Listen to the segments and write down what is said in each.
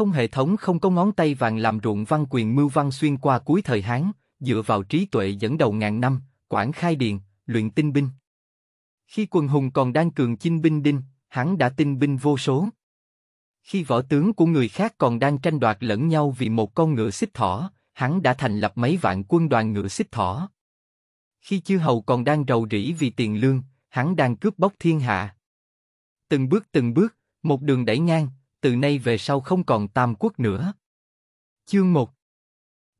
Không hệ thống không có ngón tay vàng làm ruộng văn quyền mưu văn xuyên qua cuối thời Hán, dựa vào trí tuệ dẫn đầu ngàn năm, quản khai điền, luyện tinh binh. Khi quần hùng còn đang cường chinh binh đinh, hắn đã tinh binh vô số. Khi võ tướng của người khác còn đang tranh đoạt lẫn nhau vì một con ngựa xích thỏ, hắn đã thành lập mấy vạn quân đoàn ngựa xích thỏ. Khi chư hầu còn đang rầu rĩ vì tiền lương, hắn đang cướp bóc thiên hạ. Từng bước từng bước, một đường đẩy ngang, từ nay về sau không còn tam quốc nữa. Chương 1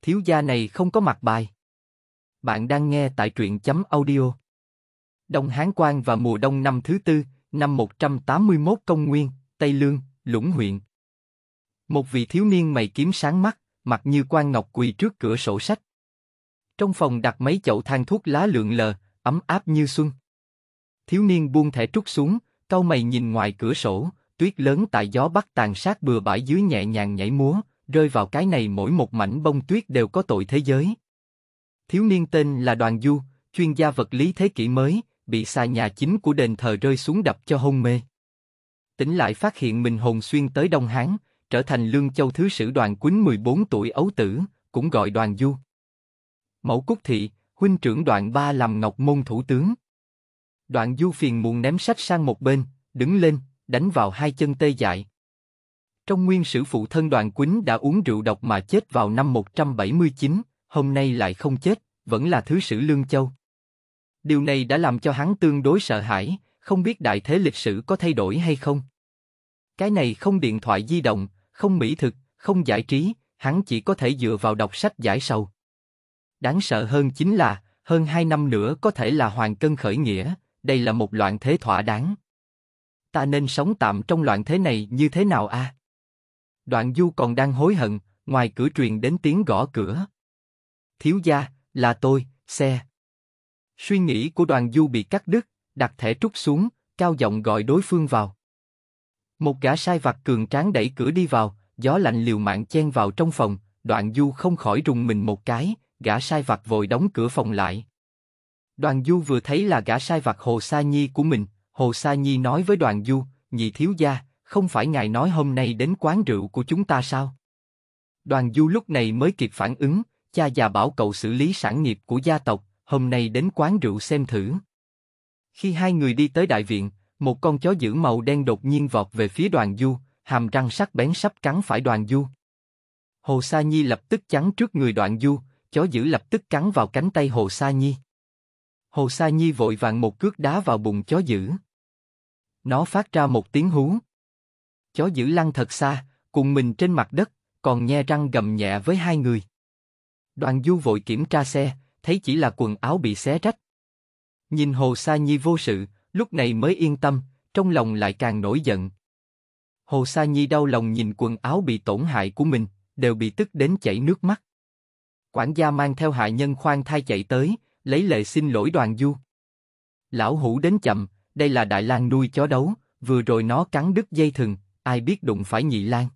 Thiếu gia này không có mặt bài. Bạn đang nghe tại truyện chấm audio. Đông Hán Quang và mùa đông năm thứ tư, năm 181 công nguyên, Tây Lương, Lũng huyện. Một vị thiếu niên mày kiếm sáng mắt, mặt như quan ngọc quỳ trước cửa sổ sách. Trong phòng đặt mấy chậu than thuốc lá lượn lờ, ấm áp như xuân. Thiếu niên buông thẻ trúc xuống, cau mày nhìn ngoài cửa sổ, tuyết lớn tại gió bắc tàn sát bừa bãi dưới nhẹ nhàng nhảy múa, rơi vào cái này mỗi một mảnh bông tuyết đều có tội thế giới. Thiếu niên tên là Đoàn Du, chuyên gia vật lý thế kỷ mới, bị xà nhà chính của đền thờ rơi xuống đập cho hôn mê. Tỉnh lại phát hiện mình hồn xuyên tới Đông Hán, trở thành Lương Châu Thứ Sử Đoàn Quýnh 14 tuổi ấu tử, cũng gọi Đoàn Du. Mẫu Cúc Thị, huynh trưởng Đoàn Ba làm Ngọc Môn Thủ tướng. Đoạn Du phiền muộn ném sách sang một bên, đứng lên, đánh vào hai chân tê dại. Trong nguyên sử phụ thân đoàn Quýnh đã uống rượu độc mà chết vào năm 179, hôm nay lại không chết, vẫn là thứ sử Lương Châu. Điều này đã làm cho hắn tương đối sợ hãi, không biết đại thế lịch sử có thay đổi hay không. Cái này không điện thoại di động, không mỹ thực, không giải trí, hắn chỉ có thể dựa vào đọc sách giải sầu. Đáng sợ hơn chính là, hơn hai năm nữa có thể là hoàng cân khởi nghĩa, đây là một loạn thế thỏa đáng ta nên sống tạm trong loạn thế này như thế nào a? À? Đoạn Du còn đang hối hận, ngoài cửa truyền đến tiếng gõ cửa. Thiếu gia, là tôi, xe. Suy nghĩ của Đoàn Du bị cắt đứt, đặt thẻ trúc xuống, cao giọng gọi đối phương vào. Một gã sai vặt cường tráng đẩy cửa đi vào, gió lạnh liều mạng chen vào trong phòng, Đoạn Du không khỏi rùng mình một cái, gã sai vặt vội đóng cửa phòng lại. Đoàn Du vừa thấy là gã sai vặt Hồ Sa Nhi của mình, Hồ Sa Nhi nói với Đoàn Du, nhị thiếu gia, không phải ngài nói hôm nay đến quán rượu của chúng ta sao? Đoàn Du lúc này mới kịp phản ứng, cha già bảo cậu xử lý sản nghiệp của gia tộc, hôm nay đến quán rượu xem thử. Khi hai người đi tới đại viện, một con chó dữ màu đen đột nhiên vọt về phía đoàn du, hàm răng sắc bén sắp cắn phải đoàn du. Hồ Sa Nhi lập tức chắn trước người đoàn du, chó dữ lập tức cắn vào cánh tay Hồ Sa Nhi. Hồ Sa Nhi vội vàng một cước đá vào bụng chó dữ. Nó phát ra một tiếng hú. Chó giữ lăn thật xa, cùng mình trên mặt đất, còn nhe răng gầm nhẹ với hai người. Đoàn du vội kiểm tra xe, thấy chỉ là quần áo bị xé rách. Nhìn Hồ Sa Nhi vô sự, lúc này mới yên tâm, trong lòng lại càng nổi giận. Hồ Sa Nhi đau lòng nhìn quần áo bị tổn hại của mình, đều bị tức đến chảy nước mắt. Quản gia mang theo hạ nhân khoan thai chạy tới, lấy lệ xin lỗi đoàn du. Lão hủ đến chậm, đây là Đại Lang nuôi chó đấu, vừa rồi nó cắn đứt dây thừng, ai biết đụng phải Nhị Lang.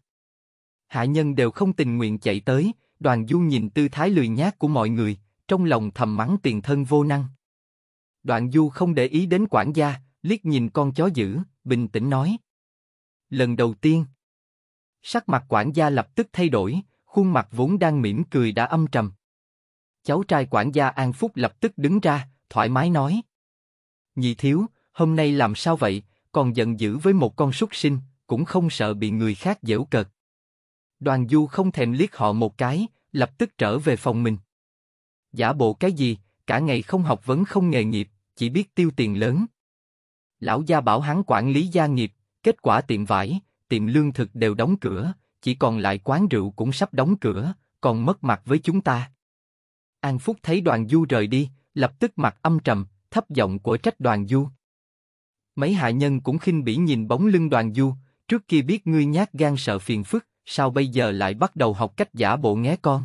Hạ nhân đều không tình nguyện chạy tới, đoàn du nhìn tư thái lười nhác của mọi người, trong lòng thầm mắng tiền thân vô năng. Đoạn du không để ý đến quản gia, liếc nhìn con chó dữ, bình tĩnh nói. Lần đầu tiên, sắc mặt quản gia lập tức thay đổi, khuôn mặt vốn đang mỉm cười đã âm trầm. Cháu trai quản gia An Phúc lập tức đứng ra, thoải mái nói. Nhị thiếu, hôm nay làm sao vậy, còn giận dữ với một con súc sinh, cũng không sợ bị người khác dễu cợt. Đoàn Du không thèm liếc họ một cái, lập tức trở về phòng mình. Giả bộ cái gì, cả ngày không học vấn không nghề nghiệp, chỉ biết tiêu tiền lớn. Lão gia bảo hắn quản lý gia nghiệp, kết quả tiệm vải, tiệm lương thực đều đóng cửa, chỉ còn lại quán rượu cũng sắp đóng cửa, còn mất mặt với chúng ta. An Phúc thấy đoàn du rời đi, lập tức mặt âm trầm, thấp giọng của trách đoàn du. Mấy hạ nhân cũng khinh bỉ nhìn bóng lưng đoàn du, trước kia biết ngươi nhát gan sợ phiền phức, sao bây giờ lại bắt đầu học cách giả bộ nghe con.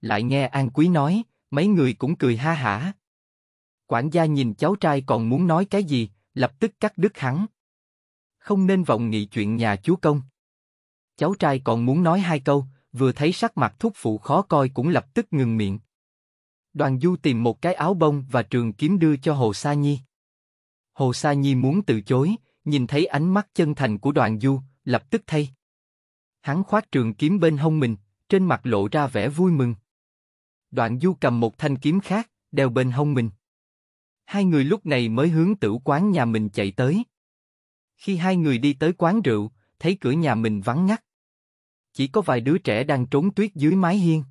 Lại nghe An Quý nói, mấy người cũng cười ha hả. Quản gia nhìn cháu trai còn muốn nói cái gì, lập tức cắt đứt hắn. Không nên vọng nghị chuyện nhà chúa công. Cháu trai còn muốn nói hai câu, vừa thấy sắc mặt thúc phụ khó coi cũng lập tức ngừng miệng. Đoàn Du tìm một cái áo bông và trường kiếm đưa cho Hồ Sa Nhi. Hồ Sa Nhi muốn từ chối, nhìn thấy ánh mắt chân thành của đoàn du, lập tức thay. Hắn khoát trường kiếm bên hông mình, trên mặt lộ ra vẻ vui mừng. Đoạn du cầm một thanh kiếm khác, đeo bên hông mình. Hai người lúc này mới hướng tử quán nhà mình chạy tới. Khi hai người đi tới quán rượu, thấy cửa nhà mình vắng ngắt. Chỉ có vài đứa trẻ đang trốn tuyết dưới mái hiên.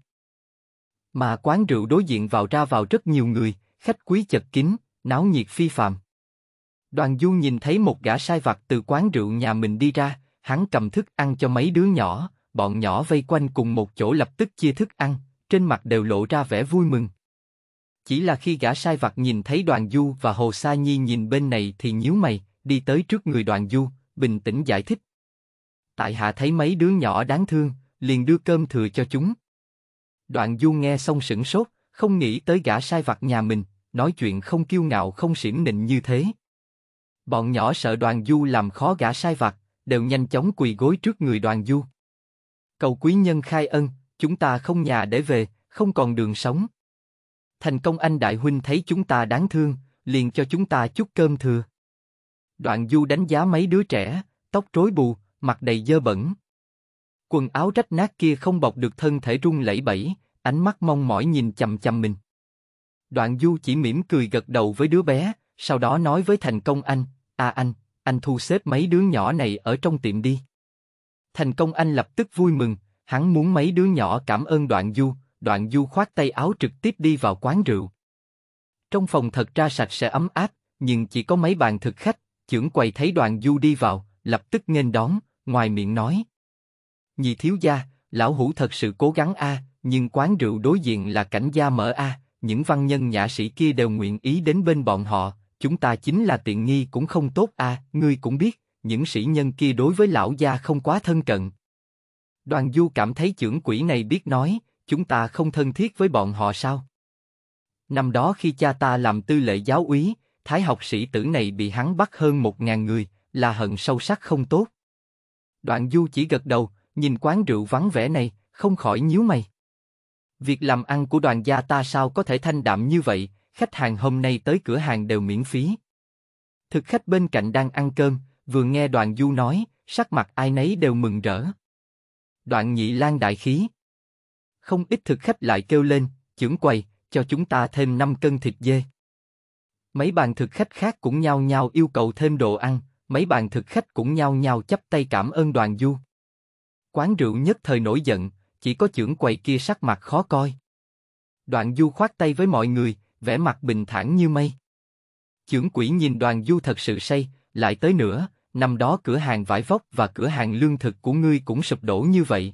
Mà quán rượu đối diện vào ra vào rất nhiều người, khách quý chật kín, náo nhiệt phi phạm. Đoàn Du nhìn thấy một gã sai vặt từ quán rượu nhà mình đi ra, hắn cầm thức ăn cho mấy đứa nhỏ, bọn nhỏ vây quanh cùng một chỗ lập tức chia thức ăn, trên mặt đều lộ ra vẻ vui mừng. Chỉ là khi gã sai vặt nhìn thấy Đoàn Du và Hồ Sa Nhi nhìn bên này thì nhíu mày, đi tới trước người Đoàn Du, bình tĩnh giải thích. Tại hạ thấy mấy đứa nhỏ đáng thương, liền đưa cơm thừa cho chúng. Đoạn Du nghe xong sững sốt, không nghĩ tới gã sai vặt nhà mình, nói chuyện không kiêu ngạo không xỉm nịnh như thế. Bọn nhỏ sợ đoàn du làm khó gã sai vặt, đều nhanh chóng quỳ gối trước người đoàn du. Cầu quý nhân khai ân, chúng ta không nhà để về, không còn đường sống. Thành công anh đại huynh thấy chúng ta đáng thương, liền cho chúng ta chút cơm thừa. Đoàn du đánh giá mấy đứa trẻ, tóc rối bù, mặt đầy dơ bẩn. Quần áo rách nát kia không bọc được thân thể run lẩy bẩy, ánh mắt mong mỏi nhìn chầm chầm mình. Đoạn du chỉ mỉm cười gật đầu với đứa bé, sau đó nói với Thành Công Anh, à anh, anh thu xếp mấy đứa nhỏ này ở trong tiệm đi. Thành Công Anh lập tức vui mừng, hắn muốn mấy đứa nhỏ cảm ơn Đoạn Du, Đoạn Du khoát tay áo trực tiếp đi vào quán rượu. Trong phòng thật ra sạch sẽ ấm áp, nhưng chỉ có mấy bàn thực khách, trưởng quầy thấy Đoạn Du đi vào, lập tức nghênh đón, ngoài miệng nói. Nhị thiếu gia, lão hủ thật sự cố gắng a, nhưng quán rượu đối diện là cảnh gia mở a, những văn nhân nhã sĩ kia đều nguyện ý đến bên bọn họ, chúng ta chính là tiện nghi cũng không tốt a à, ngươi cũng biết, những sĩ nhân kia đối với lão gia không quá thân cận. Đoàn Du cảm thấy trưởng quỷ này biết nói, chúng ta không thân thiết với bọn họ sao? Năm đó khi cha ta làm tư lệ giáo úy, thái học sĩ tử này bị hắn bắt hơn một ngàn người, là hận sâu sắc không tốt. Đoạn Du chỉ gật đầu, nhìn quán rượu vắng vẻ này, không khỏi nhíu mày. Việc làm ăn của đoàn gia ta sao có thể thanh đạm như vậy, khách hàng hôm nay tới cửa hàng đều miễn phí. Thực khách bên cạnh đang ăn cơm, vừa nghe Đoàn Du nói, sắc mặt ai nấy đều mừng rỡ. Đoạn Nhị Lan đại khí. Không ít thực khách lại kêu lên, trưởng quầy, cho chúng ta thêm 5 cân thịt dê. Mấy bàn thực khách khác cũng nhau nhao yêu cầu thêm đồ ăn, mấy bàn thực khách cũng nhau nhao chấp tay cảm ơn Đoàn Du. Quán rượu nhất thời nổi giận, chỉ có trưởng quầy kia sắc mặt khó coi. Đoạn Du khoát tay với mọi người, vẻ mặt bình thản như mây. Chưởng quỷ nhìn đoàn du thật sự say, lại tới nữa, năm đó cửa hàng vải vóc và cửa hàng lương thực của ngươi cũng sụp đổ như vậy.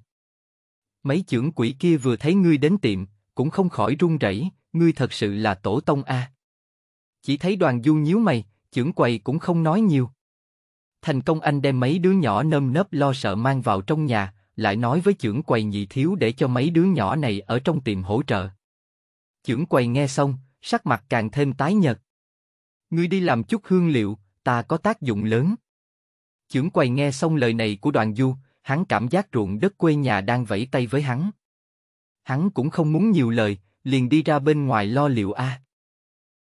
Mấy chưởng quỷ kia vừa thấy ngươi đến tiệm, cũng không khỏi run rẩy, ngươi thật sự là tổ tông a. Chỉ thấy đoàn du nhíu mày, chưởng quầy cũng không nói nhiều. Thành công anh đem mấy đứa nhỏ nơm nớp lo sợ mang vào trong nhà, lại nói với chưởng quầy nhị thiếu để cho mấy đứa nhỏ này ở trong tiệm hỗ trợ. Chưởng quầy nghe xong, sắc mặt càng thêm tái nhợt. Ngươi đi làm chút hương liệu, ta có tác dụng lớn. Chưởng quầy nghe xong lời này của đoàn du, hắn cảm giác ruộng đất quê nhà đang vẫy tay với hắn. Hắn cũng không muốn nhiều lời, liền đi ra bên ngoài lo liệu a. À.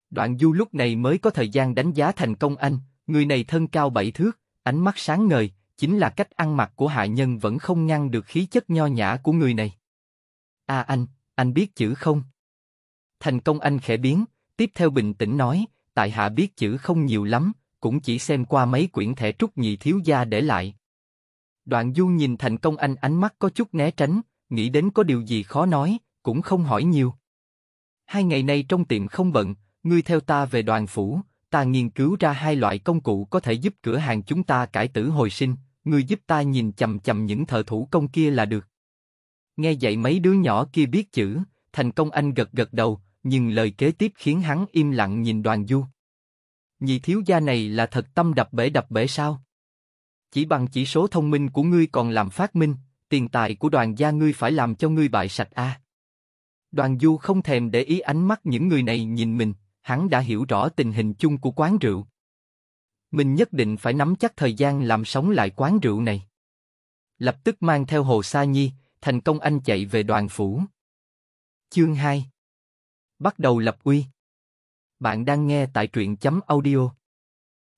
Đoạn du lúc này mới có thời gian đánh giá thành công anh, người này thân cao bảy thước, ánh mắt sáng ngời, chính là cách ăn mặc của hạ nhân vẫn không ngăn được khí chất nho nhã của người này. A anh, anh biết chữ không? Thành công anh khẽ biến, tiếp theo bình tĩnh nói, tại hạ biết chữ không nhiều lắm, cũng chỉ xem qua mấy quyển thẻ trúc nhị thiếu gia để lại. Đoạn du nhìn thành công anh ánh mắt có chút né tránh, nghĩ đến có điều gì khó nói, cũng không hỏi nhiều. Hai ngày nay trong tiệm không bận, ngươi theo ta về đoàn phủ, ta nghiên cứu ra hai loại công cụ có thể giúp cửa hàng chúng ta cải tử hồi sinh, ngươi giúp ta nhìn chầm chầm những thợ thủ công kia là được. Nghe vậy mấy đứa nhỏ kia biết chữ, thành công anh gật gật đầu, nhưng lời kế tiếp khiến hắn im lặng nhìn đoàn du. Nhị thiếu gia này là thật tâm đập bể đập bể sao? Chỉ bằng chỉ số thông minh của ngươi còn làm phát minh, tiền tài của đoàn gia ngươi phải làm cho ngươi bại sạch a. Đoàn du không thèm để ý ánh mắt những người này nhìn mình, hắn đã hiểu rõ tình hình chung của quán rượu. Mình nhất định phải nắm chắc thời gian làm sống lại quán rượu này. Lập tức mang theo Hồ Sa Nhi, thành công anh chạy về đoàn phủ. Chương 2 bắt đầu lập uy. Bạn đang nghe tại truyện chấm audio.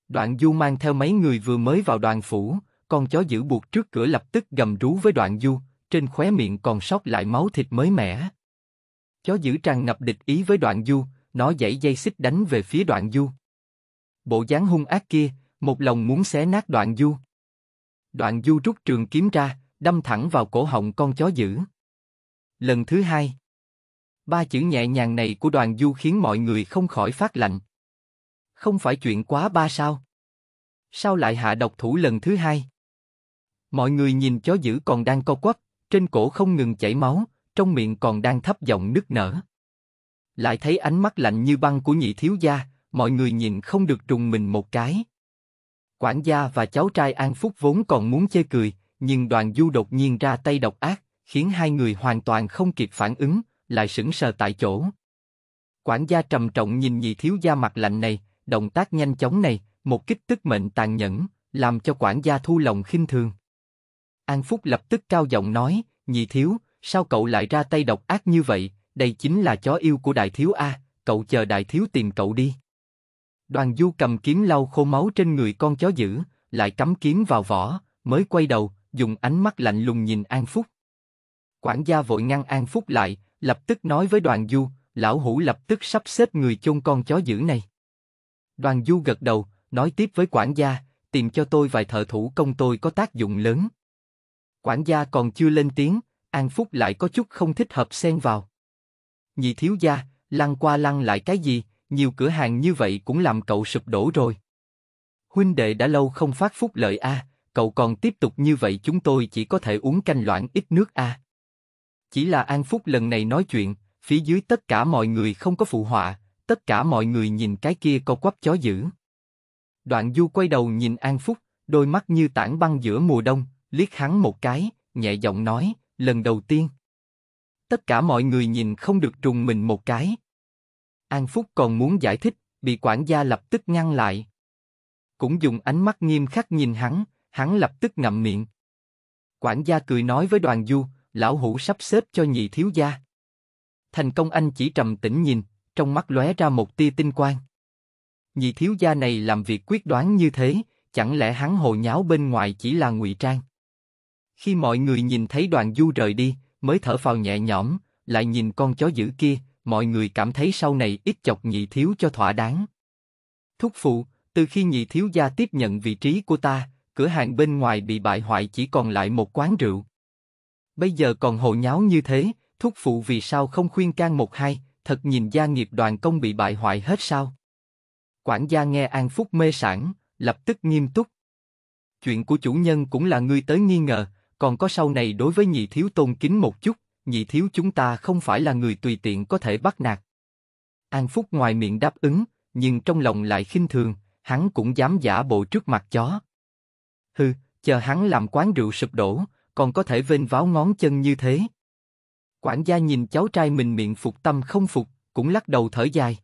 Đoạn Du mang theo mấy người vừa mới vào đoàn phủ, con chó giữ buộc trước cửa lập tức gầm rú với đoạn Du, trên khóe miệng còn sót lại máu thịt mới mẻ. Chó giữ tràn ngập địch ý với đoạn Du, nó giãy dây xích đánh về phía đoạn Du. Bộ dáng hung ác kia, một lòng muốn xé nát đoạn Du. Đoạn Du rút trường kiếm ra, đâm thẳng vào cổ họng con chó giữ. Lần thứ hai Ba chữ nhẹ nhàng này của đoàn du khiến mọi người không khỏi phát lạnh. Không phải chuyện quá ba sao? Sao lại hạ độc thủ lần thứ hai? Mọi người nhìn chó dữ còn đang co quắp, trên cổ không ngừng chảy máu, trong miệng còn đang thấp giọng nức nở. Lại thấy ánh mắt lạnh như băng của nhị thiếu gia, mọi người nhìn không được trùng mình một cái. Quản gia và cháu trai An Phúc vốn còn muốn chê cười, nhưng đoàn du đột nhiên ra tay độc ác, khiến hai người hoàn toàn không kịp phản ứng, lại sững sờ tại chỗ. Quản gia trầm trọng nhìn nhị thiếu gia mặt lạnh này, động tác nhanh chóng này, một kích tức mệnh tàn nhẫn, làm cho quản gia thu lòng khinh thường. An Phúc lập tức cao giọng nói, nhị thiếu, sao cậu lại ra tay độc ác như vậy, đây chính là chó yêu của đại thiếu A, cậu chờ đại thiếu tìm cậu đi. Đoàn du cầm kiếm lau khô máu trên người con chó dữ, lại cắm kiếm vào vỏ, mới quay đầu, dùng ánh mắt lạnh lùng nhìn An Phúc. Quản gia vội ngăn An Phúc lại, lập tức nói với đoàn du, lão hủ lập tức sắp xếp người chôn con chó dữ này. Đoàn du gật đầu, nói tiếp với quản gia, tìm cho tôi vài thợ thủ công tôi có tác dụng lớn. Quản gia còn chưa lên tiếng, An Phúc lại có chút không thích hợp xen vào. Nhị thiếu gia, lăn qua lăn lại cái gì, nhiều cửa hàng như vậy cũng làm cậu sụp đổ rồi. Huynh đệ đã lâu không phát phúc lợi a, à, cậu còn tiếp tục như vậy chúng tôi chỉ có thể uống canh loãng ít nước a. À. Chỉ là An Phúc lần này nói chuyện, phía dưới tất cả mọi người không có phụ họa, tất cả mọi người nhìn cái kia co quắp chó dữ. Đoạn Du quay đầu nhìn An Phúc, đôi mắt như tảng băng giữa mùa đông, liếc hắn một cái, nhẹ giọng nói, lần đầu tiên. Tất cả mọi người nhìn không được trùng mình một cái. An Phúc còn muốn giải thích, bị quản gia lập tức ngăn lại. Cũng dùng ánh mắt nghiêm khắc nhìn hắn, hắn lập tức ngậm miệng. Quản gia cười nói với đoàn du, lão hủ sắp xếp cho nhị thiếu gia. Thành công anh chỉ trầm tĩnh nhìn, trong mắt lóe ra một tia tinh quang. Nhị thiếu gia này làm việc quyết đoán như thế, chẳng lẽ hắn hồ nháo bên ngoài chỉ là ngụy trang? Khi mọi người nhìn thấy đoàn du rời đi, mới thở phào nhẹ nhõm, lại nhìn con chó dữ kia, mọi người cảm thấy sau này ít chọc nhị thiếu cho thỏa đáng. Thúc phụ, từ khi nhị thiếu gia tiếp nhận vị trí của ta, cửa hàng bên ngoài bị bại hoại chỉ còn lại một quán rượu. Bây giờ còn hồ nháo như thế, thúc phụ vì sao không khuyên can một hai, thật nhìn gia nghiệp đoàn công bị bại hoại hết sao? Quản gia nghe An Phúc mê sản, lập tức nghiêm túc. Chuyện của chủ nhân cũng là ngươi tới nghi ngờ, còn có sau này đối với nhị thiếu tôn kính một chút, nhị thiếu chúng ta không phải là người tùy tiện có thể bắt nạt. An Phúc ngoài miệng đáp ứng, nhưng trong lòng lại khinh thường, hắn cũng dám giả bộ trước mặt chó. Hừ, chờ hắn làm quán rượu sụp đổ, còn có thể vênh váo ngón chân như thế. Quản gia nhìn cháu trai mình miệng phục tâm không phục, cũng lắc đầu thở dài.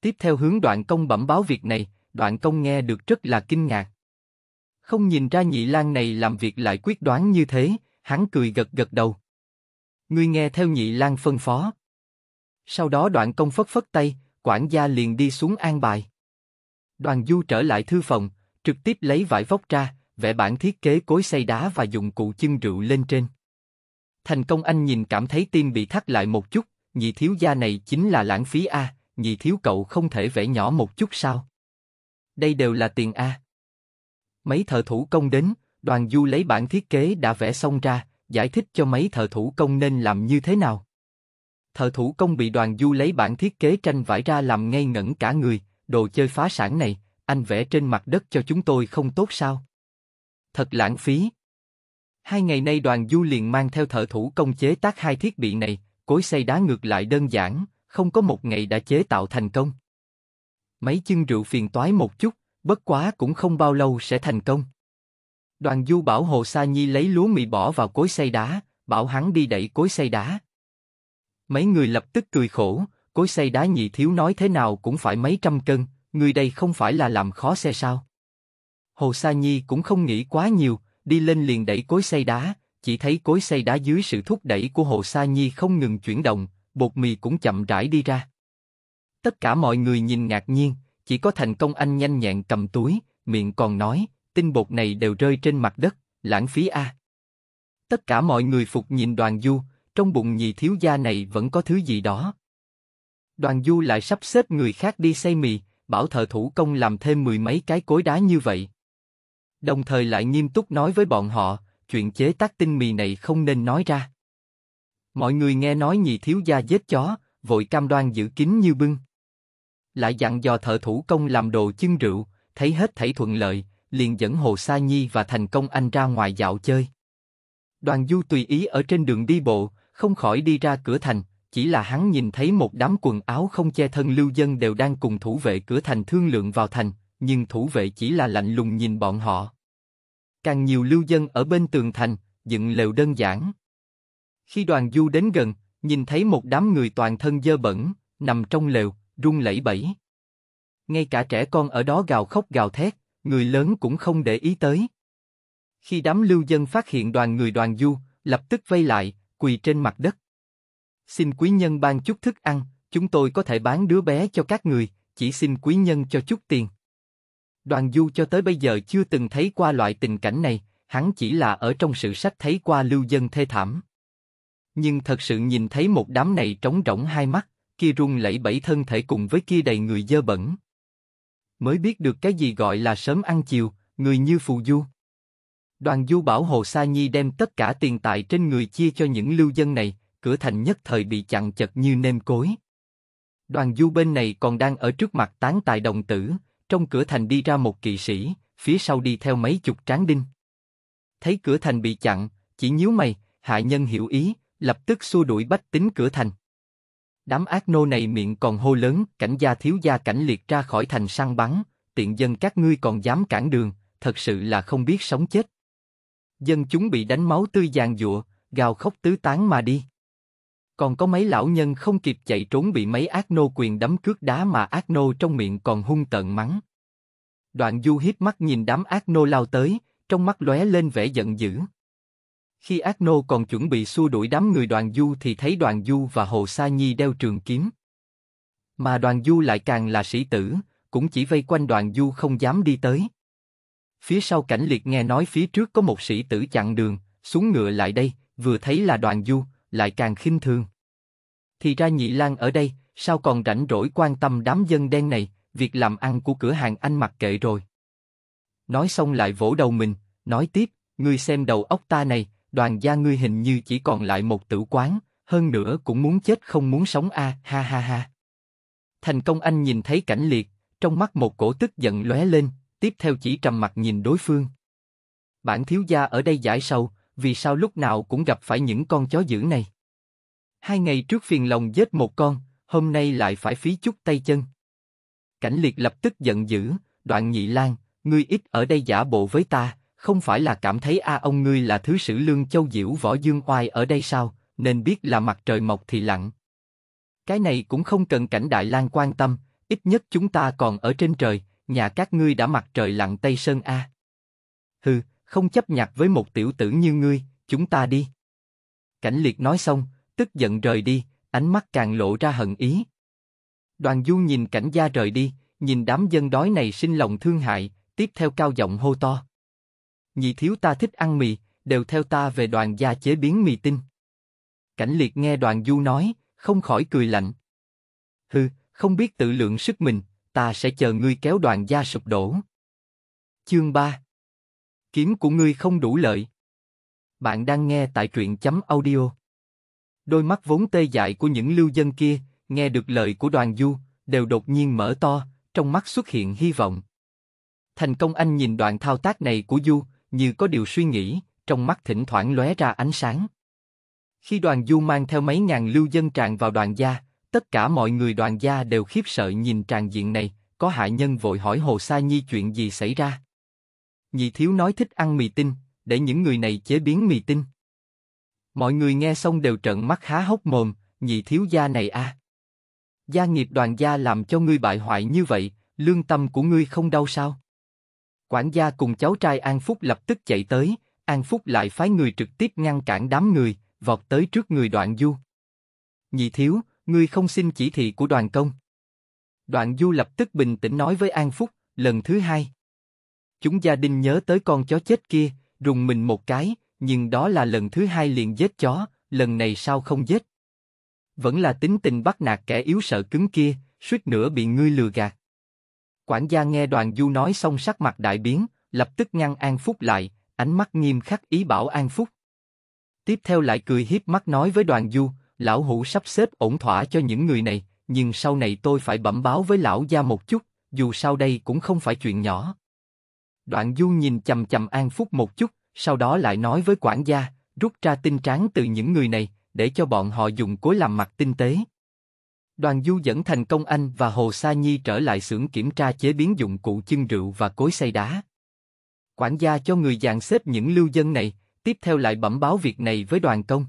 Tiếp theo hướng đoạn công bẩm báo việc này, đoạn công nghe được rất là kinh ngạc. Không nhìn ra nhị lang này làm việc lại quyết đoán như thế, hắn cười gật gật đầu. Ngươi nghe theo nhị lang phân phó. Sau đó đoạn công phất phất tay, quản gia liền đi xuống an bài. Đoàn du trở lại thư phòng, trực tiếp lấy vải vóc ra, vẽ bản thiết kế cối xay đá và dụng cụ chân rượu lên trên. Thành công anh nhìn cảm thấy tim bị thắt lại một chút, nhị thiếu gia này chính là lãng phí A, nhị thiếu cậu không thể vẽ nhỏ một chút sao? Đây đều là tiền A. Mấy thợ thủ công đến, đoàn du lấy bản thiết kế đã vẽ xong ra, giải thích cho mấy thợ thủ công nên làm như thế nào. Thợ thủ công bị đoàn du lấy bản thiết kế tranh vải ra làm ngây ngẩn cả người, đồ chơi phá sản này, anh vẽ trên mặt đất cho chúng tôi không tốt sao? thật lãng phí. Hai ngày nay đoàn du liền mang theo thợ thủ công chế tác hai thiết bị này, cối xay đá ngược lại đơn giản, không có một ngày đã chế tạo thành công. Mấy chân rượu phiền toái một chút, bất quá cũng không bao lâu sẽ thành công. Đoàn du bảo Hồ Sa Nhi lấy lúa mì bỏ vào cối xay đá, bảo hắn đi đẩy cối xay đá. Mấy người lập tức cười khổ, cối xay đá nhị thiếu nói thế nào cũng phải mấy trăm cân, người đây không phải là làm khó xe sao. Hồ Sa Nhi cũng không nghĩ quá nhiều, đi lên liền đẩy cối xay đá, chỉ thấy cối xay đá dưới sự thúc đẩy của Hồ Sa Nhi không ngừng chuyển động, bột mì cũng chậm rãi đi ra. Tất cả mọi người nhìn ngạc nhiên, chỉ có thành công anh nhanh nhẹn cầm túi, miệng còn nói, tinh bột này đều rơi trên mặt đất, lãng phí a. À. Tất cả mọi người phục nhìn đoàn du, trong bụng nhị thiếu gia này vẫn có thứ gì đó. Đoàn du lại sắp xếp người khác đi xây mì, bảo thợ thủ công làm thêm mười mấy cái cối đá như vậy đồng thời lại nghiêm túc nói với bọn họ, chuyện chế tác tinh mì này không nên nói ra. Mọi người nghe nói nhị thiếu gia giết chó, vội cam đoan giữ kín như bưng. Lại dặn dò thợ thủ công làm đồ chưng rượu, thấy hết thảy thuận lợi, liền dẫn Hồ Sa Nhi và Thành Công Anh ra ngoài dạo chơi. Đoàn Du tùy ý ở trên đường đi bộ, không khỏi đi ra cửa thành, chỉ là hắn nhìn thấy một đám quần áo không che thân lưu dân đều đang cùng thủ vệ cửa thành thương lượng vào thành, nhưng thủ vệ chỉ là lạnh lùng nhìn bọn họ. Càng nhiều lưu dân ở bên tường thành, dựng lều đơn giản. Khi đoàn du đến gần, nhìn thấy một đám người toàn thân dơ bẩn, nằm trong lều, run lẩy bẩy. Ngay cả trẻ con ở đó gào khóc gào thét, người lớn cũng không để ý tới. Khi đám lưu dân phát hiện đoàn người đoàn du, lập tức vây lại, quỳ trên mặt đất. Xin quý nhân ban chút thức ăn, chúng tôi có thể bán đứa bé cho các người, chỉ xin quý nhân cho chút tiền. Đoàn Du cho tới bây giờ chưa từng thấy qua loại tình cảnh này, hắn chỉ là ở trong sự sách thấy qua lưu dân thê thảm. Nhưng thật sự nhìn thấy một đám này trống rỗng hai mắt, kia rung lẩy bẩy thân thể cùng với kia đầy người dơ bẩn. Mới biết được cái gì gọi là sớm ăn chiều, người như phù du. Đoàn Du bảo Hồ Sa Nhi đem tất cả tiền tài trên người chia cho những lưu dân này, cửa thành nhất thời bị chặn chật như nêm cối. Đoàn Du bên này còn đang ở trước mặt tán tài đồng tử, trong cửa thành đi ra một kỵ sĩ, phía sau đi theo mấy chục tráng đinh. Thấy cửa thành bị chặn, chỉ nhíu mày, hạ nhân hiểu ý, lập tức xua đuổi bách tính cửa thành. Đám ác nô này miệng còn hô lớn, cảnh gia thiếu gia cảnh liệt ra khỏi thành săn bắn, tiện dân các ngươi còn dám cản đường, thật sự là không biết sống chết. Dân chúng bị đánh máu tươi giàn giụa, gào khóc tứ tán mà đi còn có mấy lão nhân không kịp chạy trốn bị mấy ác nô quyền đấm cước đá mà ác nô trong miệng còn hung tợn mắng. Đoạn du hiếp mắt nhìn đám ác nô lao tới, trong mắt lóe lên vẻ giận dữ. Khi ác nô còn chuẩn bị xua đuổi đám người đoàn du thì thấy đoàn du và hồ sa nhi đeo trường kiếm. Mà đoàn du lại càng là sĩ tử, cũng chỉ vây quanh đoàn du không dám đi tới. Phía sau cảnh liệt nghe nói phía trước có một sĩ tử chặn đường, xuống ngựa lại đây, vừa thấy là đoàn du, lại càng khinh thường. Thì ra Nhị lang ở đây, sao còn rảnh rỗi quan tâm đám dân đen này, việc làm ăn của cửa hàng anh mặc kệ rồi. Nói xong lại vỗ đầu mình, nói tiếp, ngươi xem đầu óc ta này, đoàn gia ngươi hình như chỉ còn lại một tử quán, hơn nữa cũng muốn chết không muốn sống a, à, ha ha ha. Thành công anh nhìn thấy cảnh liệt, trong mắt một cổ tức giận lóe lên, tiếp theo chỉ trầm mặt nhìn đối phương. Bản thiếu gia ở đây giải sầu, vì sao lúc nào cũng gặp phải những con chó dữ này? Hai ngày trước phiền lòng giết một con, hôm nay lại phải phí chút tay chân. Cảnh liệt lập tức giận dữ, đoạn nhị lang ngươi ít ở đây giả bộ với ta, không phải là cảm thấy a ông ngươi là thứ sử lương châu diễu võ dương oai ở đây sao, nên biết là mặt trời mọc thì lặn. Cái này cũng không cần cảnh đại lang quan tâm, ít nhất chúng ta còn ở trên trời, nhà các ngươi đã mặt trời lặn Tây Sơn a. À. Hừ, không chấp nhặt với một tiểu tử như ngươi, chúng ta đi. Cảnh liệt nói xong, tức giận rời đi, ánh mắt càng lộ ra hận ý. Đoàn Du nhìn cảnh gia rời đi, nhìn đám dân đói này sinh lòng thương hại, tiếp theo cao giọng hô to. Nhị thiếu ta thích ăn mì, đều theo ta về đoàn gia chế biến mì tinh. Cảnh liệt nghe đoàn Du nói, không khỏi cười lạnh. Hừ, không biết tự lượng sức mình, ta sẽ chờ ngươi kéo đoàn gia sụp đổ. Chương 3 Kiếm của ngươi không đủ lợi. Bạn đang nghe tại truyện chấm audio Đôi mắt vốn tê dại của những lưu dân kia, nghe được lời của đoàn du, đều đột nhiên mở to, trong mắt xuất hiện hy vọng. Thành công anh nhìn đoạn thao tác này của du, như có điều suy nghĩ, trong mắt thỉnh thoảng lóe ra ánh sáng. Khi đoàn du mang theo mấy ngàn lưu dân tràn vào đoàn gia, tất cả mọi người đoàn gia đều khiếp sợ nhìn tràn diện này, có hạ nhân vội hỏi Hồ Sa Nhi chuyện gì xảy ra. Nhị thiếu nói thích ăn mì tinh, để những người này chế biến mì tinh. Mọi người nghe xong đều trợn mắt há hốc mồm, nhị thiếu gia này a. À. Gia nghiệp đoàn gia làm cho ngươi bại hoại như vậy, lương tâm của ngươi không đau sao? Quản gia cùng cháu trai An Phúc lập tức chạy tới, An Phúc lại phái người trực tiếp ngăn cản đám người, vọt tới trước người đoạn du. Nhị thiếu, ngươi không xin chỉ thị của đoàn công. Đoạn du lập tức bình tĩnh nói với An Phúc, lần thứ hai. Chúng gia đình nhớ tới con chó chết kia, rùng mình một cái, nhưng đó là lần thứ hai liền giết chó, lần này sao không giết? Vẫn là tính tình bắt nạt kẻ yếu sợ cứng kia, suýt nữa bị ngươi lừa gạt. Quản gia nghe đoàn du nói xong sắc mặt đại biến, lập tức ngăn An Phúc lại, ánh mắt nghiêm khắc ý bảo An Phúc. Tiếp theo lại cười hiếp mắt nói với đoàn du, lão hủ sắp xếp ổn thỏa cho những người này, nhưng sau này tôi phải bẩm báo với lão gia một chút, dù sau đây cũng không phải chuyện nhỏ. Đoạn du nhìn chầm chầm An Phúc một chút, sau đó lại nói với quản gia, rút ra tinh tráng từ những người này, để cho bọn họ dùng cối làm mặt tinh tế. Đoàn Du dẫn thành công anh và Hồ Sa Nhi trở lại xưởng kiểm tra chế biến dụng cụ chân rượu và cối xay đá. Quản gia cho người dàn xếp những lưu dân này, tiếp theo lại bẩm báo việc này với đoàn công.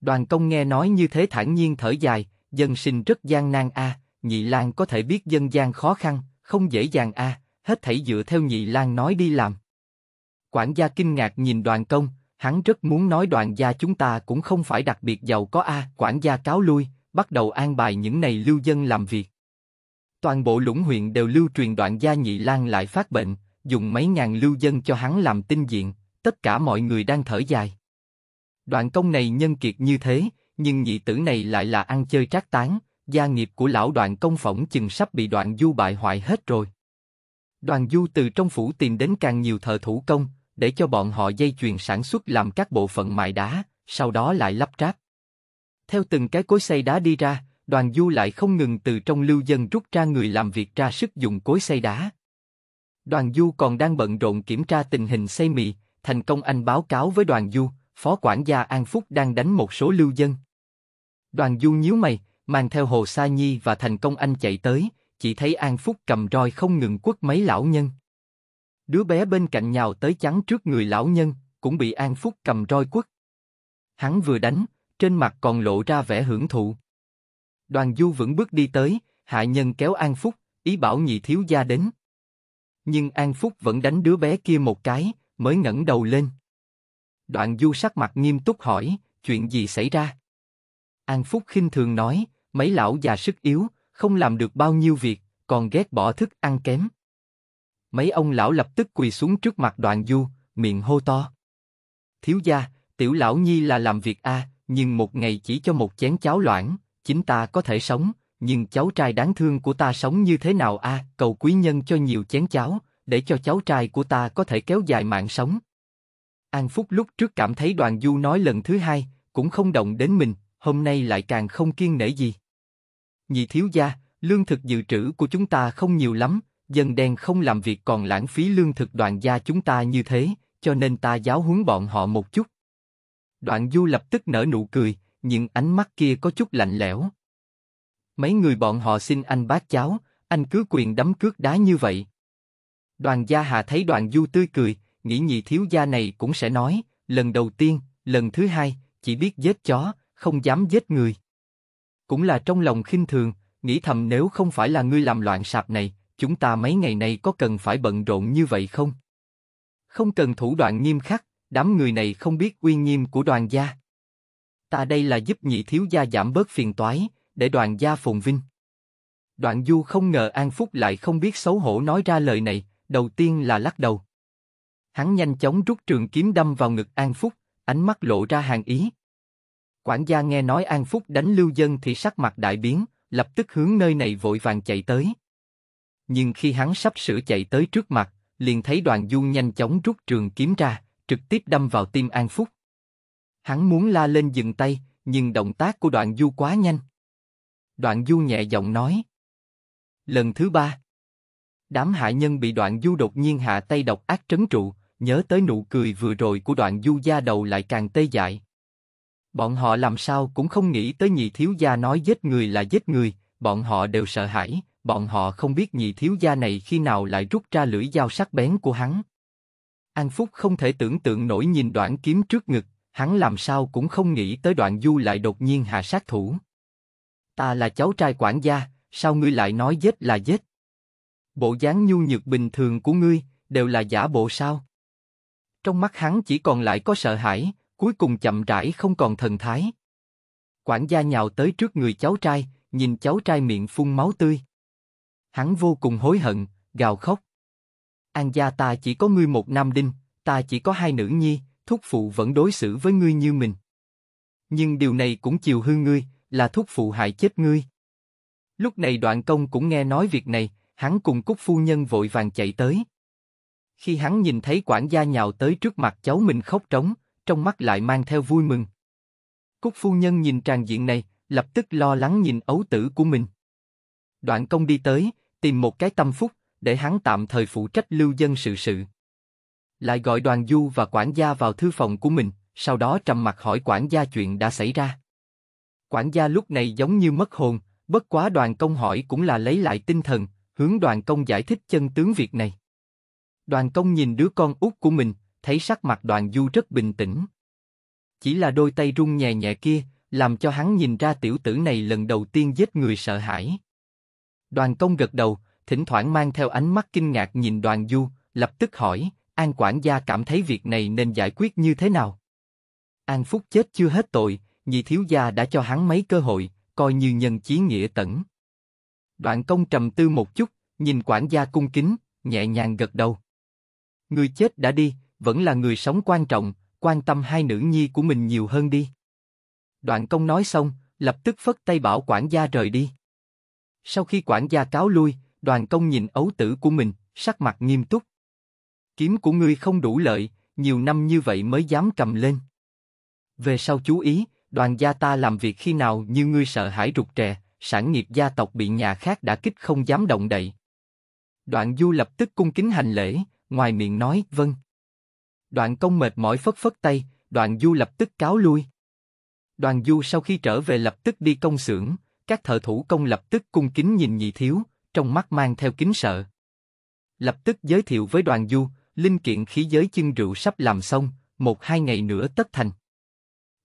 Đoàn công nghe nói như thế thản nhiên thở dài, dân sinh rất gian nan a, à, nhị lang có thể biết dân gian khó khăn, không dễ dàng a, à, hết thảy dựa theo nhị lang nói đi làm. Quản gia kinh ngạc nhìn đoàn công, hắn rất muốn nói đoàn gia chúng ta cũng không phải đặc biệt giàu có a. Quản gia cáo lui, bắt đầu an bài những này lưu dân làm việc. Toàn bộ lũng huyện đều lưu truyền đoạn gia nhị lang lại phát bệnh, dùng mấy ngàn lưu dân cho hắn làm tinh diện, tất cả mọi người đang thở dài. Đoạn công này nhân kiệt như thế, nhưng nhị tử này lại là ăn chơi trác tán, gia nghiệp của lão đoạn công phỏng chừng sắp bị đoạn du bại hoại hết rồi. Đoàn du từ trong phủ tìm đến càng nhiều thợ thủ công, để cho bọn họ dây chuyền sản xuất làm các bộ phận mài đá, sau đó lại lắp ráp. Theo từng cái cối xay đá đi ra, đoàn du lại không ngừng từ trong lưu dân rút ra người làm việc ra sức dùng cối xay đá. Đoàn du còn đang bận rộn kiểm tra tình hình xây mì, thành công anh báo cáo với đoàn du, phó quản gia An Phúc đang đánh một số lưu dân. Đoàn du nhíu mày, mang theo Hồ Sa Nhi và thành công anh chạy tới, chỉ thấy An Phúc cầm roi không ngừng quất mấy lão nhân. Đứa bé bên cạnh nhào tới chắn trước người lão nhân, cũng bị An Phúc cầm roi quất. Hắn vừa đánh, trên mặt còn lộ ra vẻ hưởng thụ. Đoàn Du vững bước đi tới, hạ nhân kéo An Phúc, ý bảo nhị thiếu gia đến. Nhưng An Phúc vẫn đánh đứa bé kia một cái, mới ngẩng đầu lên. Đoàn Du sắc mặt nghiêm túc hỏi, chuyện gì xảy ra? An Phúc khinh thường nói, mấy lão già sức yếu, không làm được bao nhiêu việc, còn ghét bỏ thức ăn kém. Mấy ông lão lập tức quỳ xuống trước mặt Đoạn Du, miệng hô to. Thiếu gia, tiểu lão nhi là làm việc a, nhưng một ngày chỉ cho một chén cháo loãng, chính ta có thể sống, nhưng cháu trai đáng thương của ta sống như thế nào a? Cầu quý nhân cho nhiều chén cháo, để cho cháu trai của ta có thể kéo dài mạng sống. An Phúc lúc trước cảm thấy Đoàn Du nói lần thứ hai, cũng không động đến mình, hôm nay lại càng không kiên nể gì. Nhị thiếu gia, lương thực dự trữ của chúng ta không nhiều lắm, dân đen không làm việc còn lãng phí lương thực đoàn gia chúng ta như thế, cho nên ta giáo huấn bọn họ một chút. Đoạn du lập tức nở nụ cười, nhưng ánh mắt kia có chút lạnh lẽo. Mấy người bọn họ xin anh bác cháu, anh cứ quyền đấm cước đá như vậy. Đoàn gia hà thấy đoàn du tươi cười, nghĩ nhị thiếu gia này cũng sẽ nói, lần đầu tiên, lần thứ hai, chỉ biết giết chó, không dám giết người. Cũng là trong lòng khinh thường, nghĩ thầm nếu không phải là ngươi làm loạn sạp này, chúng ta mấy ngày này có cần phải bận rộn như vậy không? Không cần thủ đoạn nghiêm khắc, đám người này không biết uy nghiêm của đoàn gia. Ta đây là giúp nhị thiếu gia giảm bớt phiền toái, để đoàn gia phồn vinh. Đoạn du không ngờ An Phúc lại không biết xấu hổ nói ra lời này, đầu tiên là lắc đầu. Hắn nhanh chóng rút trường kiếm đâm vào ngực An Phúc, ánh mắt lộ ra hàng ý. Quản gia nghe nói An Phúc đánh lưu dân thì sắc mặt đại biến, lập tức hướng nơi này vội vàng chạy tới nhưng khi hắn sắp sửa chạy tới trước mặt, liền thấy đoàn du nhanh chóng rút trường kiếm ra, trực tiếp đâm vào tim An Phúc. Hắn muốn la lên dừng tay, nhưng động tác của Đoàn du quá nhanh. Đoàn du nhẹ giọng nói. Lần thứ ba, đám hạ nhân bị đoạn du đột nhiên hạ tay độc ác trấn trụ, nhớ tới nụ cười vừa rồi của đoạn du da đầu lại càng tê dại. Bọn họ làm sao cũng không nghĩ tới nhị thiếu gia nói giết người là giết người, bọn họ đều sợ hãi, bọn họ không biết nhị thiếu gia này khi nào lại rút ra lưỡi dao sắc bén của hắn. An Phúc không thể tưởng tượng nổi nhìn đoạn kiếm trước ngực, hắn làm sao cũng không nghĩ tới đoạn du lại đột nhiên hạ sát thủ. Ta là cháu trai quản gia, sao ngươi lại nói giết là giết? Bộ dáng nhu nhược bình thường của ngươi, đều là giả bộ sao? Trong mắt hắn chỉ còn lại có sợ hãi, cuối cùng chậm rãi không còn thần thái. Quản gia nhào tới trước người cháu trai, nhìn cháu trai miệng phun máu tươi. Hắn vô cùng hối hận, gào khóc. An gia ta chỉ có ngươi một nam đinh, ta chỉ có hai nữ nhi, thúc phụ vẫn đối xử với ngươi như mình. Nhưng điều này cũng chiều hư ngươi, là thúc phụ hại chết ngươi. Lúc này đoạn công cũng nghe nói việc này, hắn cùng cúc phu nhân vội vàng chạy tới. Khi hắn nhìn thấy quản gia nhào tới trước mặt cháu mình khóc trống, trong mắt lại mang theo vui mừng. Cúc phu nhân nhìn tràng diện này, lập tức lo lắng nhìn ấu tử của mình. Đoạn công đi tới, tìm một cái tâm phúc, để hắn tạm thời phụ trách lưu dân sự sự. Lại gọi đoàn du và quản gia vào thư phòng của mình, sau đó trầm mặt hỏi quản gia chuyện đã xảy ra. Quản gia lúc này giống như mất hồn, bất quá đoàn công hỏi cũng là lấy lại tinh thần, hướng đoàn công giải thích chân tướng việc này. Đoàn công nhìn đứa con út của mình, thấy sắc mặt đoàn du rất bình tĩnh. Chỉ là đôi tay run nhẹ nhẹ kia, làm cho hắn nhìn ra tiểu tử này lần đầu tiên giết người sợ hãi. Đoàn công gật đầu, thỉnh thoảng mang theo ánh mắt kinh ngạc nhìn đoàn du, lập tức hỏi, An quản gia cảm thấy việc này nên giải quyết như thế nào? An Phúc chết chưa hết tội, nhị thiếu gia đã cho hắn mấy cơ hội, coi như nhân chí nghĩa tẩn. Đoạn công trầm tư một chút, nhìn quản gia cung kính, nhẹ nhàng gật đầu. Người chết đã đi, vẫn là người sống quan trọng, quan tâm hai nữ nhi của mình nhiều hơn đi. Đoạn công nói xong, lập tức phất tay bảo quản gia rời đi. Sau khi quản gia cáo lui, đoàn công nhìn ấu tử của mình, sắc mặt nghiêm túc. Kiếm của ngươi không đủ lợi, nhiều năm như vậy mới dám cầm lên. Về sau chú ý, đoàn gia ta làm việc khi nào như ngươi sợ hãi rụt rè, sản nghiệp gia tộc bị nhà khác đã kích không dám động đậy. Đoạn du lập tức cung kính hành lễ, ngoài miệng nói, vâng. Đoạn công mệt mỏi phất phất tay, đoạn du lập tức cáo lui. Đoàn du sau khi trở về lập tức đi công xưởng, các thợ thủ công lập tức cung kính nhìn nhị thiếu, trong mắt mang theo kính sợ. Lập tức giới thiệu với đoàn du, linh kiện khí giới chân rượu sắp làm xong, một hai ngày nữa tất thành.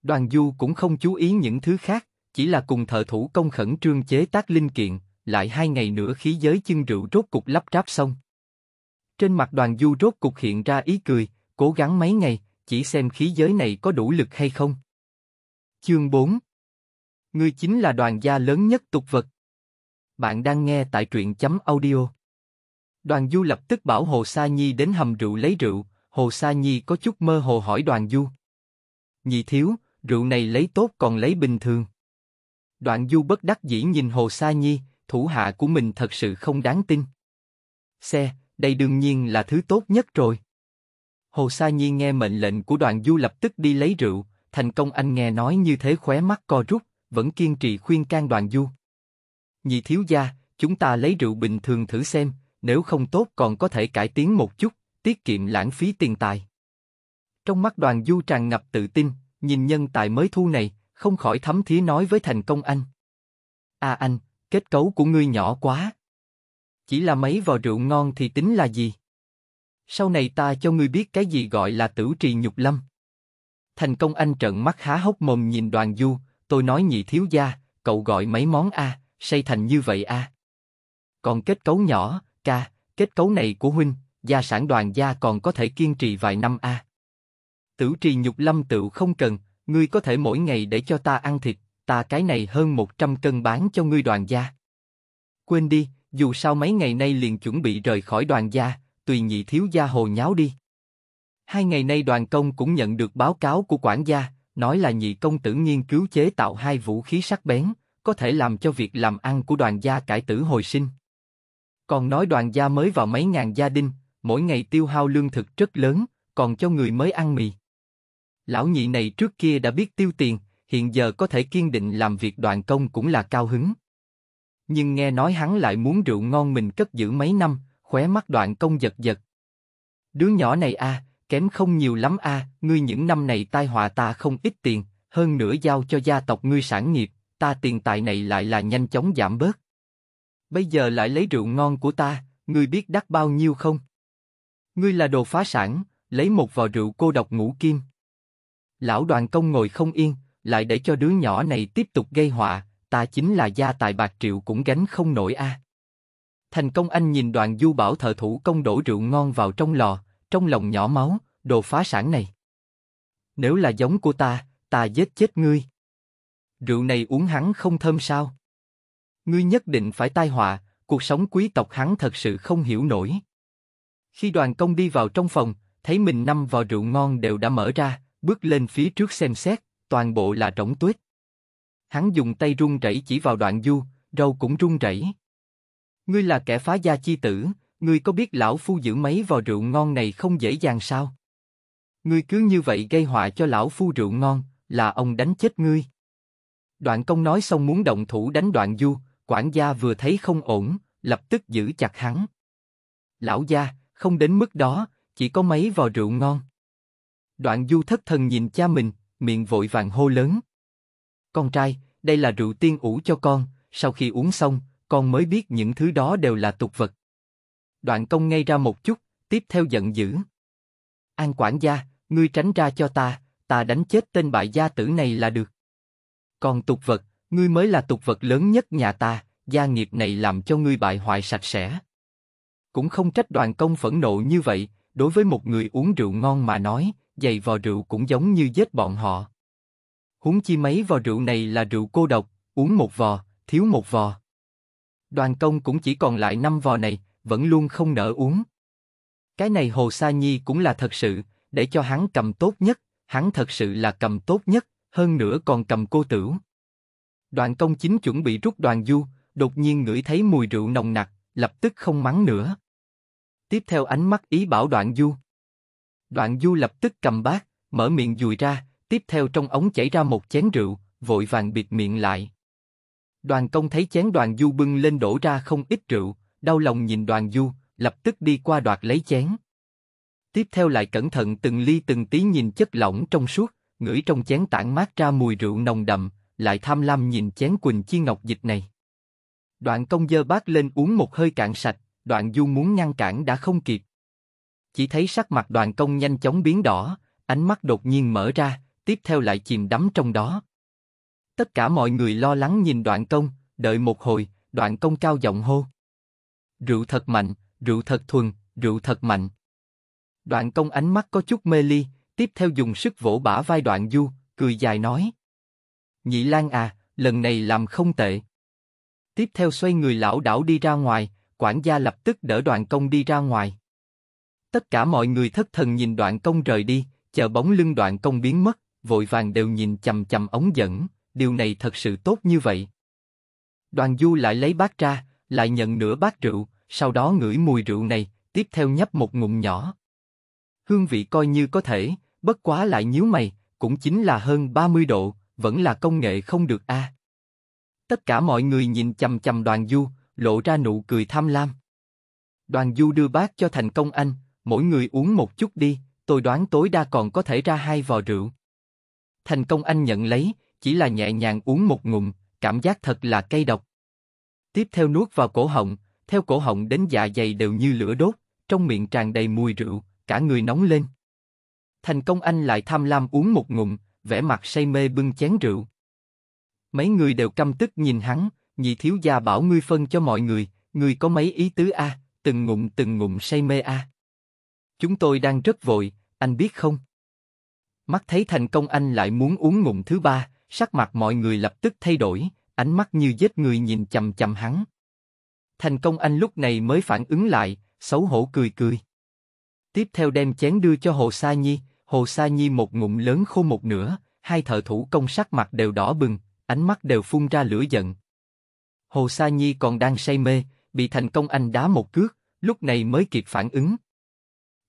Đoàn du cũng không chú ý những thứ khác, chỉ là cùng thợ thủ công khẩn trương chế tác linh kiện, lại hai ngày nữa khí giới chân rượu rốt cục lắp ráp xong. Trên mặt đoàn du rốt cục hiện ra ý cười, cố gắng mấy ngày, chỉ xem khí giới này có đủ lực hay không. Chương 4, Ngươi chính là đoàn gia lớn nhất tục vật. Bạn đang nghe tại truyện chấm audio. Đoàn Du lập tức bảo Hồ Sa Nhi đến hầm rượu lấy rượu, Hồ Sa Nhi có chút mơ hồ hỏi Đoàn Du. Nhị thiếu, rượu này lấy tốt còn lấy bình thường. đoàn Du bất đắc dĩ nhìn Hồ Sa Nhi, thủ hạ của mình thật sự không đáng tin. Xe, đây đương nhiên là thứ tốt nhất rồi. Hồ Sa Nhi nghe mệnh lệnh của Đoàn Du lập tức đi lấy rượu, thành công anh nghe nói như thế khóe mắt co rút, vẫn kiên trì khuyên can đoàn du. Nhị thiếu gia, chúng ta lấy rượu bình thường thử xem, nếu không tốt còn có thể cải tiến một chút, tiết kiệm lãng phí tiền tài. Trong mắt đoàn du tràn ngập tự tin, nhìn nhân tài mới thu này, không khỏi thấm thía nói với thành công anh. À anh, kết cấu của ngươi nhỏ quá. Chỉ là mấy vò rượu ngon thì tính là gì? Sau này ta cho ngươi biết cái gì gọi là tử trì nhục lâm. Thành công anh trợn mắt há hốc mồm nhìn đoàn du, tôi nói nhị thiếu gia, cậu gọi mấy món a, à, xây thành như vậy a. Còn kết cấu nhỏ, ca, kết cấu này của huynh, gia sản đoàn gia còn có thể kiên trì vài năm a. Tử trì nhục lâm tựu không cần, ngươi có thể mỗi ngày để cho ta ăn thịt, ta cái này hơn 100 cân bán cho ngươi đoàn gia. Quên đi, dù sao mấy ngày nay liền chuẩn bị rời khỏi đoàn gia, tùy nhị thiếu gia hồ nháo đi. Hai ngày nay đoàn công cũng nhận được báo cáo của quản gia, nói là nhị công tử nghiên cứu chế tạo hai vũ khí sắc bén, có thể làm cho việc làm ăn của đoàn gia cải tử hồi sinh. Còn nói đoàn gia mới vào mấy ngàn gia đình, mỗi ngày tiêu hao lương thực rất lớn, còn cho người mới ăn mì. Lão nhị này trước kia đã biết tiêu tiền, hiện giờ có thể kiên định làm việc đoàn công cũng là cao hứng. Nhưng nghe nói hắn lại muốn rượu ngon mình cất giữ mấy năm, khóe mắt đoàn công giật giật. Đứa nhỏ này a, à, kém không nhiều lắm a, à, ngươi những năm này tai họa ta không ít tiền, hơn nữa giao cho gia tộc ngươi sản nghiệp, ta tiền tài này lại là nhanh chóng giảm bớt. Bây giờ lại lấy rượu ngon của ta, ngươi biết đắt bao nhiêu không? Ngươi là đồ phá sản, lấy một vò rượu cô độc ngũ kim. Lão đoàn công ngồi không yên, lại để cho đứa nhỏ này tiếp tục gây họa, ta chính là gia tài bạc triệu cũng gánh không nổi a. À. Thành công anh nhìn đoàn du bảo thợ thủ công đổ rượu ngon vào trong lò, trong lòng nhỏ máu, đồ phá sản này. Nếu là giống của ta, ta giết chết ngươi. Rượu này uống hắn không thơm sao? Ngươi nhất định phải tai họa, cuộc sống quý tộc hắn thật sự không hiểu nổi. Khi đoàn công đi vào trong phòng, thấy mình năm vào rượu ngon đều đã mở ra, bước lên phía trước xem xét, toàn bộ là trống tuyết. Hắn dùng tay run rẩy chỉ vào đoạn du, râu cũng run rẩy. Ngươi là kẻ phá gia chi tử, Ngươi có biết lão phu giữ mấy vò rượu ngon này không dễ dàng sao? Ngươi cứ như vậy gây họa cho lão phu rượu ngon, là ông đánh chết ngươi. Đoạn công nói xong muốn động thủ đánh đoạn du, quản gia vừa thấy không ổn, lập tức giữ chặt hắn. Lão gia, không đến mức đó, chỉ có mấy vò rượu ngon. Đoạn du thất thần nhìn cha mình, miệng vội vàng hô lớn. Con trai, đây là rượu tiên ủ cho con, sau khi uống xong, con mới biết những thứ đó đều là tục vật đoạn công ngay ra một chút, tiếp theo giận dữ. An quản gia, ngươi tránh ra cho ta, ta đánh chết tên bại gia tử này là được. Còn tục vật, ngươi mới là tục vật lớn nhất nhà ta, gia nghiệp này làm cho ngươi bại hoại sạch sẽ. Cũng không trách đoàn công phẫn nộ như vậy, đối với một người uống rượu ngon mà nói, giày vò rượu cũng giống như giết bọn họ. Húng chi mấy vò rượu này là rượu cô độc, uống một vò, thiếu một vò. Đoàn công cũng chỉ còn lại năm vò này, vẫn luôn không nỡ uống. Cái này Hồ Sa Nhi cũng là thật sự, để cho hắn cầm tốt nhất, hắn thật sự là cầm tốt nhất, hơn nữa còn cầm cô tửu. Đoàn công chính chuẩn bị rút đoàn du, đột nhiên ngửi thấy mùi rượu nồng nặc, lập tức không mắng nữa. Tiếp theo ánh mắt ý bảo đoạn du. Đoạn du lập tức cầm bát, mở miệng dùi ra, tiếp theo trong ống chảy ra một chén rượu, vội vàng bịt miệng lại. Đoàn công thấy chén đoàn du bưng lên đổ ra không ít rượu, đau lòng nhìn đoàn du, lập tức đi qua đoạt lấy chén. Tiếp theo lại cẩn thận từng ly từng tí nhìn chất lỏng trong suốt, ngửi trong chén tản mát ra mùi rượu nồng đậm, lại tham lam nhìn chén quỳnh chi ngọc dịch này. Đoạn công dơ bát lên uống một hơi cạn sạch, đoạn du muốn ngăn cản đã không kịp. Chỉ thấy sắc mặt đoàn công nhanh chóng biến đỏ, ánh mắt đột nhiên mở ra, tiếp theo lại chìm đắm trong đó. Tất cả mọi người lo lắng nhìn đoạn công, đợi một hồi, đoạn công cao giọng hô rượu thật mạnh, rượu thật thuần, rượu thật mạnh. Đoạn công ánh mắt có chút mê ly, tiếp theo dùng sức vỗ bả vai đoạn du, cười dài nói. Nhị Lan à, lần này làm không tệ. Tiếp theo xoay người lão đảo đi ra ngoài, quản gia lập tức đỡ đoạn công đi ra ngoài. Tất cả mọi người thất thần nhìn đoạn công rời đi, chờ bóng lưng đoạn công biến mất, vội vàng đều nhìn chầm chầm ống dẫn, điều này thật sự tốt như vậy. Đoàn du lại lấy bát ra, lại nhận nửa bát rượu, sau đó ngửi mùi rượu này, tiếp theo nhấp một ngụm nhỏ. Hương vị coi như có thể, bất quá lại nhíu mày, cũng chính là hơn 30 độ, vẫn là công nghệ không được a. À. Tất cả mọi người nhìn chầm chầm đoàn du, lộ ra nụ cười tham lam. Đoàn du đưa bát cho thành công anh, mỗi người uống một chút đi, tôi đoán tối đa còn có thể ra hai vò rượu. Thành công anh nhận lấy, chỉ là nhẹ nhàng uống một ngụm, cảm giác thật là cay độc tiếp theo nuốt vào cổ họng, theo cổ họng đến dạ dày đều như lửa đốt, trong miệng tràn đầy mùi rượu, cả người nóng lên. Thành công anh lại tham lam uống một ngụm, vẻ mặt say mê bưng chén rượu. Mấy người đều căm tức nhìn hắn, nhị thiếu gia bảo ngươi phân cho mọi người, ngươi có mấy ý tứ a, từng ngụm từng ngụm say mê a. Chúng tôi đang rất vội, anh biết không? Mắt thấy thành công anh lại muốn uống ngụm thứ ba, sắc mặt mọi người lập tức thay đổi, ánh mắt như giết người nhìn chầm chầm hắn. Thành công anh lúc này mới phản ứng lại, xấu hổ cười cười. Tiếp theo đem chén đưa cho Hồ Sa Nhi, Hồ Sa Nhi một ngụm lớn khô một nửa, hai thợ thủ công sắc mặt đều đỏ bừng, ánh mắt đều phun ra lửa giận. Hồ Sa Nhi còn đang say mê, bị thành công anh đá một cước, lúc này mới kịp phản ứng.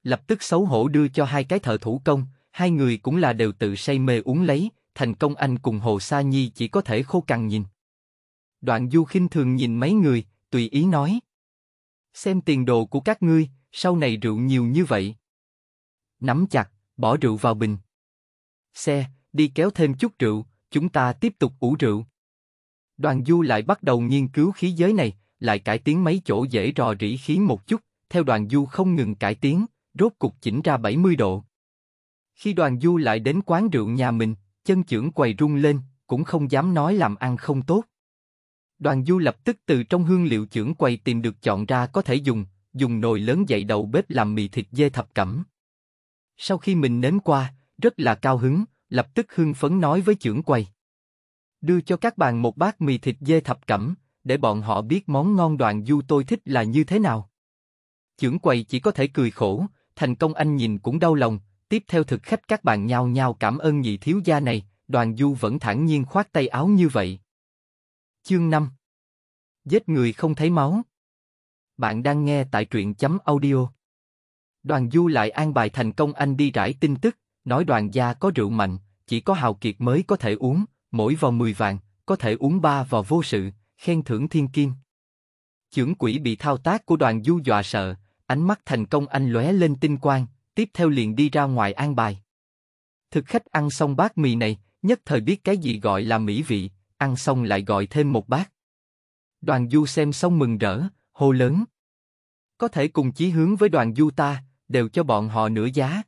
Lập tức xấu hổ đưa cho hai cái thợ thủ công, hai người cũng là đều tự say mê uống lấy, thành công anh cùng Hồ Sa Nhi chỉ có thể khô cằn nhìn. Đoạn du khinh thường nhìn mấy người, tùy ý nói. Xem tiền đồ của các ngươi, sau này rượu nhiều như vậy. Nắm chặt, bỏ rượu vào bình. Xe, đi kéo thêm chút rượu, chúng ta tiếp tục ủ rượu. Đoàn du lại bắt đầu nghiên cứu khí giới này, lại cải tiến mấy chỗ dễ rò rỉ khí một chút, theo đoàn du không ngừng cải tiến, rốt cục chỉnh ra 70 độ. Khi đoàn du lại đến quán rượu nhà mình, chân trưởng quầy rung lên, cũng không dám nói làm ăn không tốt. Đoàn Du lập tức từ trong hương liệu trưởng quầy tìm được chọn ra có thể dùng, dùng nồi lớn dậy đầu bếp làm mì thịt dê thập cẩm. Sau khi mình nếm qua, rất là cao hứng, lập tức hưng phấn nói với trưởng quầy. Đưa cho các bạn một bát mì thịt dê thập cẩm, để bọn họ biết món ngon đoàn du tôi thích là như thế nào. trưởng quầy chỉ có thể cười khổ, thành công anh nhìn cũng đau lòng, tiếp theo thực khách các bạn nhau nhau cảm ơn nhị thiếu gia này, đoàn du vẫn thản nhiên khoát tay áo như vậy. Chương 5 Giết người không thấy máu Bạn đang nghe tại truyện chấm audio Đoàn du lại an bài thành công anh đi rải tin tức, nói đoàn gia có rượu mạnh, chỉ có hào kiệt mới có thể uống, mỗi vào 10 vàng, có thể uống ba vào vô sự, khen thưởng thiên kim. Chưởng quỷ bị thao tác của đoàn du dọa sợ, ánh mắt thành công anh lóe lên tinh quang, tiếp theo liền đi ra ngoài an bài. Thực khách ăn xong bát mì này, nhất thời biết cái gì gọi là mỹ vị, ăn xong lại gọi thêm một bát. Đoàn Du xem xong mừng rỡ, hô lớn. Có thể cùng chí hướng với đoàn Du ta, đều cho bọn họ nửa giá.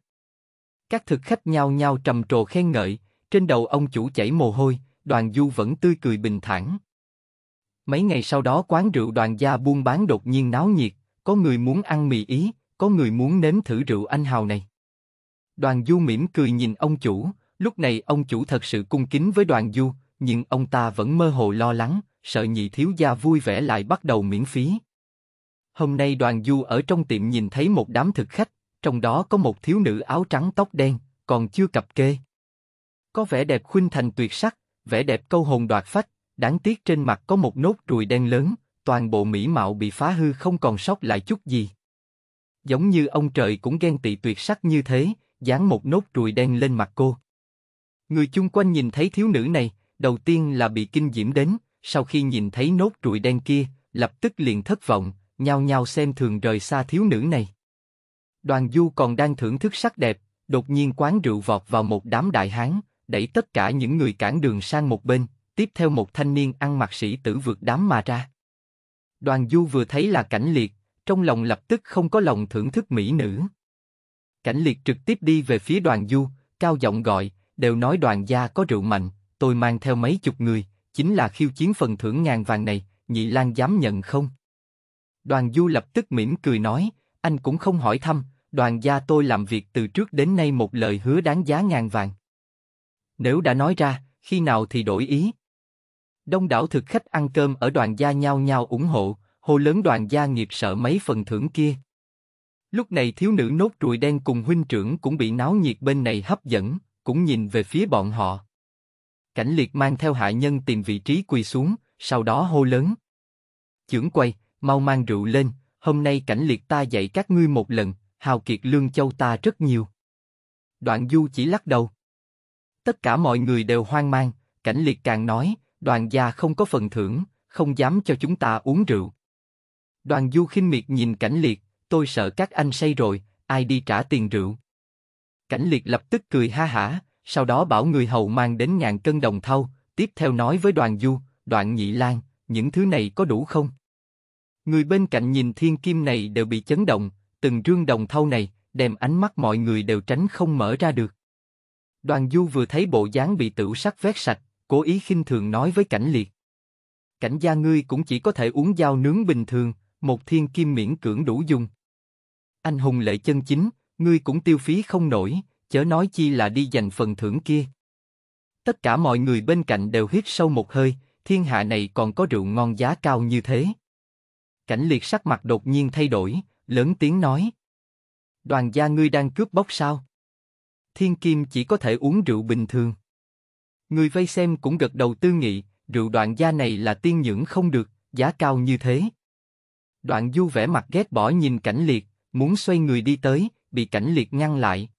Các thực khách nhau nhau trầm trồ khen ngợi, trên đầu ông chủ chảy mồ hôi, đoàn Du vẫn tươi cười bình thản. Mấy ngày sau đó quán rượu đoàn gia buôn bán đột nhiên náo nhiệt, có người muốn ăn mì ý, có người muốn nếm thử rượu anh hào này. Đoàn Du mỉm cười nhìn ông chủ, lúc này ông chủ thật sự cung kính với đoàn Du, nhưng ông ta vẫn mơ hồ lo lắng, sợ nhị thiếu gia vui vẻ lại bắt đầu miễn phí. Hôm nay đoàn du ở trong tiệm nhìn thấy một đám thực khách, trong đó có một thiếu nữ áo trắng tóc đen, còn chưa cập kê. Có vẻ đẹp khuynh thành tuyệt sắc, vẻ đẹp câu hồn đoạt phách, đáng tiếc trên mặt có một nốt ruồi đen lớn, toàn bộ mỹ mạo bị phá hư không còn sót lại chút gì. Giống như ông trời cũng ghen tị tuyệt sắc như thế, dán một nốt ruồi đen lên mặt cô. Người chung quanh nhìn thấy thiếu nữ này, đầu tiên là bị kinh diễm đến, sau khi nhìn thấy nốt ruồi đen kia, lập tức liền thất vọng, nhao nhao xem thường rời xa thiếu nữ này. Đoàn Du còn đang thưởng thức sắc đẹp, đột nhiên quán rượu vọt vào một đám đại hán, đẩy tất cả những người cản đường sang một bên, tiếp theo một thanh niên ăn mặc sĩ tử vượt đám mà ra. Đoàn Du vừa thấy là cảnh liệt, trong lòng lập tức không có lòng thưởng thức mỹ nữ. Cảnh liệt trực tiếp đi về phía đoàn Du, cao giọng gọi, đều nói đoàn gia có rượu mạnh, tôi mang theo mấy chục người, chính là khiêu chiến phần thưởng ngàn vàng này, nhị lang dám nhận không? Đoàn Du lập tức mỉm cười nói, anh cũng không hỏi thăm, đoàn gia tôi làm việc từ trước đến nay một lời hứa đáng giá ngàn vàng. Nếu đã nói ra, khi nào thì đổi ý? Đông đảo thực khách ăn cơm ở đoàn gia nhau nhau ủng hộ, hồ lớn đoàn gia nghiệp sợ mấy phần thưởng kia. Lúc này thiếu nữ nốt ruồi đen cùng huynh trưởng cũng bị náo nhiệt bên này hấp dẫn, cũng nhìn về phía bọn họ. Cảnh liệt mang theo hạ nhân tìm vị trí quỳ xuống, sau đó hô lớn. Chưởng quay, mau mang rượu lên, hôm nay cảnh liệt ta dạy các ngươi một lần, hào kiệt lương châu ta rất nhiều. Đoạn du chỉ lắc đầu. Tất cả mọi người đều hoang mang, cảnh liệt càng nói, đoàn gia không có phần thưởng, không dám cho chúng ta uống rượu. Đoàn du khinh miệt nhìn cảnh liệt, tôi sợ các anh say rồi, ai đi trả tiền rượu. Cảnh liệt lập tức cười ha hả, sau đó bảo người hầu mang đến ngàn cân đồng thau, tiếp theo nói với đoàn du, đoạn nhị lan, những thứ này có đủ không? Người bên cạnh nhìn thiên kim này đều bị chấn động, từng rương đồng thau này, đem ánh mắt mọi người đều tránh không mở ra được. Đoàn du vừa thấy bộ dáng bị tửu sắc vét sạch, cố ý khinh thường nói với cảnh liệt. Cảnh gia ngươi cũng chỉ có thể uống dao nướng bình thường, một thiên kim miễn cưỡng đủ dùng. Anh hùng lệ chân chính, ngươi cũng tiêu phí không nổi, chớ nói chi là đi giành phần thưởng kia. Tất cả mọi người bên cạnh đều hít sâu một hơi, thiên hạ này còn có rượu ngon giá cao như thế. Cảnh liệt sắc mặt đột nhiên thay đổi, lớn tiếng nói. Đoàn gia ngươi đang cướp bóc sao? Thiên kim chỉ có thể uống rượu bình thường. Người vây xem cũng gật đầu tư nghị, rượu đoàn gia này là tiên nhưỡng không được, giá cao như thế. Đoạn du vẻ mặt ghét bỏ nhìn cảnh liệt, muốn xoay người đi tới, bị cảnh liệt ngăn lại.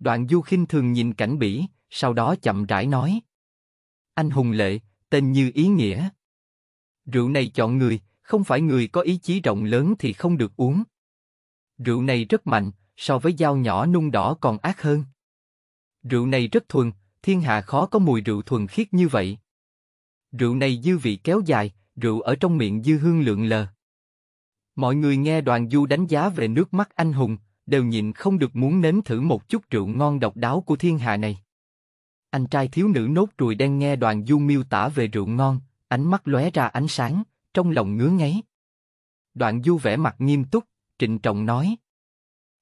Đoạn Du khinh thường nhìn cảnh bỉ, sau đó chậm rãi nói: Anh hùng lệ, tên như ý nghĩa. Rượu này chọn người, không phải người có ý chí rộng lớn thì không được uống. Rượu này rất mạnh, so với dao nhỏ nung đỏ còn ác hơn. Rượu này rất thuần, thiên hạ khó có mùi rượu thuần khiết như vậy. Rượu này dư vị kéo dài, rượu ở trong miệng dư hương lượng lờ. Mọi người nghe đoàn du đánh giá về nước mắt anh hùng, đều nhịn không được muốn nếm thử một chút rượu ngon độc đáo của thiên hạ này. Anh trai thiếu nữ nốt ruồi đen nghe đoàn du miêu tả về rượu ngon, ánh mắt lóe ra ánh sáng, trong lòng ngứa ngáy. Đoàn du vẻ mặt nghiêm túc, trịnh trọng nói.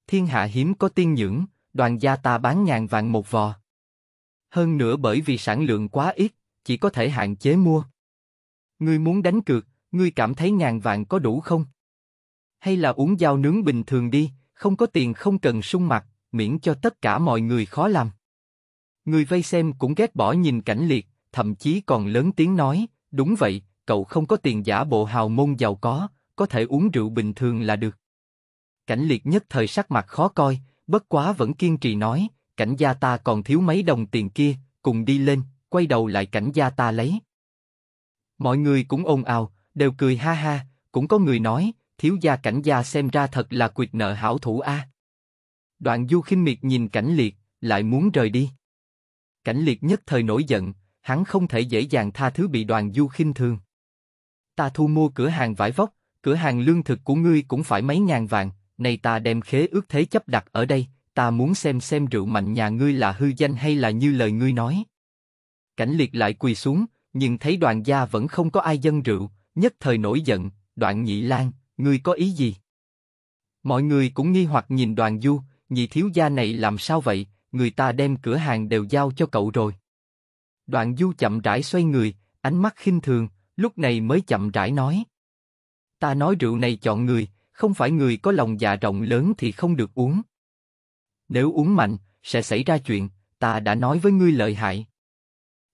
Thiên hạ hiếm có tiên nhưỡng, đoàn gia ta bán ngàn vàng một vò. Hơn nữa bởi vì sản lượng quá ít, chỉ có thể hạn chế mua. Ngươi muốn đánh cược, ngươi cảm thấy ngàn vàng có đủ không? Hay là uống dao nướng bình thường đi, không có tiền không cần sung mặt, miễn cho tất cả mọi người khó làm. Người vây xem cũng ghét bỏ nhìn cảnh liệt, thậm chí còn lớn tiếng nói, đúng vậy, cậu không có tiền giả bộ hào môn giàu có, có thể uống rượu bình thường là được. Cảnh liệt nhất thời sắc mặt khó coi, bất quá vẫn kiên trì nói, cảnh gia ta còn thiếu mấy đồng tiền kia, cùng đi lên, quay đầu lại cảnh gia ta lấy. Mọi người cũng ồn ào, đều cười ha ha, cũng có người nói, thiếu gia cảnh gia xem ra thật là quyệt nợ hảo thủ a. Đoạn du khinh miệt nhìn cảnh liệt, lại muốn rời đi. Cảnh liệt nhất thời nổi giận, hắn không thể dễ dàng tha thứ bị đoàn du khinh thương Ta thu mua cửa hàng vải vóc, cửa hàng lương thực của ngươi cũng phải mấy ngàn vàng, này ta đem khế ước thế chấp đặt ở đây, ta muốn xem xem rượu mạnh nhà ngươi là hư danh hay là như lời ngươi nói. Cảnh liệt lại quỳ xuống, nhưng thấy đoàn gia vẫn không có ai dân rượu, nhất thời nổi giận, đoạn nhị lan, ngươi có ý gì? Mọi người cũng nghi hoặc nhìn đoàn du, nhị thiếu gia này làm sao vậy, người ta đem cửa hàng đều giao cho cậu rồi. Đoàn du chậm rãi xoay người, ánh mắt khinh thường, lúc này mới chậm rãi nói. Ta nói rượu này chọn người, không phải người có lòng dạ rộng lớn thì không được uống. Nếu uống mạnh, sẽ xảy ra chuyện, ta đã nói với ngươi lợi hại.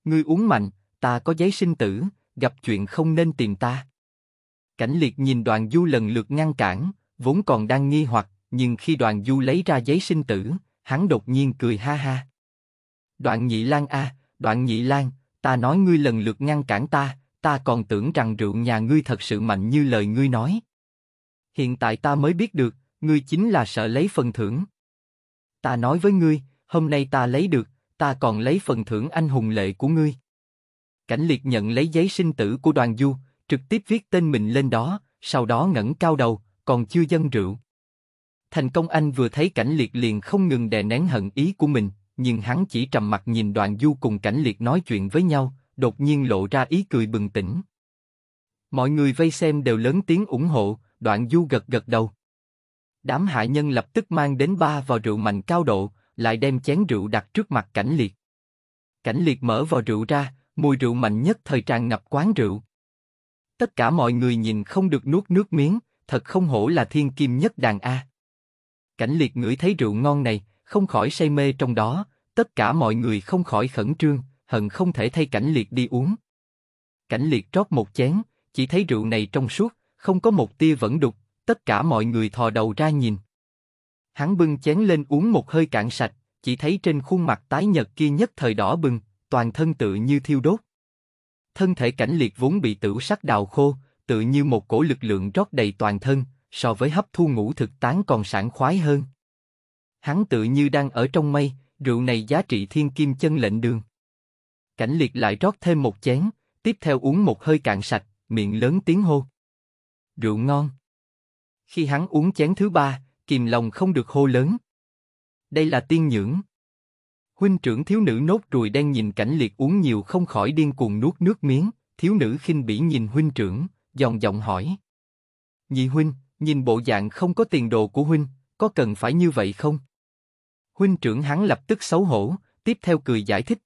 Ngươi uống mạnh, ta có giấy sinh tử, gặp chuyện không nên tìm ta. Cảnh liệt nhìn đoàn du lần lượt ngăn cản, vốn còn đang nghi hoặc, nhưng khi đoàn du lấy ra giấy sinh tử, hắn đột nhiên cười ha ha. Đoạn nhị lan a, à, đoạn nhị lan, ta nói ngươi lần lượt ngăn cản ta, ta còn tưởng rằng rượu nhà ngươi thật sự mạnh như lời ngươi nói. Hiện tại ta mới biết được, ngươi chính là sợ lấy phần thưởng. Ta nói với ngươi, hôm nay ta lấy được, ta còn lấy phần thưởng anh hùng lệ của ngươi. Cảnh liệt nhận lấy giấy sinh tử của đoàn du, trực tiếp viết tên mình lên đó, sau đó ngẩng cao đầu, còn chưa dân rượu. Thành công anh vừa thấy cảnh liệt liền không ngừng đè nén hận ý của mình, nhưng hắn chỉ trầm mặt nhìn đoạn du cùng cảnh liệt nói chuyện với nhau, đột nhiên lộ ra ý cười bừng tỉnh. Mọi người vây xem đều lớn tiếng ủng hộ, đoạn du gật gật đầu. Đám hạ nhân lập tức mang đến ba vò rượu mạnh cao độ, lại đem chén rượu đặt trước mặt cảnh liệt. Cảnh liệt mở vò rượu ra, mùi rượu mạnh nhất thời tràn ngập quán rượu tất cả mọi người nhìn không được nuốt nước miếng, thật không hổ là thiên kim nhất đàn A. Cảnh liệt ngửi thấy rượu ngon này, không khỏi say mê trong đó, tất cả mọi người không khỏi khẩn trương, hận không thể thay cảnh liệt đi uống. Cảnh liệt trót một chén, chỉ thấy rượu này trong suốt, không có một tia vẫn đục, tất cả mọi người thò đầu ra nhìn. Hắn bưng chén lên uống một hơi cạn sạch, chỉ thấy trên khuôn mặt tái nhợt kia nhất thời đỏ bừng, toàn thân tự như thiêu đốt thân thể cảnh liệt vốn bị tử sắc đào khô, tự như một cổ lực lượng rót đầy toàn thân, so với hấp thu ngũ thực tán còn sảng khoái hơn. Hắn tự như đang ở trong mây, rượu này giá trị thiên kim chân lệnh đường. Cảnh liệt lại rót thêm một chén, tiếp theo uống một hơi cạn sạch, miệng lớn tiếng hô. Rượu ngon. Khi hắn uống chén thứ ba, kìm lòng không được hô lớn. Đây là tiên nhưỡng. Huynh trưởng thiếu nữ nốt ruồi đen nhìn cảnh liệt uống nhiều không khỏi điên cuồng nuốt nước miếng, thiếu nữ khinh bỉ nhìn huynh trưởng, dòng giọng hỏi. Nhị huynh, nhìn bộ dạng không có tiền đồ của huynh, có cần phải như vậy không? Huynh trưởng hắn lập tức xấu hổ, tiếp theo cười giải thích.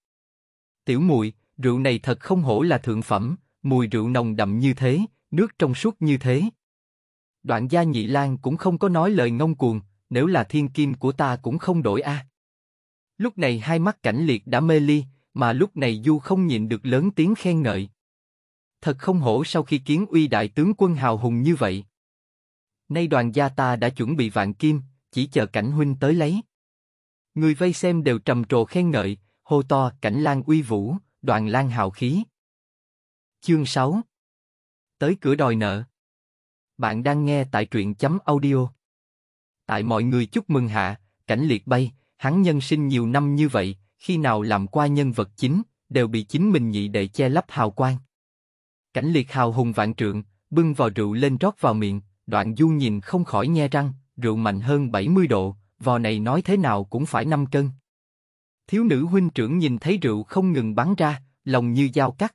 Tiểu mùi, rượu này thật không hổ là thượng phẩm, mùi rượu nồng đậm như thế, nước trong suốt như thế. Đoạn gia nhị lang cũng không có nói lời ngông cuồng, nếu là thiên kim của ta cũng không đổi a. À. Lúc này hai mắt cảnh liệt đã mê ly, mà lúc này Du không nhịn được lớn tiếng khen ngợi. Thật không hổ sau khi kiến uy đại tướng quân hào hùng như vậy. Nay đoàn gia ta đã chuẩn bị vạn kim, chỉ chờ cảnh huynh tới lấy. Người vây xem đều trầm trồ khen ngợi, hô to cảnh lang uy vũ, đoàn lang hào khí. Chương 6 Tới cửa đòi nợ Bạn đang nghe tại truyện chấm audio Tại mọi người chúc mừng hạ, cảnh liệt bay, hắn nhân sinh nhiều năm như vậy, khi nào làm qua nhân vật chính, đều bị chính mình nhị đệ che lấp hào quang. Cảnh liệt hào hùng vạn trượng, bưng vào rượu lên rót vào miệng, đoạn du nhìn không khỏi nhe răng, rượu mạnh hơn 70 độ, vò này nói thế nào cũng phải 5 cân. Thiếu nữ huynh trưởng nhìn thấy rượu không ngừng bắn ra, lòng như dao cắt.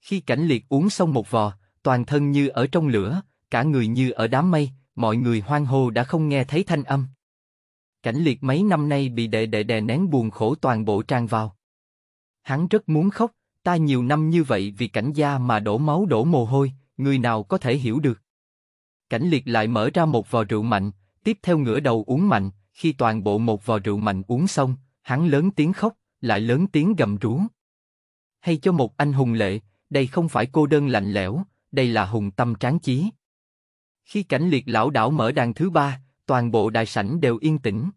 Khi cảnh liệt uống xong một vò, toàn thân như ở trong lửa, cả người như ở đám mây, mọi người hoang hô đã không nghe thấy thanh âm. Cảnh liệt mấy năm nay bị đệ đệ đè nén buồn khổ toàn bộ trang vào. Hắn rất muốn khóc, ta nhiều năm như vậy vì cảnh gia mà đổ máu đổ mồ hôi, người nào có thể hiểu được. Cảnh liệt lại mở ra một vò rượu mạnh, tiếp theo ngửa đầu uống mạnh, khi toàn bộ một vò rượu mạnh uống xong, hắn lớn tiếng khóc, lại lớn tiếng gầm rú. Hay cho một anh hùng lệ, đây không phải cô đơn lạnh lẽo, đây là hùng tâm tráng chí. Khi cảnh liệt lão đảo mở đàn thứ ba, toàn bộ đại sảnh đều yên tĩnh.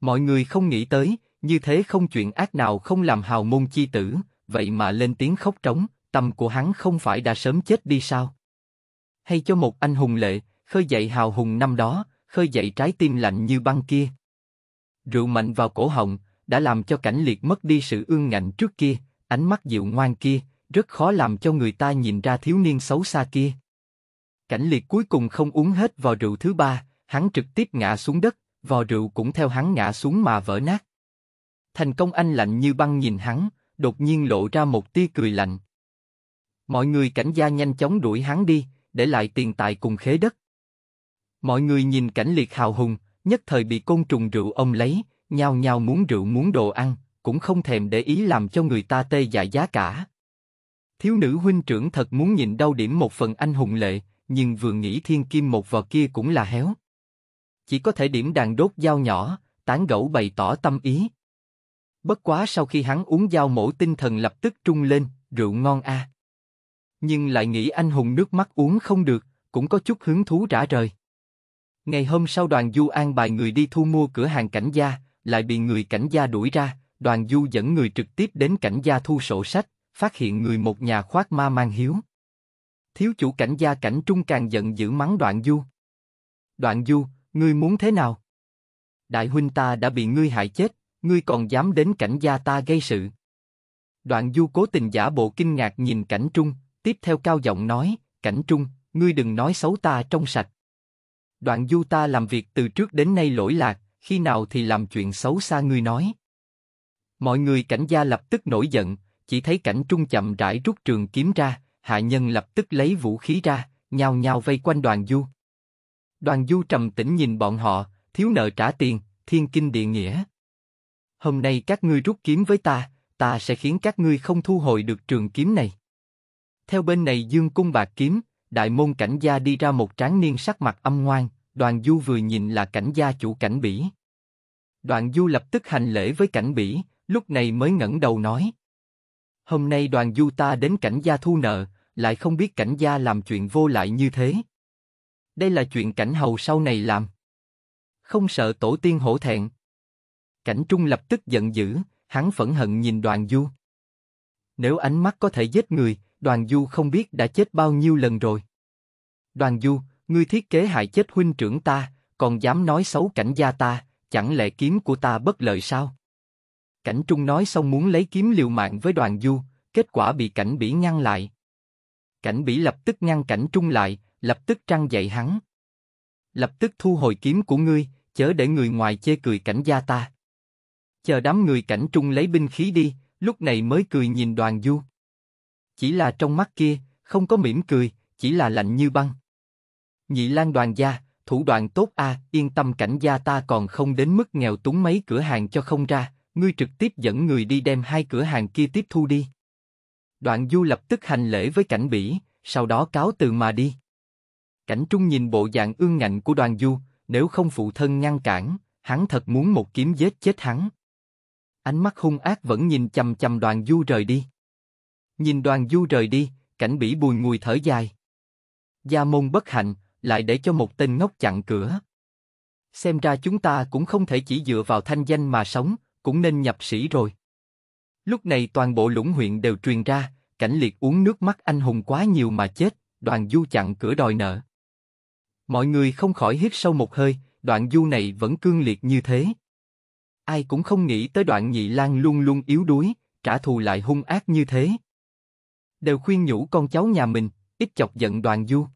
Mọi người không nghĩ tới, như thế không chuyện ác nào không làm hào môn chi tử, vậy mà lên tiếng khóc trống, tâm của hắn không phải đã sớm chết đi sao? Hay cho một anh hùng lệ, khơi dậy hào hùng năm đó, khơi dậy trái tim lạnh như băng kia. Rượu mạnh vào cổ họng, đã làm cho cảnh liệt mất đi sự ương ngạnh trước kia, ánh mắt dịu ngoan kia, rất khó làm cho người ta nhìn ra thiếu niên xấu xa kia. Cảnh liệt cuối cùng không uống hết vào rượu thứ ba, hắn trực tiếp ngã xuống đất, vò rượu cũng theo hắn ngã xuống mà vỡ nát. Thành công anh lạnh như băng nhìn hắn, đột nhiên lộ ra một tia cười lạnh. Mọi người cảnh gia nhanh chóng đuổi hắn đi, để lại tiền tài cùng khế đất. Mọi người nhìn cảnh liệt hào hùng, nhất thời bị côn trùng rượu ông lấy, nhao nhao muốn rượu muốn đồ ăn, cũng không thèm để ý làm cho người ta tê dại giá cả. Thiếu nữ huynh trưởng thật muốn nhìn đau điểm một phần anh hùng lệ, nhưng vừa nghĩ thiên kim một vò kia cũng là héo chỉ có thể điểm đàn đốt dao nhỏ, tán gẫu bày tỏ tâm ý. Bất quá sau khi hắn uống dao mổ tinh thần lập tức trung lên, rượu ngon a. À. Nhưng lại nghĩ anh hùng nước mắt uống không được, cũng có chút hứng thú rã rời. Ngày hôm sau đoàn du an bài người đi thu mua cửa hàng cảnh gia, lại bị người cảnh gia đuổi ra, đoàn du dẫn người trực tiếp đến cảnh gia thu sổ sách, phát hiện người một nhà khoác ma mang hiếu. Thiếu chủ cảnh gia cảnh trung càng giận dữ mắng đoạn du. Đoạn du, Ngươi muốn thế nào? Đại huynh ta đã bị ngươi hại chết, ngươi còn dám đến cảnh gia ta gây sự. Đoạn du cố tình giả bộ kinh ngạc nhìn cảnh trung, tiếp theo cao giọng nói, cảnh trung, ngươi đừng nói xấu ta trong sạch. Đoạn du ta làm việc từ trước đến nay lỗi lạc, khi nào thì làm chuyện xấu xa ngươi nói. Mọi người cảnh gia lập tức nổi giận, chỉ thấy cảnh trung chậm rãi rút trường kiếm ra, hạ nhân lập tức lấy vũ khí ra, nhào nhào vây quanh đoàn du. Đoàn Du trầm tĩnh nhìn bọn họ, thiếu nợ trả tiền, thiên kinh địa nghĩa. Hôm nay các ngươi rút kiếm với ta, ta sẽ khiến các ngươi không thu hồi được trường kiếm này. Theo bên này Dương cung bạc kiếm, đại môn cảnh gia đi ra một tráng niên sắc mặt âm ngoan, đoàn Du vừa nhìn là cảnh gia chủ cảnh bỉ. Đoàn Du lập tức hành lễ với cảnh bỉ, lúc này mới ngẩng đầu nói. Hôm nay đoàn Du ta đến cảnh gia thu nợ, lại không biết cảnh gia làm chuyện vô lại như thế đây là chuyện cảnh hầu sau này làm. Không sợ tổ tiên hổ thẹn. Cảnh trung lập tức giận dữ, hắn phẫn hận nhìn đoàn du. Nếu ánh mắt có thể giết người, đoàn du không biết đã chết bao nhiêu lần rồi. Đoàn du, ngươi thiết kế hại chết huynh trưởng ta, còn dám nói xấu cảnh gia ta, chẳng lẽ kiếm của ta bất lợi sao? Cảnh Trung nói xong muốn lấy kiếm liều mạng với đoàn du, kết quả bị cảnh bỉ ngăn lại. Cảnh bỉ lập tức ngăn cảnh Trung lại, lập tức trăng dậy hắn. Lập tức thu hồi kiếm của ngươi, chớ để người ngoài chê cười cảnh gia ta. Chờ đám người cảnh trung lấy binh khí đi, lúc này mới cười nhìn đoàn du. Chỉ là trong mắt kia, không có mỉm cười, chỉ là lạnh như băng. Nhị lan đoàn gia, thủ đoạn tốt a, à, yên tâm cảnh gia ta còn không đến mức nghèo túng mấy cửa hàng cho không ra, ngươi trực tiếp dẫn người đi đem hai cửa hàng kia tiếp thu đi. Đoạn du lập tức hành lễ với cảnh bỉ, sau đó cáo từ mà đi. Cảnh Trung nhìn bộ dạng ương ngạnh của Đoàn Du, nếu không phụ thân ngăn cản, hắn thật muốn một kiếm giết chết hắn. Ánh mắt hung ác vẫn nhìn chầm chầm Đoàn Du rời đi. Nhìn Đoàn Du rời đi, cảnh bỉ bùi ngùi thở dài. Gia môn bất hạnh, lại để cho một tên ngốc chặn cửa. Xem ra chúng ta cũng không thể chỉ dựa vào thanh danh mà sống, cũng nên nhập sĩ rồi. Lúc này toàn bộ lũng huyện đều truyền ra, cảnh liệt uống nước mắt anh hùng quá nhiều mà chết, đoàn du chặn cửa đòi nợ. Mọi người không khỏi hít sâu một hơi, đoạn du này vẫn cương liệt như thế. Ai cũng không nghĩ tới đoạn nhị lang luôn luôn yếu đuối, trả thù lại hung ác như thế. Đều khuyên nhủ con cháu nhà mình, ít chọc giận đoạn du.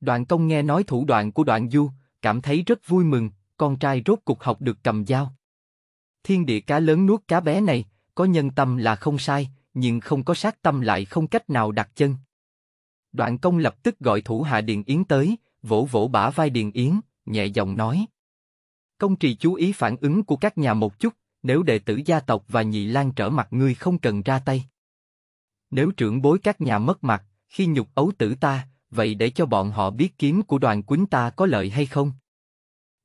đoạn công nghe nói thủ đoạn của đoạn du, cảm thấy rất vui mừng, con trai rốt cục học được cầm dao. Thiên địa cá lớn nuốt cá bé này, có nhân tâm là không sai, nhưng không có sát tâm lại không cách nào đặt chân. Đoạn công lập tức gọi thủ hạ Điện Yến tới, vỗ vỗ bả vai Điền Yến, nhẹ giọng nói. Công trì chú ý phản ứng của các nhà một chút, nếu đệ tử gia tộc và nhị lan trở mặt ngươi không cần ra tay. Nếu trưởng bối các nhà mất mặt, khi nhục ấu tử ta, vậy để cho bọn họ biết kiếm của đoàn quýnh ta có lợi hay không.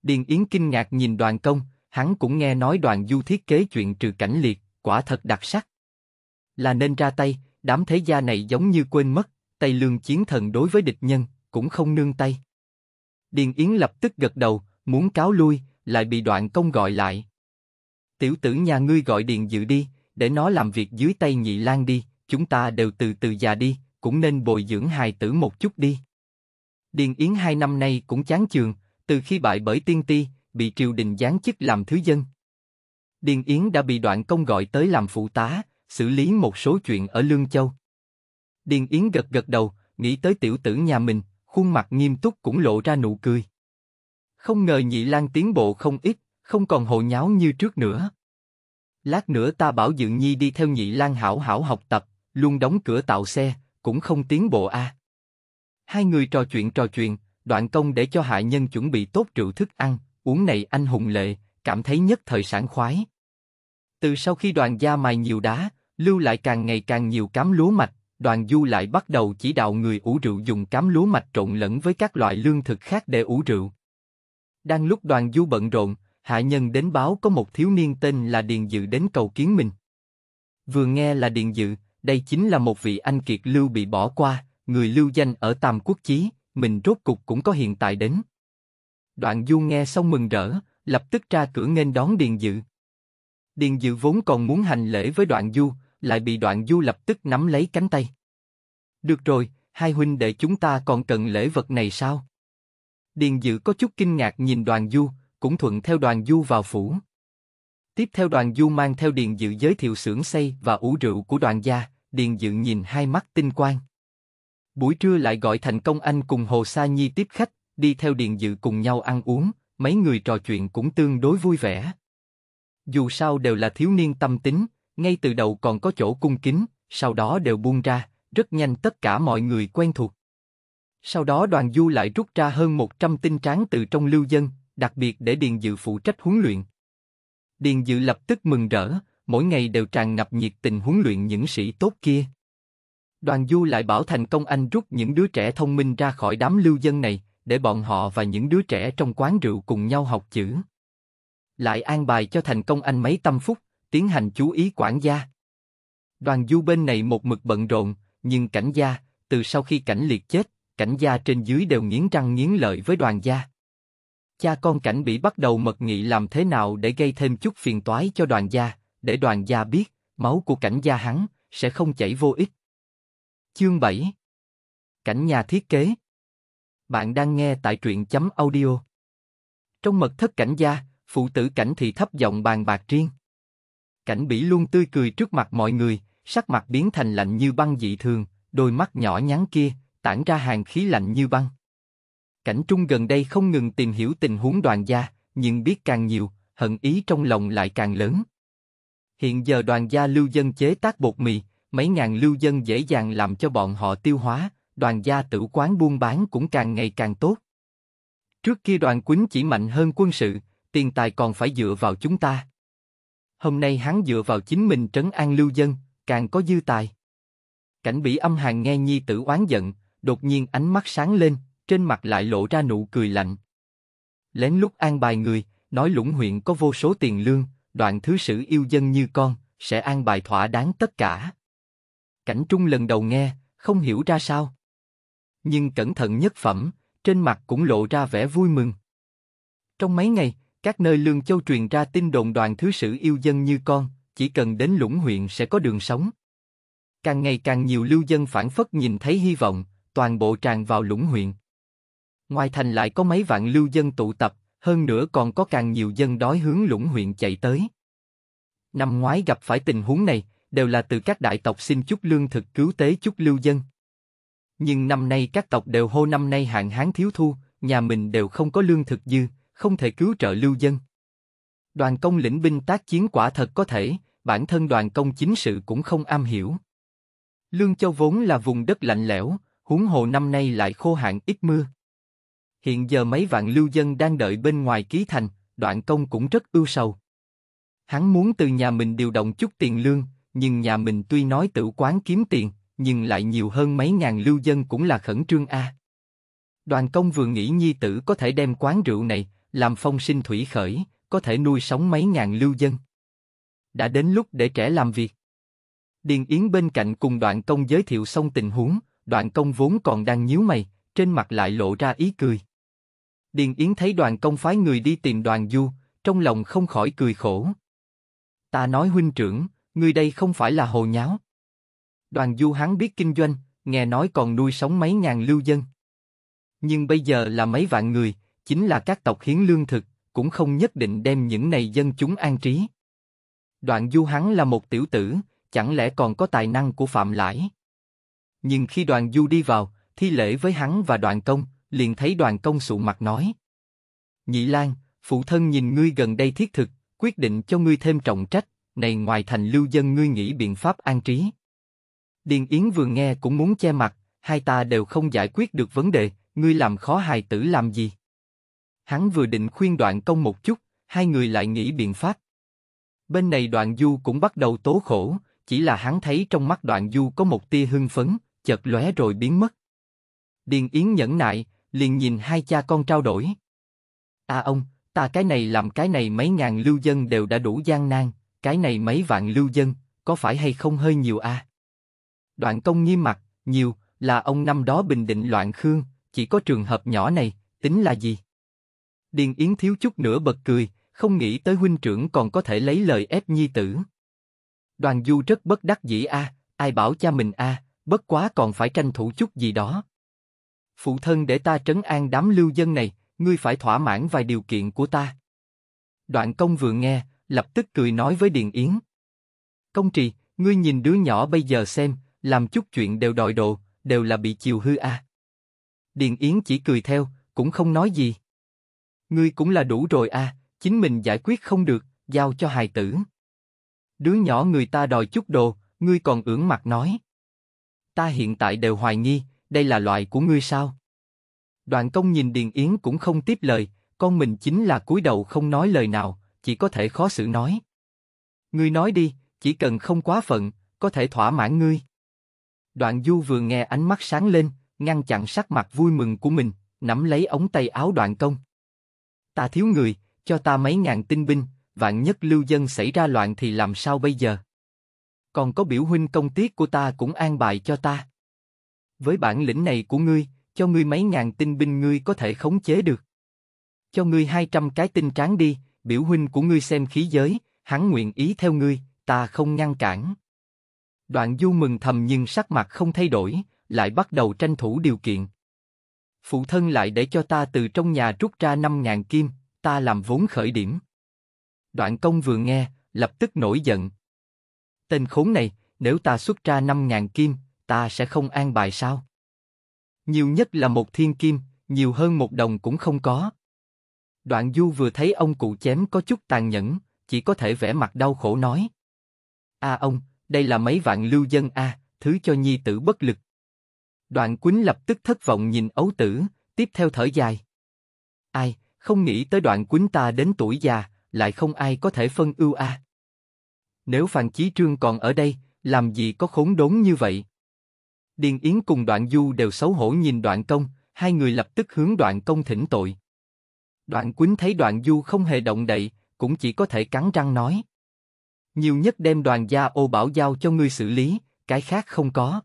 Điền Yến kinh ngạc nhìn đoàn công, hắn cũng nghe nói đoàn du thiết kế chuyện trừ cảnh liệt, quả thật đặc sắc. Là nên ra tay, đám thế gia này giống như quên mất, tay lương chiến thần đối với địch nhân, cũng không nương tay. Điền Yến lập tức gật đầu, muốn cáo lui, lại bị đoạn công gọi lại. Tiểu tử nhà ngươi gọi Điền Dự đi, để nó làm việc dưới tay nhị lang đi, chúng ta đều từ từ già đi, cũng nên bồi dưỡng hài tử một chút đi. Điền Yến hai năm nay cũng chán chường, từ khi bại bởi tiên ti, bị triều đình giáng chức làm thứ dân. Điền Yến đã bị đoạn công gọi tới làm phụ tá, xử lý một số chuyện ở Lương Châu. Điền Yến gật gật đầu, nghĩ tới tiểu tử nhà mình, khuôn mặt nghiêm túc cũng lộ ra nụ cười. Không ngờ Nhị lang tiến bộ không ít, không còn hồ nháo như trước nữa. Lát nữa ta bảo dự Nhi đi theo Nhị lang hảo hảo học tập, luôn đóng cửa tạo xe, cũng không tiến bộ a. À. Hai người trò chuyện trò chuyện, đoạn công để cho hạ nhân chuẩn bị tốt rượu thức ăn, uống này anh hùng lệ, cảm thấy nhất thời sảng khoái. Từ sau khi đoàn gia mài nhiều đá, lưu lại càng ngày càng nhiều cám lúa mạch, Đoàn Du lại bắt đầu chỉ đạo người ủ rượu dùng cám lúa mạch trộn lẫn với các loại lương thực khác để ủ rượu. Đang lúc Đoàn Du bận rộn, hạ nhân đến báo có một thiếu niên tên là Điền Dự đến cầu kiến mình. Vừa nghe là Điền Dự, đây chính là một vị anh kiệt lưu bị bỏ qua, người lưu danh ở Tam Quốc Chí, mình rốt cục cũng có hiện tại đến. Đoạn Du nghe xong mừng rỡ, lập tức ra cửa nghênh đón Điền Dự. Điền Dự vốn còn muốn hành lễ với Đoạn Du, lại bị đoạn du lập tức nắm lấy cánh tay. Được rồi, hai huynh đệ chúng ta còn cần lễ vật này sao? Điền Dự có chút kinh ngạc nhìn đoàn du, cũng thuận theo đoàn du vào phủ. Tiếp theo đoàn du mang theo Điền Dự giới thiệu xưởng xây và ủ rượu của đoàn gia, Điền Dự nhìn hai mắt tinh quang. Buổi trưa lại gọi thành công anh cùng Hồ Sa Nhi tiếp khách, đi theo Điền Dự cùng nhau ăn uống, mấy người trò chuyện cũng tương đối vui vẻ. Dù sao đều là thiếu niên tâm tính, ngay từ đầu còn có chỗ cung kính, sau đó đều buông ra, rất nhanh tất cả mọi người quen thuộc. Sau đó đoàn du lại rút ra hơn 100 tinh tráng từ trong lưu dân, đặc biệt để Điền Dự phụ trách huấn luyện. Điền Dự lập tức mừng rỡ, mỗi ngày đều tràn ngập nhiệt tình huấn luyện những sĩ tốt kia. Đoàn du lại bảo thành công anh rút những đứa trẻ thông minh ra khỏi đám lưu dân này, để bọn họ và những đứa trẻ trong quán rượu cùng nhau học chữ. Lại an bài cho thành công anh mấy tâm phúc, tiến hành chú ý quản gia. Đoàn du bên này một mực bận rộn, nhưng cảnh gia, từ sau khi cảnh liệt chết, cảnh gia trên dưới đều nghiến răng nghiến lợi với đoàn gia. Cha con cảnh bị bắt đầu mật nghị làm thế nào để gây thêm chút phiền toái cho đoàn gia, để đoàn gia biết, máu của cảnh gia hắn, sẽ không chảy vô ích. Chương 7 Cảnh nhà thiết kế Bạn đang nghe tại truyện chấm audio Trong mật thất cảnh gia, phụ tử cảnh thì thấp giọng bàn bạc riêng. Cảnh Bỉ luôn tươi cười trước mặt mọi người, sắc mặt biến thành lạnh như băng dị thường, đôi mắt nhỏ nhắn kia tản ra hàng khí lạnh như băng. Cảnh Trung gần đây không ngừng tìm hiểu tình huống đoàn gia, nhưng biết càng nhiều, hận ý trong lòng lại càng lớn. Hiện giờ đoàn gia lưu dân chế tác bột mì, mấy ngàn lưu dân dễ dàng làm cho bọn họ tiêu hóa, đoàn gia tử quán buôn bán cũng càng ngày càng tốt. Trước kia đoàn quýnh chỉ mạnh hơn quân sự, tiền tài còn phải dựa vào chúng ta hôm nay hắn dựa vào chính mình trấn an lưu dân, càng có dư tài. Cảnh bị âm hàng nghe nhi tử oán giận, đột nhiên ánh mắt sáng lên, trên mặt lại lộ ra nụ cười lạnh. Lén lúc an bài người, nói lũng huyện có vô số tiền lương, đoạn thứ sử yêu dân như con, sẽ an bài thỏa đáng tất cả. Cảnh trung lần đầu nghe, không hiểu ra sao. Nhưng cẩn thận nhất phẩm, trên mặt cũng lộ ra vẻ vui mừng. Trong mấy ngày, các nơi Lương Châu truyền ra tin đồn đoàn thứ sử yêu dân như con, chỉ cần đến lũng huyện sẽ có đường sống. Càng ngày càng nhiều lưu dân phản phất nhìn thấy hy vọng, toàn bộ tràn vào lũng huyện. Ngoài thành lại có mấy vạn lưu dân tụ tập, hơn nữa còn có càng nhiều dân đói hướng lũng huyện chạy tới. Năm ngoái gặp phải tình huống này, đều là từ các đại tộc xin chút lương thực cứu tế chút lưu dân. Nhưng năm nay các tộc đều hô năm nay hạn hán thiếu thu, nhà mình đều không có lương thực dư, không thể cứu trợ lưu dân. Đoàn công lĩnh binh tác chiến quả thật có thể, bản thân đoàn công chính sự cũng không am hiểu. Lương Châu vốn là vùng đất lạnh lẽo, huống hồ năm nay lại khô hạn ít mưa. Hiện giờ mấy vạn lưu dân đang đợi bên ngoài ký thành, đoạn công cũng rất ưu sầu. Hắn muốn từ nhà mình điều động chút tiền lương, nhưng nhà mình tuy nói tự quán kiếm tiền, nhưng lại nhiều hơn mấy ngàn lưu dân cũng là khẩn trương a. Đoàn công vừa nghĩ nhi tử có thể đem quán rượu này, làm phong sinh thủy khởi, có thể nuôi sống mấy ngàn lưu dân. Đã đến lúc để trẻ làm việc. Điền Yến bên cạnh cùng đoạn công giới thiệu xong tình huống, đoạn công vốn còn đang nhíu mày, trên mặt lại lộ ra ý cười. Điền Yến thấy đoàn công phái người đi tìm đoàn du, trong lòng không khỏi cười khổ. Ta nói huynh trưởng, người đây không phải là hồ nháo. Đoàn du hắn biết kinh doanh, nghe nói còn nuôi sống mấy ngàn lưu dân. Nhưng bây giờ là mấy vạn người, chính là các tộc hiến lương thực, cũng không nhất định đem những này dân chúng an trí. Đoạn du hắn là một tiểu tử, chẳng lẽ còn có tài năng của Phạm Lãi? Nhưng khi đoàn du đi vào, thi lễ với hắn và đoàn công, liền thấy đoàn công sụ mặt nói. Nhị Lan, phụ thân nhìn ngươi gần đây thiết thực, quyết định cho ngươi thêm trọng trách, này ngoài thành lưu dân ngươi nghĩ biện pháp an trí. Điền Yến vừa nghe cũng muốn che mặt, hai ta đều không giải quyết được vấn đề, ngươi làm khó hài tử làm gì? Hắn vừa định khuyên đoạn công một chút, hai người lại nghĩ biện pháp. Bên này đoạn du cũng bắt đầu tố khổ, chỉ là hắn thấy trong mắt đoạn du có một tia hưng phấn, chợt lóe rồi biến mất. Điền Yến nhẫn nại, liền nhìn hai cha con trao đổi. À ông, ta cái này làm cái này mấy ngàn lưu dân đều đã đủ gian nan, cái này mấy vạn lưu dân, có phải hay không hơi nhiều a? À? Đoạn công nghiêm mặt, nhiều, là ông năm đó bình định loạn khương, chỉ có trường hợp nhỏ này, tính là gì? Điền Yến thiếu chút nữa bật cười, không nghĩ tới huynh trưởng còn có thể lấy lời ép nhi tử. Đoàn Du rất bất đắc dĩ a, à, ai bảo cha mình a, à, bất quá còn phải tranh thủ chút gì đó. Phụ thân để ta trấn an đám lưu dân này, ngươi phải thỏa mãn vài điều kiện của ta. Đoạn công vừa nghe, lập tức cười nói với Điền Yến. Công trì, ngươi nhìn đứa nhỏ bây giờ xem, làm chút chuyện đều đòi độ, đều là bị chiều hư a. À. Điền Yến chỉ cười theo, cũng không nói gì. Ngươi cũng là đủ rồi à, chính mình giải quyết không được, giao cho hài tử. Đứa nhỏ người ta đòi chút đồ, ngươi còn ưỡn mặt nói. Ta hiện tại đều hoài nghi, đây là loại của ngươi sao? Đoạn công nhìn Điền Yến cũng không tiếp lời, con mình chính là cúi đầu không nói lời nào, chỉ có thể khó xử nói. Ngươi nói đi, chỉ cần không quá phận, có thể thỏa mãn ngươi. Đoạn Du vừa nghe ánh mắt sáng lên, ngăn chặn sắc mặt vui mừng của mình, nắm lấy ống tay áo Đoạn Công. Ta thiếu người, cho ta mấy ngàn tinh binh, vạn nhất lưu dân xảy ra loạn thì làm sao bây giờ? Còn có biểu huynh công tiết của ta cũng an bài cho ta. Với bản lĩnh này của ngươi, cho ngươi mấy ngàn tinh binh ngươi có thể khống chế được. Cho ngươi hai trăm cái tinh tráng đi, biểu huynh của ngươi xem khí giới, hắn nguyện ý theo ngươi, ta không ngăn cản. Đoạn du mừng thầm nhưng sắc mặt không thay đổi, lại bắt đầu tranh thủ điều kiện phụ thân lại để cho ta từ trong nhà rút ra 5.000 kim, ta làm vốn khởi điểm. Đoạn công vừa nghe, lập tức nổi giận. Tên khốn này, nếu ta xuất ra 5.000 kim, ta sẽ không an bài sao? Nhiều nhất là một thiên kim, nhiều hơn một đồng cũng không có. Đoạn du vừa thấy ông cụ chém có chút tàn nhẫn, chỉ có thể vẽ mặt đau khổ nói. a à ông, đây là mấy vạn lưu dân a, à, thứ cho nhi tử bất lực. Đoạn Quýnh lập tức thất vọng nhìn ấu tử, tiếp theo thở dài. Ai, không nghĩ tới đoạn Quýnh ta đến tuổi già, lại không ai có thể phân ưu a. À. Nếu Phan Chí Trương còn ở đây, làm gì có khốn đốn như vậy? Điền Yến cùng đoạn Du đều xấu hổ nhìn đoạn công, hai người lập tức hướng đoạn công thỉnh tội. Đoạn Quýnh thấy đoạn Du không hề động đậy, cũng chỉ có thể cắn răng nói. Nhiều nhất đem đoàn gia ô bảo giao cho ngươi xử lý, cái khác không có.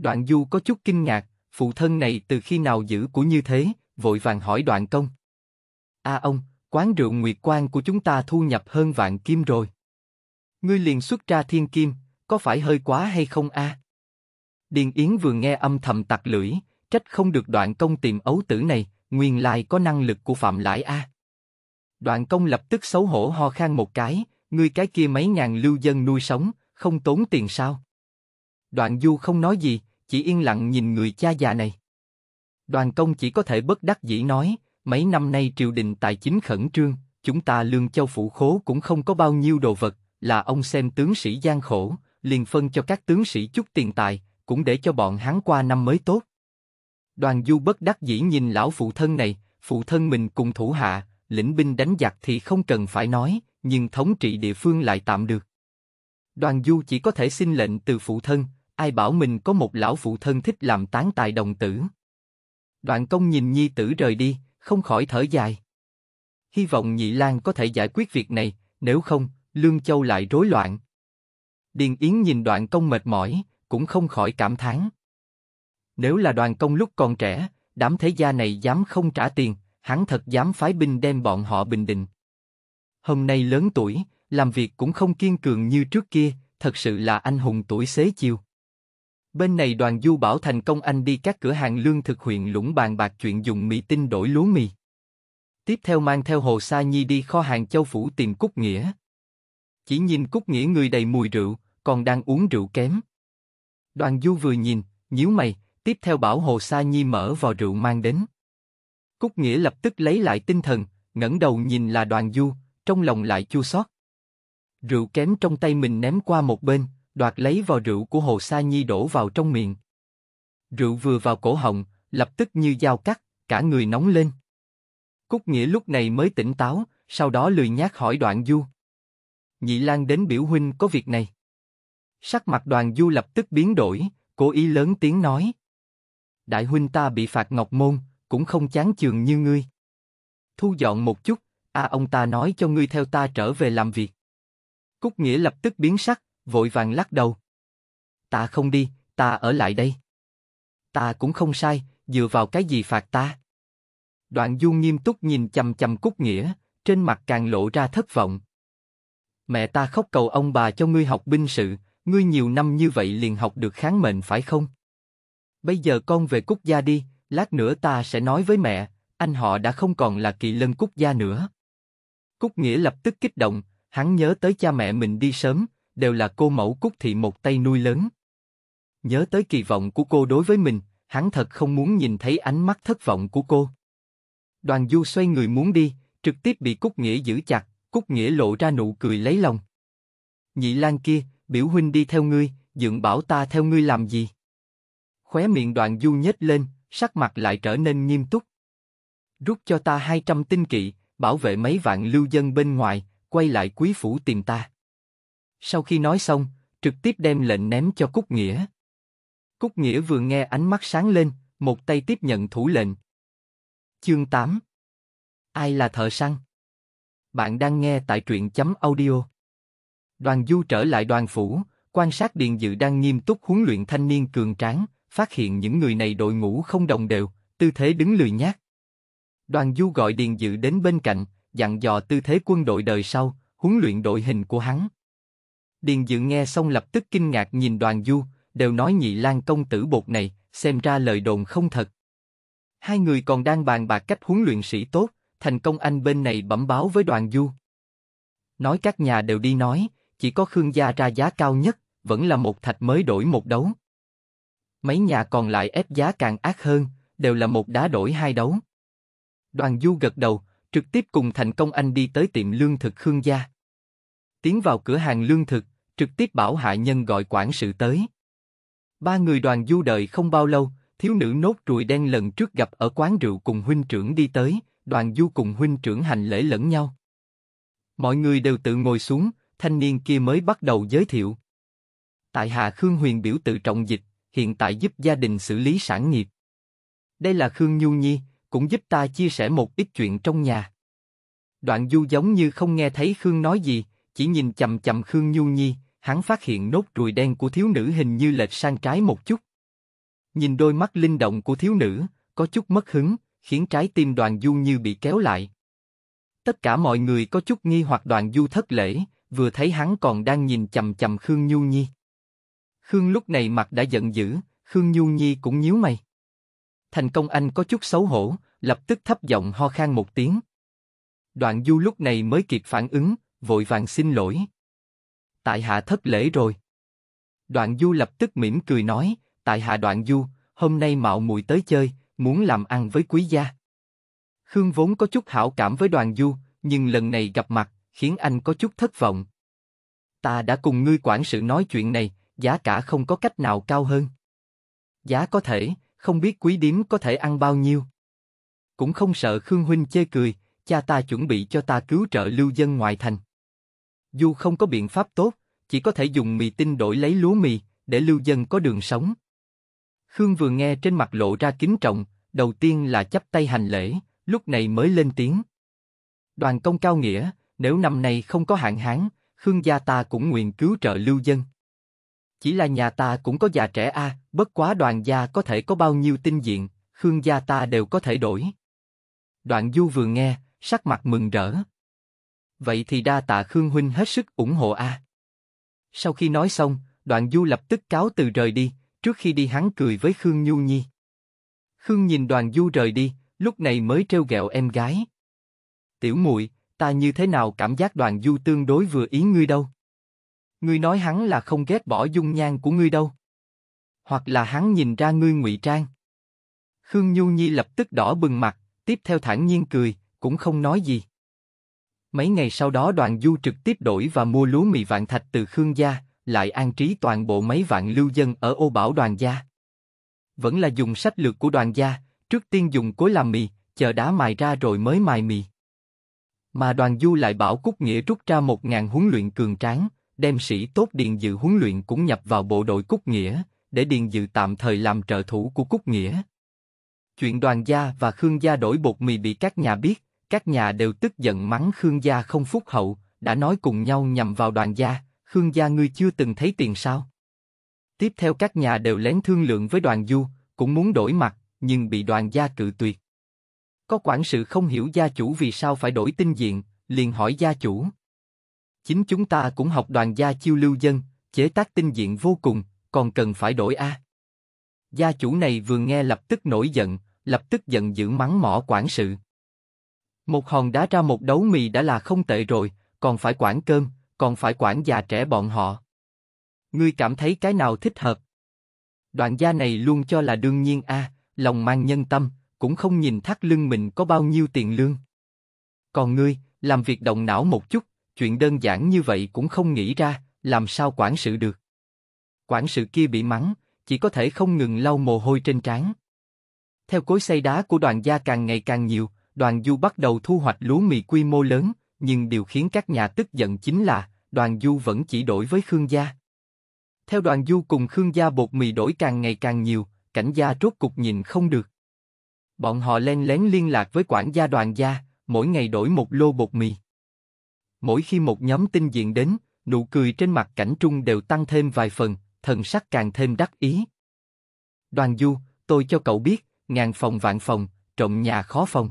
Đoạn Du có chút kinh ngạc, phụ thân này từ khi nào giữ của như thế, vội vàng hỏi đoạn công. A à ông, quán rượu Nguyệt Quan của chúng ta thu nhập hơn vạn kim rồi. Ngươi liền xuất ra thiên kim, có phải hơi quá hay không a? À? Điền Yến vừa nghe âm thầm tặc lưỡi, trách không được đoạn công tìm ấu tử này, nguyên lai có năng lực của phạm lãi a. À. Đoạn công lập tức xấu hổ ho khan một cái, ngươi cái kia mấy ngàn lưu dân nuôi sống, không tốn tiền sao? Đoạn du không nói gì, chỉ yên lặng nhìn người cha già này. Đoàn công chỉ có thể bất đắc dĩ nói, mấy năm nay triều đình tài chính khẩn trương, chúng ta lương châu phủ khố cũng không có bao nhiêu đồ vật, là ông xem tướng sĩ gian khổ, liền phân cho các tướng sĩ chút tiền tài, cũng để cho bọn hắn qua năm mới tốt. Đoàn du bất đắc dĩ nhìn lão phụ thân này, phụ thân mình cùng thủ hạ, lĩnh binh đánh giặc thì không cần phải nói, nhưng thống trị địa phương lại tạm được. Đoàn du chỉ có thể xin lệnh từ phụ thân, ai bảo mình có một lão phụ thân thích làm tán tài đồng tử. Đoạn công nhìn nhi tử rời đi, không khỏi thở dài. Hy vọng Nhị Lan có thể giải quyết việc này, nếu không, Lương Châu lại rối loạn. Điền Yến nhìn đoạn công mệt mỏi, cũng không khỏi cảm thán. Nếu là đoàn công lúc còn trẻ, đám thế gia này dám không trả tiền, hắn thật dám phái binh đem bọn họ bình định. Hôm nay lớn tuổi, làm việc cũng không kiên cường như trước kia, thật sự là anh hùng tuổi xế chiều. Bên này đoàn du bảo thành công anh đi các cửa hàng lương thực huyện lũng bàn bạc chuyện dùng mì tinh đổi lúa mì. Tiếp theo mang theo Hồ Sa Nhi đi kho hàng châu phủ tìm Cúc Nghĩa. Chỉ nhìn Cúc Nghĩa người đầy mùi rượu, còn đang uống rượu kém. Đoàn du vừa nhìn, nhíu mày, tiếp theo bảo Hồ Sa Nhi mở vò rượu mang đến. Cúc Nghĩa lập tức lấy lại tinh thần, ngẩng đầu nhìn là đoàn du, trong lòng lại chua xót. Rượu kém trong tay mình ném qua một bên, đoạt lấy vò rượu của Hồ Sa Nhi đổ vào trong miệng. Rượu vừa vào cổ họng, lập tức như dao cắt, cả người nóng lên. Cúc Nghĩa lúc này mới tỉnh táo, sau đó lười nhác hỏi Đoạn Du. Nhị Lan đến biểu huynh có việc này. Sắc mặt Đoàn Du lập tức biến đổi, cố ý lớn tiếng nói. Đại huynh ta bị phạt ngọc môn, cũng không chán chường như ngươi. Thu dọn một chút, a à ông ta nói cho ngươi theo ta trở về làm việc. Cúc Nghĩa lập tức biến sắc, vội vàng lắc đầu. Ta không đi, ta ở lại đây. Ta cũng không sai, dựa vào cái gì phạt ta? Đoạn Du nghiêm túc nhìn chầm chầm Cúc Nghĩa, trên mặt càng lộ ra thất vọng. Mẹ ta khóc cầu ông bà cho ngươi học binh sự, ngươi nhiều năm như vậy liền học được kháng mệnh phải không? Bây giờ con về Cúc gia đi, lát nữa ta sẽ nói với mẹ, anh họ đã không còn là kỳ lân Cúc gia nữa. Cúc Nghĩa lập tức kích động, hắn nhớ tới cha mẹ mình đi sớm, đều là cô mẫu Cúc Thị một tay nuôi lớn. Nhớ tới kỳ vọng của cô đối với mình, hắn thật không muốn nhìn thấy ánh mắt thất vọng của cô. Đoàn Du xoay người muốn đi, trực tiếp bị Cúc Nghĩa giữ chặt, Cúc Nghĩa lộ ra nụ cười lấy lòng. Nhị Lan kia, biểu huynh đi theo ngươi, dượng bảo ta theo ngươi làm gì? Khóe miệng đoàn Du nhếch lên, sắc mặt lại trở nên nghiêm túc. Rút cho ta 200 tinh kỵ, bảo vệ mấy vạn lưu dân bên ngoài, quay lại quý phủ tìm ta. Sau khi nói xong, trực tiếp đem lệnh ném cho Cúc Nghĩa. Cúc Nghĩa vừa nghe ánh mắt sáng lên, một tay tiếp nhận thủ lệnh. Chương 8 Ai là thợ săn? Bạn đang nghe tại truyện chấm audio. Đoàn du trở lại đoàn phủ, quan sát Điền Dự đang nghiêm túc huấn luyện thanh niên cường tráng, phát hiện những người này đội ngũ không đồng đều, tư thế đứng lười nhác. Đoàn du gọi Điền Dự đến bên cạnh, dặn dò tư thế quân đội đời sau, huấn luyện đội hình của hắn. Điền Dự nghe xong lập tức kinh ngạc nhìn Đoàn Du, đều nói nhị lang công tử bột này, xem ra lời đồn không thật. Hai người còn đang bàn bạc cách huấn luyện sĩ tốt, thành công anh bên này bẩm báo với Đoàn Du. Nói các nhà đều đi nói, chỉ có Khương gia ra giá cao nhất, vẫn là một thạch mới đổi một đấu. Mấy nhà còn lại ép giá càng ác hơn, đều là một đá đổi hai đấu. Đoàn Du gật đầu, trực tiếp cùng thành công anh đi tới tiệm lương thực Khương gia. Tiến vào cửa hàng lương thực, trực tiếp bảo hạ nhân gọi quản sự tới. Ba người đoàn du đời không bao lâu, thiếu nữ nốt ruồi đen lần trước gặp ở quán rượu cùng huynh trưởng đi tới, đoàn du cùng huynh trưởng hành lễ lẫn nhau. Mọi người đều tự ngồi xuống, thanh niên kia mới bắt đầu giới thiệu. Tại hạ Khương Huyền biểu tự trọng dịch, hiện tại giúp gia đình xử lý sản nghiệp. Đây là Khương Nhu Nhi, cũng giúp ta chia sẻ một ít chuyện trong nhà. Đoạn du giống như không nghe thấy Khương nói gì, chỉ nhìn chầm chầm Khương Nhu Nhi, hắn phát hiện nốt ruồi đen của thiếu nữ hình như lệch sang trái một chút. Nhìn đôi mắt linh động của thiếu nữ, có chút mất hứng, khiến trái tim đoàn du như bị kéo lại. Tất cả mọi người có chút nghi hoặc đoàn du thất lễ, vừa thấy hắn còn đang nhìn chầm chầm Khương Nhu Nhi. Khương lúc này mặt đã giận dữ, Khương Nhu Nhi cũng nhíu mày. Thành công anh có chút xấu hổ, lập tức thấp giọng ho khan một tiếng. Đoạn du lúc này mới kịp phản ứng, vội vàng xin lỗi tại hạ thất lễ rồi. Đoạn Du lập tức mỉm cười nói, tại hạ Đoạn Du, hôm nay mạo muội tới chơi, muốn làm ăn với quý gia. Khương vốn có chút hảo cảm với Đoàn Du, nhưng lần này gặp mặt, khiến anh có chút thất vọng. Ta đã cùng ngươi quản sự nói chuyện này, giá cả không có cách nào cao hơn. Giá có thể, không biết quý điếm có thể ăn bao nhiêu. Cũng không sợ Khương Huynh chê cười, cha ta chuẩn bị cho ta cứu trợ lưu dân ngoài thành dù không có biện pháp tốt, chỉ có thể dùng mì tinh đổi lấy lúa mì, để lưu dân có đường sống. Khương vừa nghe trên mặt lộ ra kính trọng, đầu tiên là chấp tay hành lễ, lúc này mới lên tiếng. Đoàn công cao nghĩa, nếu năm nay không có hạn hán, Khương gia ta cũng nguyện cứu trợ lưu dân. Chỉ là nhà ta cũng có già trẻ a, bất quá đoàn gia có thể có bao nhiêu tinh diện, Khương gia ta đều có thể đổi. Đoạn du vừa nghe, sắc mặt mừng rỡ, vậy thì đa tạ Khương Huynh hết sức ủng hộ a. Sau khi nói xong, đoạn du lập tức cáo từ rời đi, trước khi đi hắn cười với Khương Nhu Nhi. Khương nhìn đoàn du rời đi, lúc này mới trêu ghẹo em gái. Tiểu muội, ta như thế nào cảm giác đoàn du tương đối vừa ý ngươi đâu? Ngươi nói hắn là không ghét bỏ dung nhan của ngươi đâu. Hoặc là hắn nhìn ra ngươi ngụy trang. Khương Nhu Nhi lập tức đỏ bừng mặt, tiếp theo thản nhiên cười, cũng không nói gì. Mấy ngày sau đó đoàn du trực tiếp đổi và mua lúa mì vạn thạch từ Khương gia, lại an trí toàn bộ mấy vạn lưu dân ở ô bảo đoàn gia. Vẫn là dùng sách lược của đoàn gia, trước tiên dùng cối làm mì, chờ đá mài ra rồi mới mài mì. Mà đoàn du lại bảo Cúc Nghĩa rút ra một ngàn huấn luyện cường tráng, đem sĩ tốt Điền Dự huấn luyện cũng nhập vào bộ đội Cúc Nghĩa, để Điền Dự tạm thời làm trợ thủ của Cúc Nghĩa. Chuyện đoàn gia và Khương gia đổi bột mì bị các nhà biết, các nhà đều tức giận mắng Khương gia không phúc hậu, đã nói cùng nhau nhằm vào đoàn gia, Khương gia ngươi chưa từng thấy tiền sao? Tiếp theo các nhà đều lén thương lượng với đoàn du, cũng muốn đổi mặt, nhưng bị đoàn gia cự tuyệt. Có quản sự không hiểu gia chủ vì sao phải đổi tinh diện, liền hỏi gia chủ. Chính chúng ta cũng học đoàn gia chiêu lưu dân, chế tác tinh diện vô cùng, còn cần phải đổi a. Gia chủ này vừa nghe lập tức nổi giận, lập tức giận dữ mắng mỏ quản sự. Một hòn đá ra một đấu mì đã là không tệ rồi, còn phải quản cơm, còn phải quản già trẻ bọn họ. Ngươi cảm thấy cái nào thích hợp? Đoạn gia này luôn cho là đương nhiên a, à, lòng mang nhân tâm, cũng không nhìn thắt lưng mình có bao nhiêu tiền lương. Còn ngươi, làm việc động não một chút, chuyện đơn giản như vậy cũng không nghĩ ra, làm sao quản sự được? Quản sự kia bị mắng, chỉ có thể không ngừng lau mồ hôi trên trán. Theo cối xây đá của đoàn gia càng ngày càng nhiều, Đoàn Du bắt đầu thu hoạch lúa mì quy mô lớn, nhưng điều khiến các nhà tức giận chính là Đoàn Du vẫn chỉ đổi với Khương gia. Theo Đoàn Du cùng Khương gia bột mì đổi càng ngày càng nhiều, cảnh gia rốt cục nhìn không được. Bọn họ len lén liên lạc với quản gia Đoàn gia, mỗi ngày đổi một lô bột mì. Mỗi khi một nhóm tinh diện đến, nụ cười trên mặt cảnh trung đều tăng thêm vài phần, thần sắc càng thêm đắc ý. Đoàn Du, tôi cho cậu biết, ngàn phòng vạn phòng, trộm nhà khó phòng.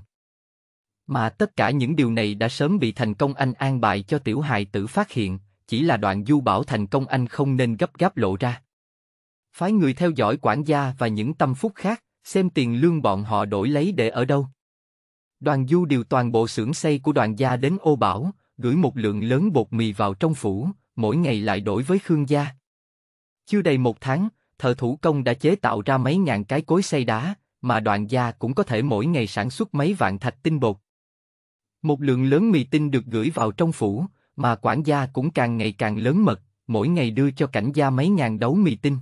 Mà tất cả những điều này đã sớm bị thành công anh an bài cho tiểu hài tử phát hiện, chỉ là đoạn du bảo thành công anh không nên gấp gáp lộ ra. Phái người theo dõi quản gia và những tâm phúc khác, xem tiền lương bọn họ đổi lấy để ở đâu. Đoàn du điều toàn bộ xưởng xây của đoàn gia đến ô bảo, gửi một lượng lớn bột mì vào trong phủ, mỗi ngày lại đổi với Khương gia. Chưa đầy một tháng, thợ thủ công đã chế tạo ra mấy ngàn cái cối xây đá, mà đoàn gia cũng có thể mỗi ngày sản xuất mấy vạn thạch tinh bột. Một lượng lớn mì tinh được gửi vào trong phủ, mà quản gia cũng càng ngày càng lớn mật, mỗi ngày đưa cho cảnh gia mấy ngàn đấu mì tinh.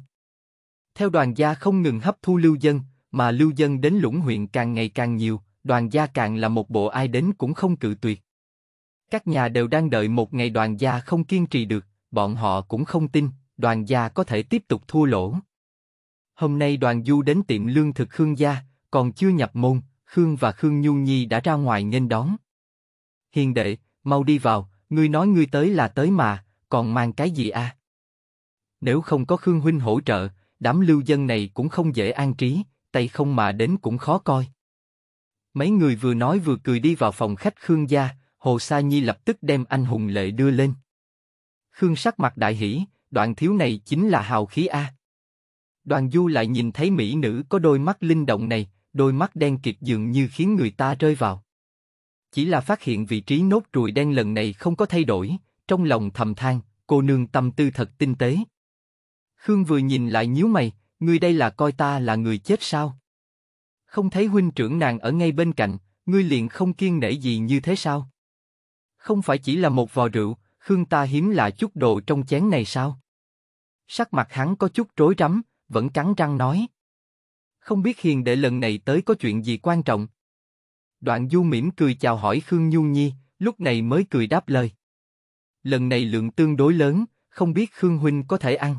Theo đoàn gia không ngừng hấp thu lưu dân, mà lưu dân đến lũng huyện càng ngày càng nhiều, đoàn gia càng là một bộ ai đến cũng không cự tuyệt. Các nhà đều đang đợi một ngày đoàn gia không kiên trì được, bọn họ cũng không tin, đoàn gia có thể tiếp tục thua lỗ. Hôm nay đoàn du đến tiệm lương thực Khương gia, còn chưa nhập môn, Khương và Khương Nhu Nhi đã ra ngoài nghênh đón hiền đệ, mau đi vào, ngươi nói ngươi tới là tới mà, còn mang cái gì à? Nếu không có Khương Huynh hỗ trợ, đám lưu dân này cũng không dễ an trí, tay không mà đến cũng khó coi. Mấy người vừa nói vừa cười đi vào phòng khách Khương gia, Hồ Sa Nhi lập tức đem anh hùng lệ đưa lên. Khương sắc mặt đại hỉ, đoạn thiếu này chính là hào khí A. Đoàn du lại nhìn thấy mỹ nữ có đôi mắt linh động này, đôi mắt đen kịt dường như khiến người ta rơi vào. Chỉ là phát hiện vị trí nốt ruồi đen lần này không có thay đổi, trong lòng thầm than, cô nương tâm tư thật tinh tế. Khương vừa nhìn lại nhíu mày, ngươi đây là coi ta là người chết sao? Không thấy huynh trưởng nàng ở ngay bên cạnh, ngươi liền không kiên nể gì như thế sao? Không phải chỉ là một vò rượu, Khương ta hiếm là chút đồ trong chén này sao? Sắc mặt hắn có chút rối rắm, vẫn cắn răng nói. Không biết hiền đệ lần này tới có chuyện gì quan trọng, Đoạn Du mỉm cười chào hỏi Khương nhung Nhi, lúc này mới cười đáp lời. Lần này lượng tương đối lớn, không biết Khương Huynh có thể ăn.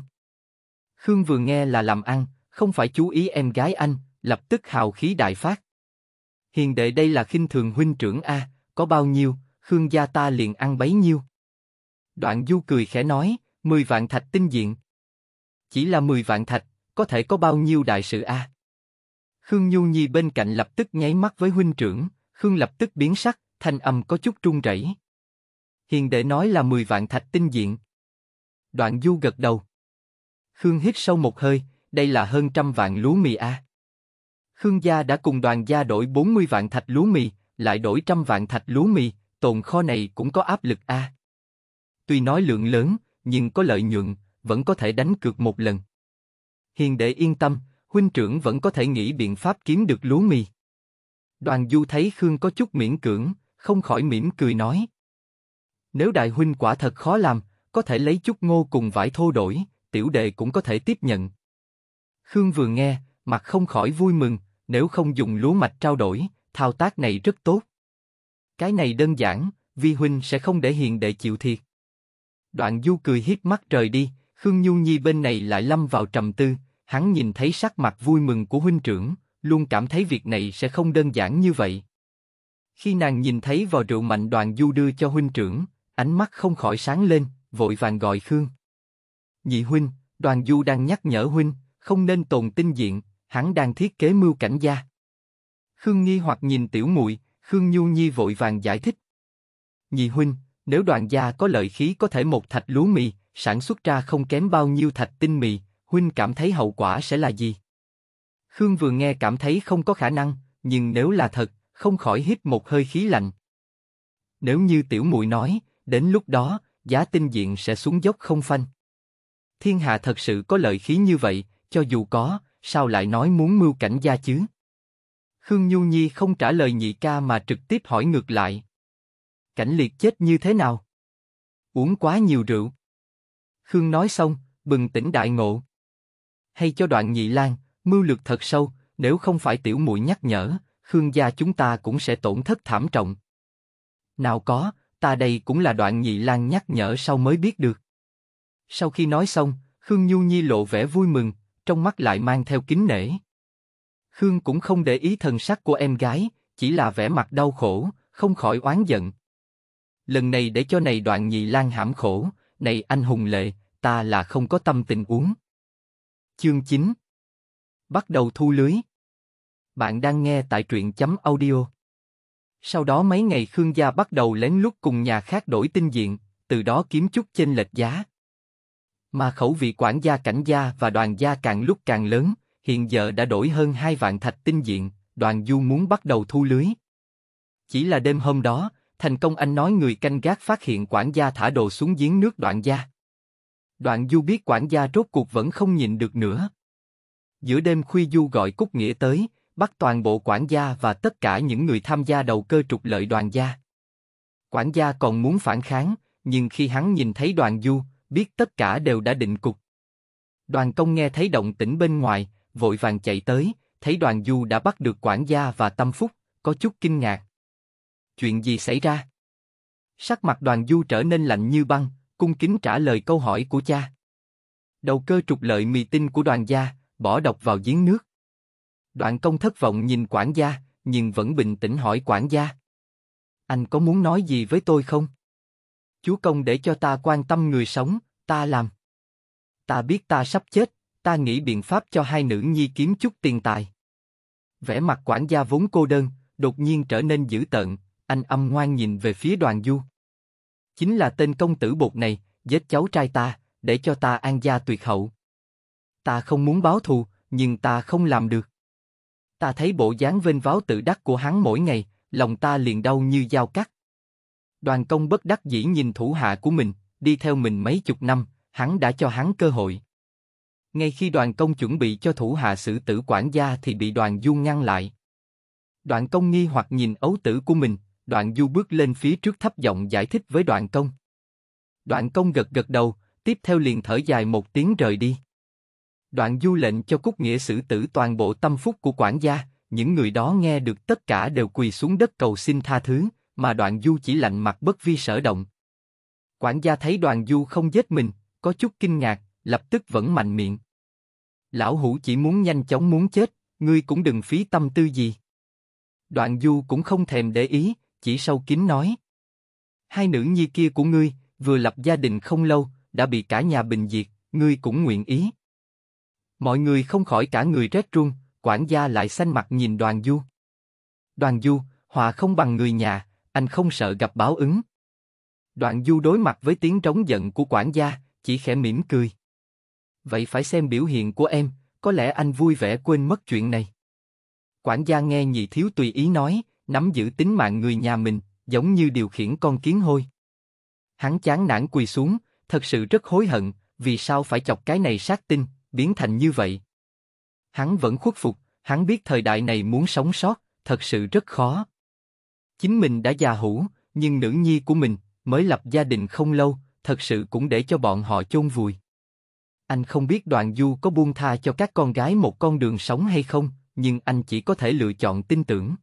Khương vừa nghe là làm ăn, không phải chú ý em gái anh, lập tức hào khí đại phát. Hiền đệ đây là khinh thường huynh trưởng A, có bao nhiêu, Khương gia ta liền ăn bấy nhiêu. Đoạn Du cười khẽ nói, 10 vạn thạch tinh diện. Chỉ là 10 vạn thạch, có thể có bao nhiêu đại sự A. Khương Nhu Nhi bên cạnh lập tức nháy mắt với huynh trưởng, Khương lập tức biến sắc, thanh âm có chút trung rẩy. Hiền đệ nói là 10 vạn thạch tinh diện. Đoạn Du gật đầu. Khương hít sâu một hơi, đây là hơn trăm vạn lúa mì a. À. Khương gia đã cùng đoàn gia đổi 40 vạn thạch lúa mì, lại đổi trăm vạn thạch lúa mì, tồn kho này cũng có áp lực a. À. Tuy nói lượng lớn, nhưng có lợi nhuận, vẫn có thể đánh cược một lần. Hiền đệ yên tâm, huynh trưởng vẫn có thể nghĩ biện pháp kiếm được lúa mì. Đoàn Du thấy Khương có chút miễn cưỡng, không khỏi mỉm cười nói. Nếu đại huynh quả thật khó làm, có thể lấy chút ngô cùng vải thô đổi, tiểu đệ cũng có thể tiếp nhận. Khương vừa nghe, mặt không khỏi vui mừng, nếu không dùng lúa mạch trao đổi, thao tác này rất tốt. Cái này đơn giản, vi huynh sẽ không để hiền đệ chịu thiệt. Đoạn du cười hiếp mắt trời đi, Khương Nhu Nhi bên này lại lâm vào trầm tư, hắn nhìn thấy sắc mặt vui mừng của huynh trưởng, luôn cảm thấy việc này sẽ không đơn giản như vậy. Khi nàng nhìn thấy vào rượu mạnh đoàn du đưa cho huynh trưởng, ánh mắt không khỏi sáng lên, vội vàng gọi Khương. Nhị huynh, đoàn du đang nhắc nhở huynh, không nên tồn tinh diện, hắn đang thiết kế mưu cảnh gia. Khương nghi hoặc nhìn tiểu muội, Khương Nhu Nhi vội vàng giải thích. Nhị huynh, nếu đoàn gia có lợi khí có thể một thạch lúa mì, sản xuất ra không kém bao nhiêu thạch tinh mì, huynh cảm thấy hậu quả sẽ là gì? Khương vừa nghe cảm thấy không có khả năng, nhưng nếu là thật, không khỏi hít một hơi khí lạnh. Nếu như tiểu muội nói, đến lúc đó, giá tinh diện sẽ xuống dốc không phanh. Thiên hạ thật sự có lợi khí như vậy, cho dù có, sao lại nói muốn mưu cảnh gia chứ? Khương Nhu Nhi không trả lời nhị ca mà trực tiếp hỏi ngược lại. Cảnh liệt chết như thế nào? Uống quá nhiều rượu. Khương nói xong, bừng tỉnh đại ngộ hay cho đoạn nhị lan, mưu lược thật sâu, nếu không phải tiểu muội nhắc nhở, Khương gia chúng ta cũng sẽ tổn thất thảm trọng. Nào có, ta đây cũng là đoạn nhị lan nhắc nhở sau mới biết được. Sau khi nói xong, Khương Nhu Nhi lộ vẻ vui mừng, trong mắt lại mang theo kính nể. Khương cũng không để ý thần sắc của em gái, chỉ là vẻ mặt đau khổ, không khỏi oán giận. Lần này để cho này đoạn nhị lan hãm khổ, này anh hùng lệ, ta là không có tâm tình uống. Chương 9 Bắt đầu thu lưới Bạn đang nghe tại truyện chấm audio Sau đó mấy ngày Khương Gia bắt đầu lén lút cùng nhà khác đổi tinh diện, từ đó kiếm chút trên lệch giá. Mà khẩu vị quản gia cảnh gia và đoàn gia càng lúc càng lớn, hiện giờ đã đổi hơn hai vạn thạch tinh diện, đoàn du muốn bắt đầu thu lưới. Chỉ là đêm hôm đó, thành công anh nói người canh gác phát hiện quản gia thả đồ xuống giếng nước đoạn gia. Đoạn Du biết quản gia rốt cuộc vẫn không nhịn được nữa. Giữa đêm khuya Du gọi Cúc Nghĩa tới, bắt toàn bộ quản gia và tất cả những người tham gia đầu cơ trục lợi đoàn gia. Quản gia còn muốn phản kháng, nhưng khi hắn nhìn thấy đoàn Du, biết tất cả đều đã định cục. Đoàn công nghe thấy động tĩnh bên ngoài, vội vàng chạy tới, thấy đoàn Du đã bắt được quản gia và tâm phúc, có chút kinh ngạc. Chuyện gì xảy ra? Sắc mặt đoàn Du trở nên lạnh như băng, cung kính trả lời câu hỏi của cha. Đầu cơ trục lợi mì tinh của đoàn gia, bỏ độc vào giếng nước. Đoạn công thất vọng nhìn quản gia, nhưng vẫn bình tĩnh hỏi quản gia. Anh có muốn nói gì với tôi không? Chúa công để cho ta quan tâm người sống, ta làm. Ta biết ta sắp chết, ta nghĩ biện pháp cho hai nữ nhi kiếm chút tiền tài. Vẻ mặt quản gia vốn cô đơn, đột nhiên trở nên dữ tợn, anh âm ngoan nhìn về phía đoàn du chính là tên công tử bột này, giết cháu trai ta, để cho ta an gia tuyệt hậu. Ta không muốn báo thù, nhưng ta không làm được. Ta thấy bộ dáng vênh váo tự đắc của hắn mỗi ngày, lòng ta liền đau như dao cắt. Đoàn công bất đắc dĩ nhìn thủ hạ của mình, đi theo mình mấy chục năm, hắn đã cho hắn cơ hội. Ngay khi đoàn công chuẩn bị cho thủ hạ xử tử quản gia thì bị đoàn du ngăn lại. Đoàn công nghi hoặc nhìn ấu tử của mình, Đoạn Du bước lên phía trước thấp giọng giải thích với Đoạn Công. Đoạn Công gật gật đầu, tiếp theo liền thở dài một tiếng rời đi. Đoạn Du lệnh cho Cúc Nghĩa xử tử toàn bộ tâm phúc của quản gia, những người đó nghe được tất cả đều quỳ xuống đất cầu xin tha thứ, mà Đoạn Du chỉ lạnh mặt bất vi sở động. Quản gia thấy Đoạn Du không giết mình, có chút kinh ngạc, lập tức vẫn mạnh miệng. Lão hủ chỉ muốn nhanh chóng muốn chết, ngươi cũng đừng phí tâm tư gì. Đoạn Du cũng không thèm để ý, chỉ sâu kín nói. Hai nữ nhi kia của ngươi, vừa lập gia đình không lâu, đã bị cả nhà bình diệt, ngươi cũng nguyện ý. Mọi người không khỏi cả người rét run, quản gia lại xanh mặt nhìn đoàn du. Đoàn du, họa không bằng người nhà, anh không sợ gặp báo ứng. Đoàn du đối mặt với tiếng trống giận của quản gia, chỉ khẽ mỉm cười. Vậy phải xem biểu hiện của em, có lẽ anh vui vẻ quên mất chuyện này. Quản gia nghe nhị thiếu tùy ý nói, nắm giữ tính mạng người nhà mình, giống như điều khiển con kiến hôi. Hắn chán nản quỳ xuống, thật sự rất hối hận, vì sao phải chọc cái này sát tinh, biến thành như vậy. Hắn vẫn khuất phục, hắn biết thời đại này muốn sống sót, thật sự rất khó. Chính mình đã già hủ, nhưng nữ nhi của mình mới lập gia đình không lâu, thật sự cũng để cho bọn họ chôn vùi. Anh không biết Đoàn Du có buông tha cho các con gái một con đường sống hay không, nhưng anh chỉ có thể lựa chọn tin tưởng.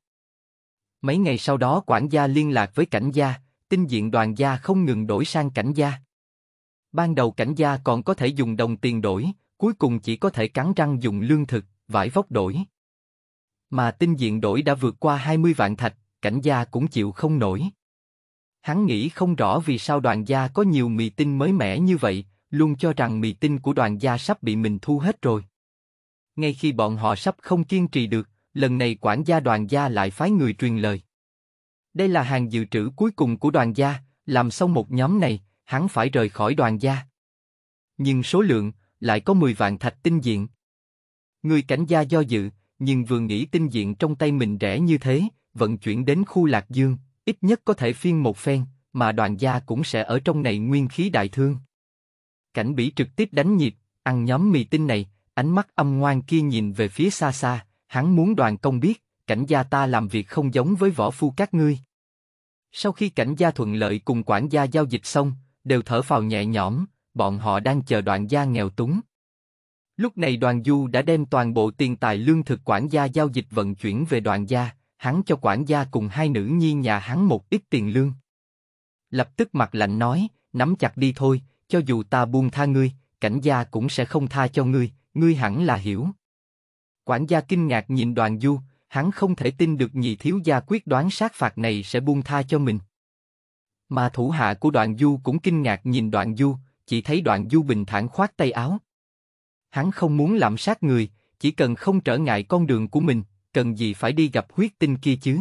Mấy ngày sau đó quản gia liên lạc với cảnh gia, tinh diện đoàn gia không ngừng đổi sang cảnh gia. Ban đầu cảnh gia còn có thể dùng đồng tiền đổi, cuối cùng chỉ có thể cắn răng dùng lương thực, vải vóc đổi. Mà tinh diện đổi đã vượt qua 20 vạn thạch, cảnh gia cũng chịu không nổi. Hắn nghĩ không rõ vì sao đoàn gia có nhiều mì tinh mới mẻ như vậy, luôn cho rằng mì tinh của đoàn gia sắp bị mình thu hết rồi. Ngay khi bọn họ sắp không kiên trì được, lần này quản gia đoàn gia lại phái người truyền lời. Đây là hàng dự trữ cuối cùng của đoàn gia, làm xong một nhóm này, hắn phải rời khỏi đoàn gia. Nhưng số lượng lại có 10 vạn thạch tinh diện. Người cảnh gia do dự, nhưng vừa nghĩ tinh diện trong tay mình rẻ như thế, vận chuyển đến khu lạc dương, ít nhất có thể phiên một phen, mà đoàn gia cũng sẽ ở trong này nguyên khí đại thương. Cảnh bỉ trực tiếp đánh nhịp, ăn nhóm mì tinh này, ánh mắt âm ngoan kia nhìn về phía xa xa, hắn muốn đoàn công biết, cảnh gia ta làm việc không giống với võ phu các ngươi. Sau khi cảnh gia thuận lợi cùng quản gia giao dịch xong, đều thở phào nhẹ nhõm, bọn họ đang chờ đoàn gia nghèo túng. Lúc này đoàn du đã đem toàn bộ tiền tài lương thực quản gia giao dịch vận chuyển về đoàn gia, hắn cho quản gia cùng hai nữ nhi nhà hắn một ít tiền lương. Lập tức mặt lạnh nói, nắm chặt đi thôi, cho dù ta buông tha ngươi, cảnh gia cũng sẽ không tha cho ngươi, ngươi hẳn là hiểu. Quản gia kinh ngạc nhìn đoàn du, hắn không thể tin được nhị thiếu gia quyết đoán sát phạt này sẽ buông tha cho mình. Mà thủ hạ của Đoàn du cũng kinh ngạc nhìn Đoàn du, chỉ thấy Đoàn du bình thản khoát tay áo. Hắn không muốn làm sát người, chỉ cần không trở ngại con đường của mình, cần gì phải đi gặp huyết tinh kia chứ.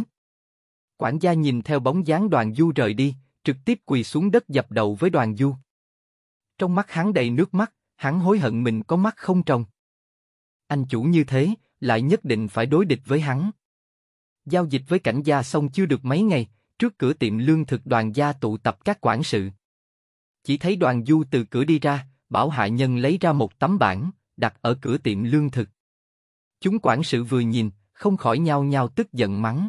Quản gia nhìn theo bóng dáng đoàn du rời đi, trực tiếp quỳ xuống đất dập đầu với đoàn du. Trong mắt hắn đầy nước mắt, hắn hối hận mình có mắt không trồng. Anh chủ như thế, lại nhất định phải đối địch với hắn. Giao dịch với cảnh gia xong chưa được mấy ngày, trước cửa tiệm lương thực đoàn gia tụ tập các quản sự. Chỉ thấy đoàn du từ cửa đi ra, bảo hạ nhân lấy ra một tấm bảng, đặt ở cửa tiệm lương thực. Chúng quản sự vừa nhìn, không khỏi nhau nhau tức giận mắng.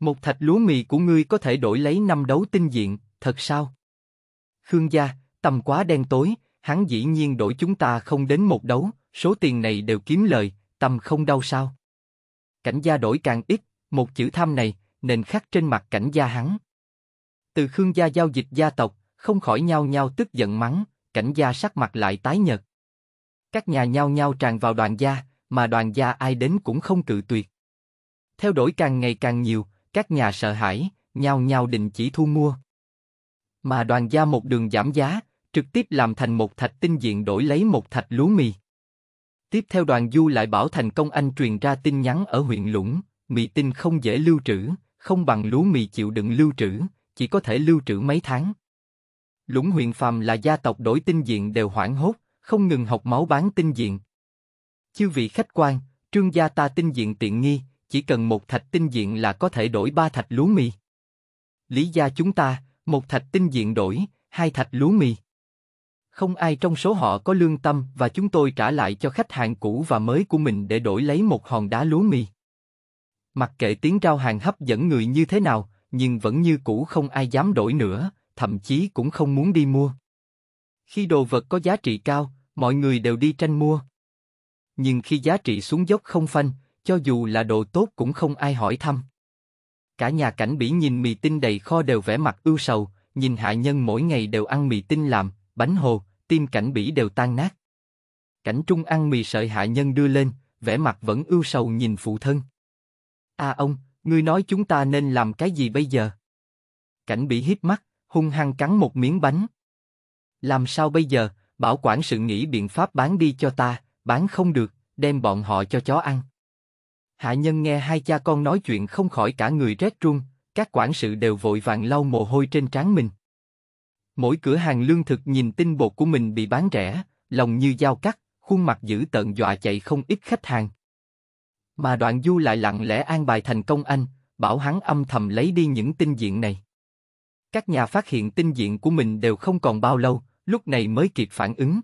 Một thạch lúa mì của ngươi có thể đổi lấy năm đấu tinh diện, thật sao? Khương gia, tầm quá đen tối, hắn dĩ nhiên đổi chúng ta không đến một đấu, Số tiền này đều kiếm lời, tâm không đau sao? Cảnh gia đổi càng ít, một chữ tham này, nền khắc trên mặt cảnh gia hắn. Từ Khương gia giao dịch gia tộc, không khỏi nhau nhau tức giận mắng, cảnh gia sắc mặt lại tái nhợt. Các nhà nhau nhau tràn vào đoàn gia, mà đoàn gia ai đến cũng không cự tuyệt. Theo đổi càng ngày càng nhiều, các nhà sợ hãi, nhau nhau định chỉ thu mua. Mà đoàn gia một đường giảm giá, trực tiếp làm thành một thạch tinh diện đổi lấy một thạch lúa mì. Tiếp theo đoàn du lại bảo Thành Công Anh truyền ra tin nhắn ở huyện Lũng, mì tinh không dễ lưu trữ, không bằng lúa mì chịu đựng lưu trữ, chỉ có thể lưu trữ mấy tháng. Lũng huyện Phàm là gia tộc đổi tinh diện đều hoảng hốt, không ngừng học máu bán tinh diện. Chư vị khách quan, trương gia ta tinh diện tiện nghi, chỉ cần một thạch tinh diện là có thể đổi ba thạch lúa mì. Lý gia chúng ta, một thạch tinh diện đổi, hai thạch lúa mì. Không ai trong số họ có lương tâm và chúng tôi trả lại cho khách hàng cũ và mới của mình để đổi lấy một hòn đá lúa mì. Mặc kệ tiếng rao hàng hấp dẫn người như thế nào, nhưng vẫn như cũ không ai dám đổi nữa, thậm chí cũng không muốn đi mua. Khi đồ vật có giá trị cao, mọi người đều đi tranh mua. Nhưng khi giá trị xuống dốc không phanh, cho dù là đồ tốt cũng không ai hỏi thăm. Cả nhà cảnh bỉ nhìn mì tinh đầy kho đều vẻ mặt ưu sầu, nhìn hạ nhân mỗi ngày đều ăn mì tinh làm, bánh hồ, tim cảnh bỉ đều tan nát. Cảnh trung ăn mì sợi hạ nhân đưa lên, vẻ mặt vẫn ưu sầu nhìn phụ thân. À ông, ngươi nói chúng ta nên làm cái gì bây giờ? Cảnh bỉ hít mắt, hung hăng cắn một miếng bánh. Làm sao bây giờ, bảo quản sự nghĩ biện pháp bán đi cho ta, bán không được, đem bọn họ cho chó ăn. Hạ nhân nghe hai cha con nói chuyện không khỏi cả người rét run, các quản sự đều vội vàng lau mồ hôi trên trán mình. Mỗi cửa hàng lương thực nhìn tinh bột của mình bị bán rẻ, lòng như dao cắt, khuôn mặt dữ tợn dọa chạy không ít khách hàng. Mà đoạn du lại lặng lẽ an bài thành công anh, bảo hắn âm thầm lấy đi những tinh diện này. Các nhà phát hiện tinh diện của mình đều không còn bao lâu, lúc này mới kịp phản ứng.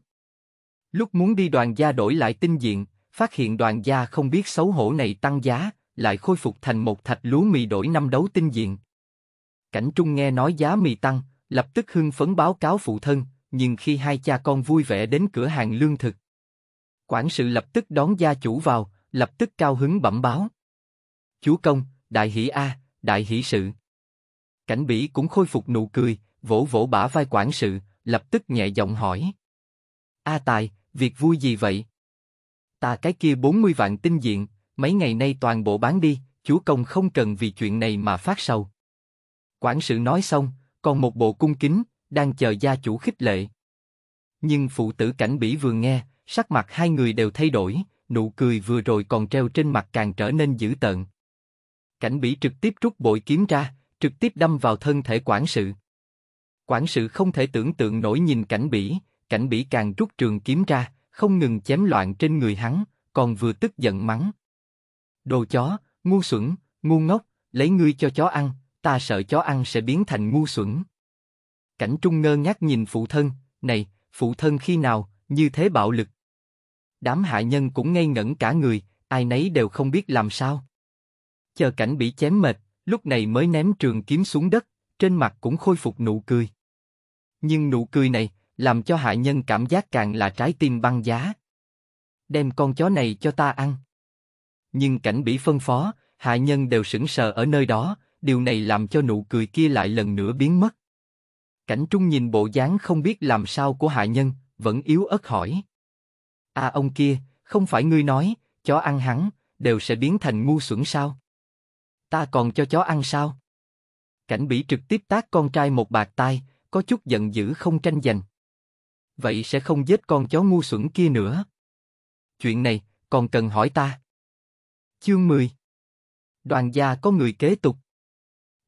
Lúc muốn đi đoàn gia đổi lại tinh diện, phát hiện đoàn gia không biết xấu hổ này tăng giá, lại khôi phục thành một thạch lúa mì đổi năm đấu tinh diện. Cảnh Trung nghe nói giá mì tăng, lập tức hưng phấn báo cáo phụ thân, nhưng khi hai cha con vui vẻ đến cửa hàng lương thực, quản sự lập tức đón gia chủ vào, lập tức cao hứng bẩm báo. Chúa công, đại hỷ a, đại hỷ sự. Cảnh bỉ cũng khôi phục nụ cười, vỗ vỗ bả vai quản sự, lập tức nhẹ giọng hỏi. A tài, việc vui gì vậy? Ta cái kia 40 vạn tinh diện, mấy ngày nay toàn bộ bán đi, chúa công không cần vì chuyện này mà phát sầu. Quản sự nói xong, còn một bộ cung kính, đang chờ gia chủ khích lệ. Nhưng phụ tử cảnh bỉ vừa nghe, sắc mặt hai người đều thay đổi, nụ cười vừa rồi còn treo trên mặt càng trở nên dữ tợn. Cảnh bỉ trực tiếp rút bội kiếm ra, trực tiếp đâm vào thân thể quản sự. Quản sự không thể tưởng tượng nổi nhìn cảnh bỉ, cảnh bỉ càng rút trường kiếm ra, không ngừng chém loạn trên người hắn, còn vừa tức giận mắng. Đồ chó, ngu xuẩn, ngu ngốc, lấy ngươi cho chó ăn, ta sợ chó ăn sẽ biến thành ngu xuẩn. Cảnh Trung ngơ ngác nhìn phụ thân, này, phụ thân khi nào, như thế bạo lực. Đám hạ nhân cũng ngây ngẩn cả người, ai nấy đều không biết làm sao. Chờ cảnh bị chém mệt, lúc này mới ném trường kiếm xuống đất, trên mặt cũng khôi phục nụ cười. Nhưng nụ cười này, làm cho hạ nhân cảm giác càng là trái tim băng giá. Đem con chó này cho ta ăn. Nhưng cảnh bị phân phó, hạ nhân đều sững sờ ở nơi đó, điều này làm cho nụ cười kia lại lần nữa biến mất. Cảnh trung nhìn bộ dáng không biết làm sao của hạ nhân, vẫn yếu ớt hỏi. À ông kia, không phải ngươi nói, chó ăn hắn, đều sẽ biến thành ngu xuẩn sao? Ta còn cho chó ăn sao? Cảnh bỉ trực tiếp tác con trai một bạc tai, có chút giận dữ không tranh giành. Vậy sẽ không giết con chó ngu xuẩn kia nữa. Chuyện này, còn cần hỏi ta. Chương 10 Đoàn gia có người kế tục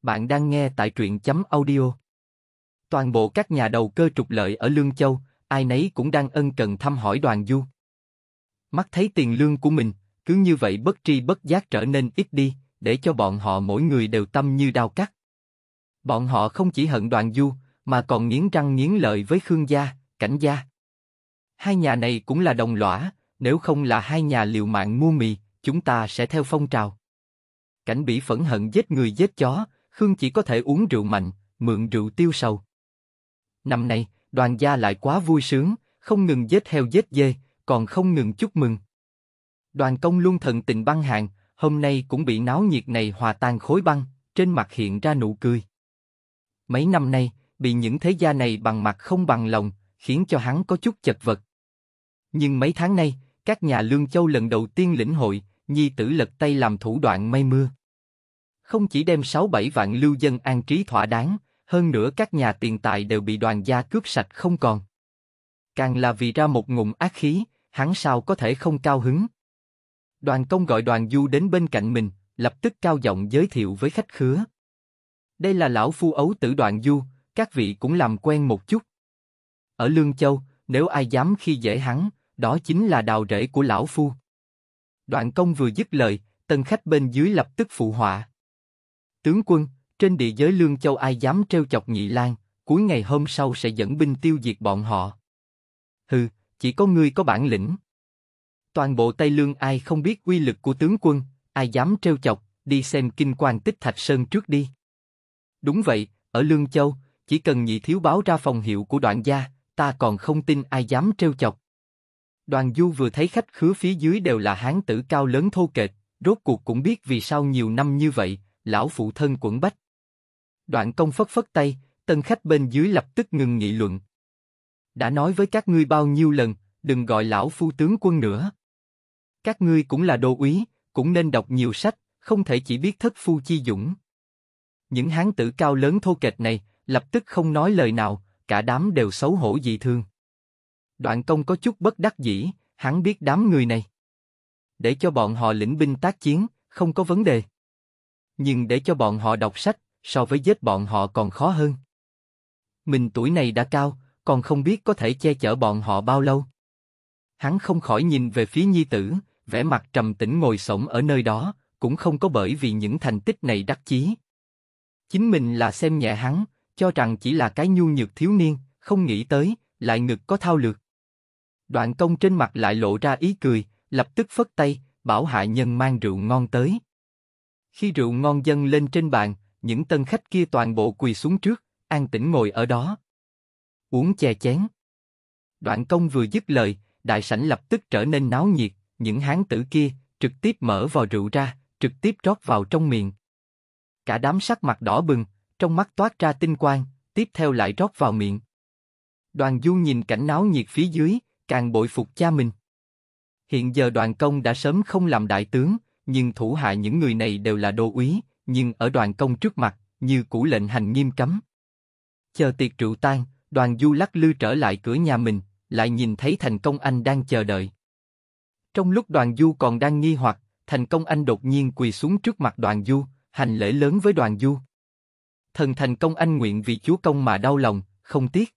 bạn đang nghe tại truyện chấm audio. Toàn bộ các nhà đầu cơ trục lợi ở Lương Châu, ai nấy cũng đang ân cần thăm hỏi đoàn du. Mắt thấy tiền lương của mình, cứ như vậy bất tri bất giác trở nên ít đi, để cho bọn họ mỗi người đều tâm như đao cắt. Bọn họ không chỉ hận đoàn du, mà còn nghiến răng nghiến lợi với Khương gia, Cảnh gia. Hai nhà này cũng là đồng lõa, nếu không là hai nhà liều mạng mua mì, chúng ta sẽ theo phong trào. Cảnh bị phẫn hận giết người giết chó, Khương chỉ có thể uống rượu mạnh, mượn rượu tiêu sầu. Năm nay, đoàn gia lại quá vui sướng, không ngừng giết heo giết dê, còn không ngừng chúc mừng. Đoàn công luôn thần tình băng hàng, hôm nay cũng bị náo nhiệt này hòa tan khối băng, trên mặt hiện ra nụ cười. Mấy năm nay, bị những thế gia này bằng mặt không bằng lòng, khiến cho hắn có chút chật vật. Nhưng mấy tháng nay, các nhà lương châu lần đầu tiên lĩnh hội, nhi tử lật tay làm thủ đoạn mây mưa không chỉ đem 6-7 vạn lưu dân an trí thỏa đáng, hơn nữa các nhà tiền tài đều bị đoàn gia cướp sạch không còn. Càng là vì ra một ngụm ác khí, hắn sao có thể không cao hứng. Đoàn công gọi đoàn du đến bên cạnh mình, lập tức cao giọng giới thiệu với khách khứa. Đây là lão phu ấu tử đoàn du, các vị cũng làm quen một chút. Ở Lương Châu, nếu ai dám khi dễ hắn, đó chính là đào rễ của lão phu. Đoàn công vừa dứt lời, tân khách bên dưới lập tức phụ họa. Tướng quân, trên địa giới Lương Châu ai dám treo chọc Nhị Lan, cuối ngày hôm sau sẽ dẫn binh tiêu diệt bọn họ. Hừ, chỉ có ngươi có bản lĩnh. Toàn bộ Tây Lương ai không biết uy lực của tướng quân, ai dám treo chọc, đi xem kinh quan tích Thạch Sơn trước đi. Đúng vậy, ở Lương Châu, chỉ cần nhị thiếu báo ra phòng hiệu của đoạn gia, ta còn không tin ai dám treo chọc. Đoàn Du vừa thấy khách khứa phía dưới đều là hán tử cao lớn thô kệch, rốt cuộc cũng biết vì sao nhiều năm như vậy, lão phụ thân quẩn bách. Đoạn công phất phất tay, tân khách bên dưới lập tức ngừng nghị luận. Đã nói với các ngươi bao nhiêu lần, đừng gọi lão phu tướng quân nữa. Các ngươi cũng là đô úy, cũng nên đọc nhiều sách, không thể chỉ biết thất phu chi dũng. Những hán tử cao lớn thô kệch này, lập tức không nói lời nào, cả đám đều xấu hổ dị thương. Đoạn công có chút bất đắc dĩ, hắn biết đám người này. Để cho bọn họ lĩnh binh tác chiến, không có vấn đề nhưng để cho bọn họ đọc sách, so với giết bọn họ còn khó hơn. Mình tuổi này đã cao, còn không biết có thể che chở bọn họ bao lâu. Hắn không khỏi nhìn về phía nhi tử, vẻ mặt trầm tĩnh ngồi sổng ở nơi đó, cũng không có bởi vì những thành tích này đắc chí. Chính mình là xem nhẹ hắn, cho rằng chỉ là cái nhu nhược thiếu niên, không nghĩ tới, lại ngực có thao lược. Đoạn công trên mặt lại lộ ra ý cười, lập tức phất tay, bảo hạ nhân mang rượu ngon tới. Khi rượu ngon dâng lên trên bàn, những tân khách kia toàn bộ quỳ xuống trước, an tĩnh ngồi ở đó. Uống chè chén. Đoạn công vừa dứt lời, đại sảnh lập tức trở nên náo nhiệt, những hán tử kia trực tiếp mở vào rượu ra, trực tiếp rót vào trong miệng. Cả đám sắc mặt đỏ bừng, trong mắt toát ra tinh quang, tiếp theo lại rót vào miệng. Đoàn Du nhìn cảnh náo nhiệt phía dưới, càng bội phục cha mình. Hiện giờ đoàn công đã sớm không làm đại tướng, nhưng thủ hạ những người này đều là đô úy, nhưng ở đoàn công trước mặt, như cũ lệnh hành nghiêm cấm. Chờ tiệc rượu tan, đoàn du lắc lư trở lại cửa nhà mình, lại nhìn thấy thành công anh đang chờ đợi. Trong lúc đoàn du còn đang nghi hoặc, thành công anh đột nhiên quỳ xuống trước mặt đoàn du, hành lễ lớn với đoàn du. Thần thành công anh nguyện vì chúa công mà đau lòng, không tiếc.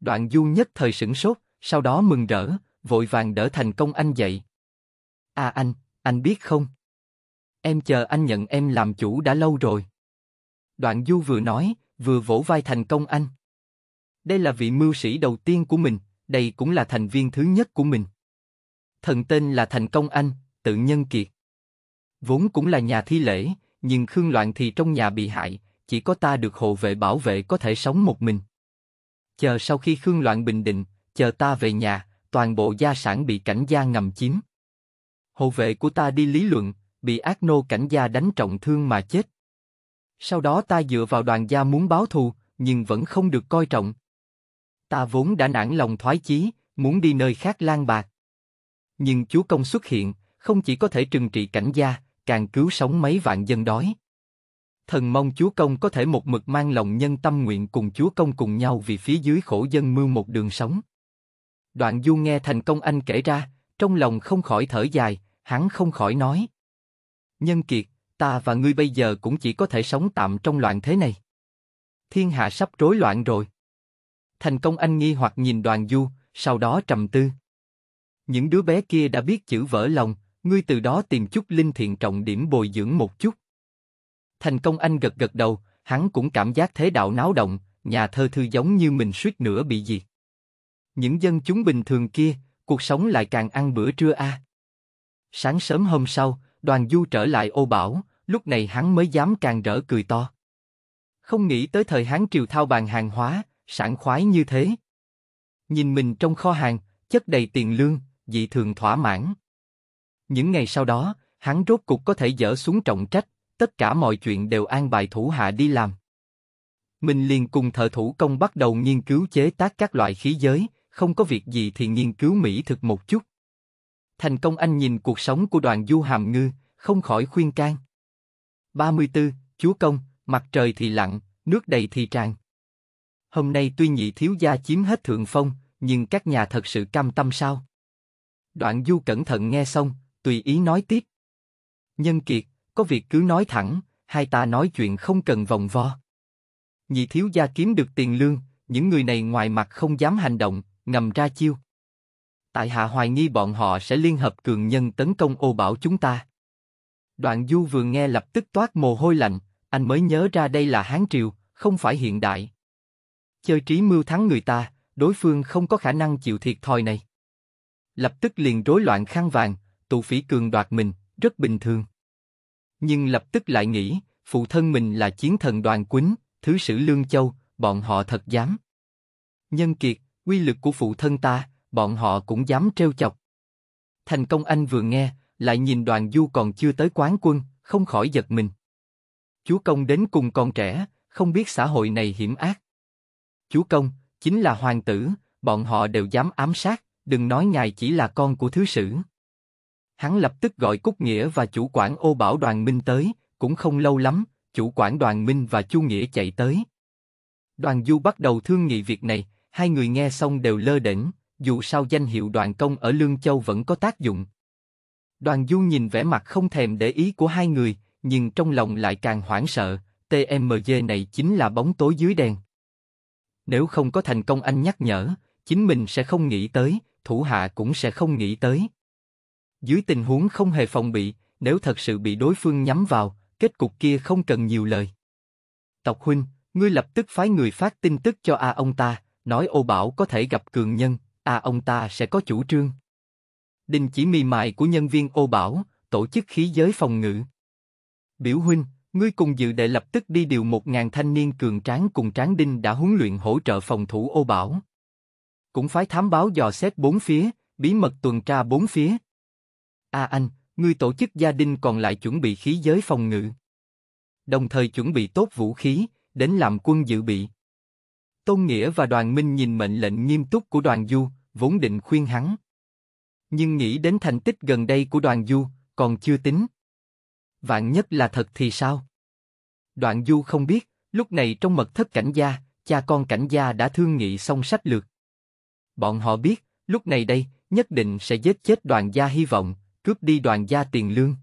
Đoạn du nhất thời sửng sốt, sau đó mừng rỡ, vội vàng đỡ thành công anh dậy. À anh, anh biết không? Em chờ anh nhận em làm chủ đã lâu rồi. Đoạn Du vừa nói, vừa vỗ vai thành công anh. Đây là vị mưu sĩ đầu tiên của mình, đây cũng là thành viên thứ nhất của mình. Thần tên là Thành Công Anh, tự nhân kiệt. Vốn cũng là nhà thi lễ, nhưng Khương Loạn thì trong nhà bị hại, chỉ có ta được hộ vệ bảo vệ có thể sống một mình. Chờ sau khi Khương Loạn bình định, chờ ta về nhà, toàn bộ gia sản bị cảnh gia ngầm chiếm. Hộ vệ của ta đi lý luận, bị ác nô cảnh gia đánh trọng thương mà chết. Sau đó ta dựa vào đoàn gia muốn báo thù, nhưng vẫn không được coi trọng. Ta vốn đã nản lòng thoái chí, muốn đi nơi khác lang bạc. Nhưng chúa công xuất hiện, không chỉ có thể trừng trị cảnh gia, càng cứu sống mấy vạn dân đói. Thần mong chúa công có thể một mực mang lòng nhân tâm nguyện cùng chúa công cùng nhau vì phía dưới khổ dân mưu một đường sống. Đoạn du nghe thành công anh kể ra, trong lòng không khỏi thở dài, hắn không khỏi nói. Nhân kiệt, ta và ngươi bây giờ cũng chỉ có thể sống tạm trong loạn thế này. Thiên hạ sắp rối loạn rồi. Thành công anh nghi hoặc nhìn đoàn du, sau đó trầm tư. Những đứa bé kia đã biết chữ vỡ lòng, ngươi từ đó tìm chút linh thiện trọng điểm bồi dưỡng một chút. Thành công anh gật gật đầu, hắn cũng cảm giác thế đạo náo động, nhà thơ thư giống như mình suýt nữa bị diệt. Những dân chúng bình thường kia, cuộc sống lại càng ăn bữa trưa a. Sáng sớm hôm sau, đoàn du trở lại ô bảo, lúc này hắn mới dám càng rỡ cười to. Không nghĩ tới thời Hán triều thao bàn hàng hóa, sản khoái như thế. Nhìn mình trong kho hàng, chất đầy tiền lương, dị thường thỏa mãn. Những ngày sau đó, hắn rốt cục có thể dỡ xuống trọng trách, tất cả mọi chuyện đều an bài thủ hạ đi làm. Mình liền cùng thợ thủ công bắt đầu nghiên cứu chế tác các loại khí giới, không có việc gì thì nghiên cứu mỹ thực một chút. Thành công anh nhìn cuộc sống của đoàn du hàm ngư, không khỏi khuyên can. 34. Chúa công, mặt trời thì lặn, nước đầy thì tràn. Hôm nay tuy nhị thiếu gia chiếm hết thượng phong, nhưng các nhà thật sự cam tâm sao? Đoạn du cẩn thận nghe xong, tùy ý nói tiếp. Nhân kiệt, có việc cứ nói thẳng, hai ta nói chuyện không cần vòng vo. Nhị thiếu gia kiếm được tiền lương, những người này ngoài mặt không dám hành động, ngầm ra chiêu. Tại hạ hoài nghi bọn họ sẽ liên hợp cường nhân tấn công ô bảo chúng ta. Đoạn Du vừa nghe lập tức toát mồ hôi lạnh, anh mới nhớ ra đây là Hán Triều, không phải hiện đại. Chơi trí mưu thắng người ta, đối phương không có khả năng chịu thiệt thòi này. Lập tức liền rối loạn khăn vàng, tụ phỉ cường đoạt mình, rất bình thường. Nhưng lập tức lại nghĩ, phụ thân mình là chiến thần đoàn quýnh, thứ sử Lương Châu, bọn họ thật dám. Nhân kiệt, Quy lực của phụ thân ta, bọn họ cũng dám treo chọc. Thành công anh vừa nghe, lại nhìn đoàn du còn chưa tới quán quân, không khỏi giật mình. Chú công đến cùng con trẻ, không biết xã hội này hiểm ác. Chú công, chính là hoàng tử, bọn họ đều dám ám sát, đừng nói ngài chỉ là con của thứ sử. Hắn lập tức gọi Cúc Nghĩa và chủ quản ô bảo đoàn minh tới, cũng không lâu lắm, chủ quản đoàn minh và Chu Nghĩa chạy tới. Đoàn Du bắt đầu thương nghị việc này, Hai người nghe xong đều lơ đỉnh dù sao danh hiệu đoàn công ở Lương Châu vẫn có tác dụng. Đoàn Du nhìn vẻ mặt không thèm để ý của hai người, nhưng trong lòng lại càng hoảng sợ, TMG này chính là bóng tối dưới đèn. Nếu không có thành công anh nhắc nhở, chính mình sẽ không nghĩ tới, thủ hạ cũng sẽ không nghĩ tới. Dưới tình huống không hề phòng bị, nếu thật sự bị đối phương nhắm vào, kết cục kia không cần nhiều lời. Tộc huynh, ngươi lập tức phái người phát tin tức cho a ông ta, nói ô bảo có thể gặp cường nhân, à ông ta sẽ có chủ trương. Đình chỉ mì mài của nhân viên ô bảo, tổ chức khí giới phòng ngự. Biểu huynh, ngươi cùng dự đệ lập tức đi điều một ngàn thanh niên cường tráng cùng tráng đinh đã huấn luyện hỗ trợ phòng thủ ô bảo. Cũng phải thám báo dò xét bốn phía, bí mật tuần tra bốn phía. A à anh, ngươi tổ chức gia đình còn lại chuẩn bị khí giới phòng ngự. Đồng thời chuẩn bị tốt vũ khí, đến làm quân dự bị. Tôn Nghĩa và đoàn minh nhìn mệnh lệnh nghiêm túc của đoàn du, vốn định khuyên hắn. Nhưng nghĩ đến thành tích gần đây của đoàn du, còn chưa tính. Vạn nhất là thật thì sao? Đoàn du không biết, lúc này trong mật thất cảnh gia, cha con cảnh gia đã thương nghị xong sách lược. Bọn họ biết, lúc này đây, nhất định sẽ giết chết đoàn gia hy vọng, cướp đi đoàn gia tiền lương.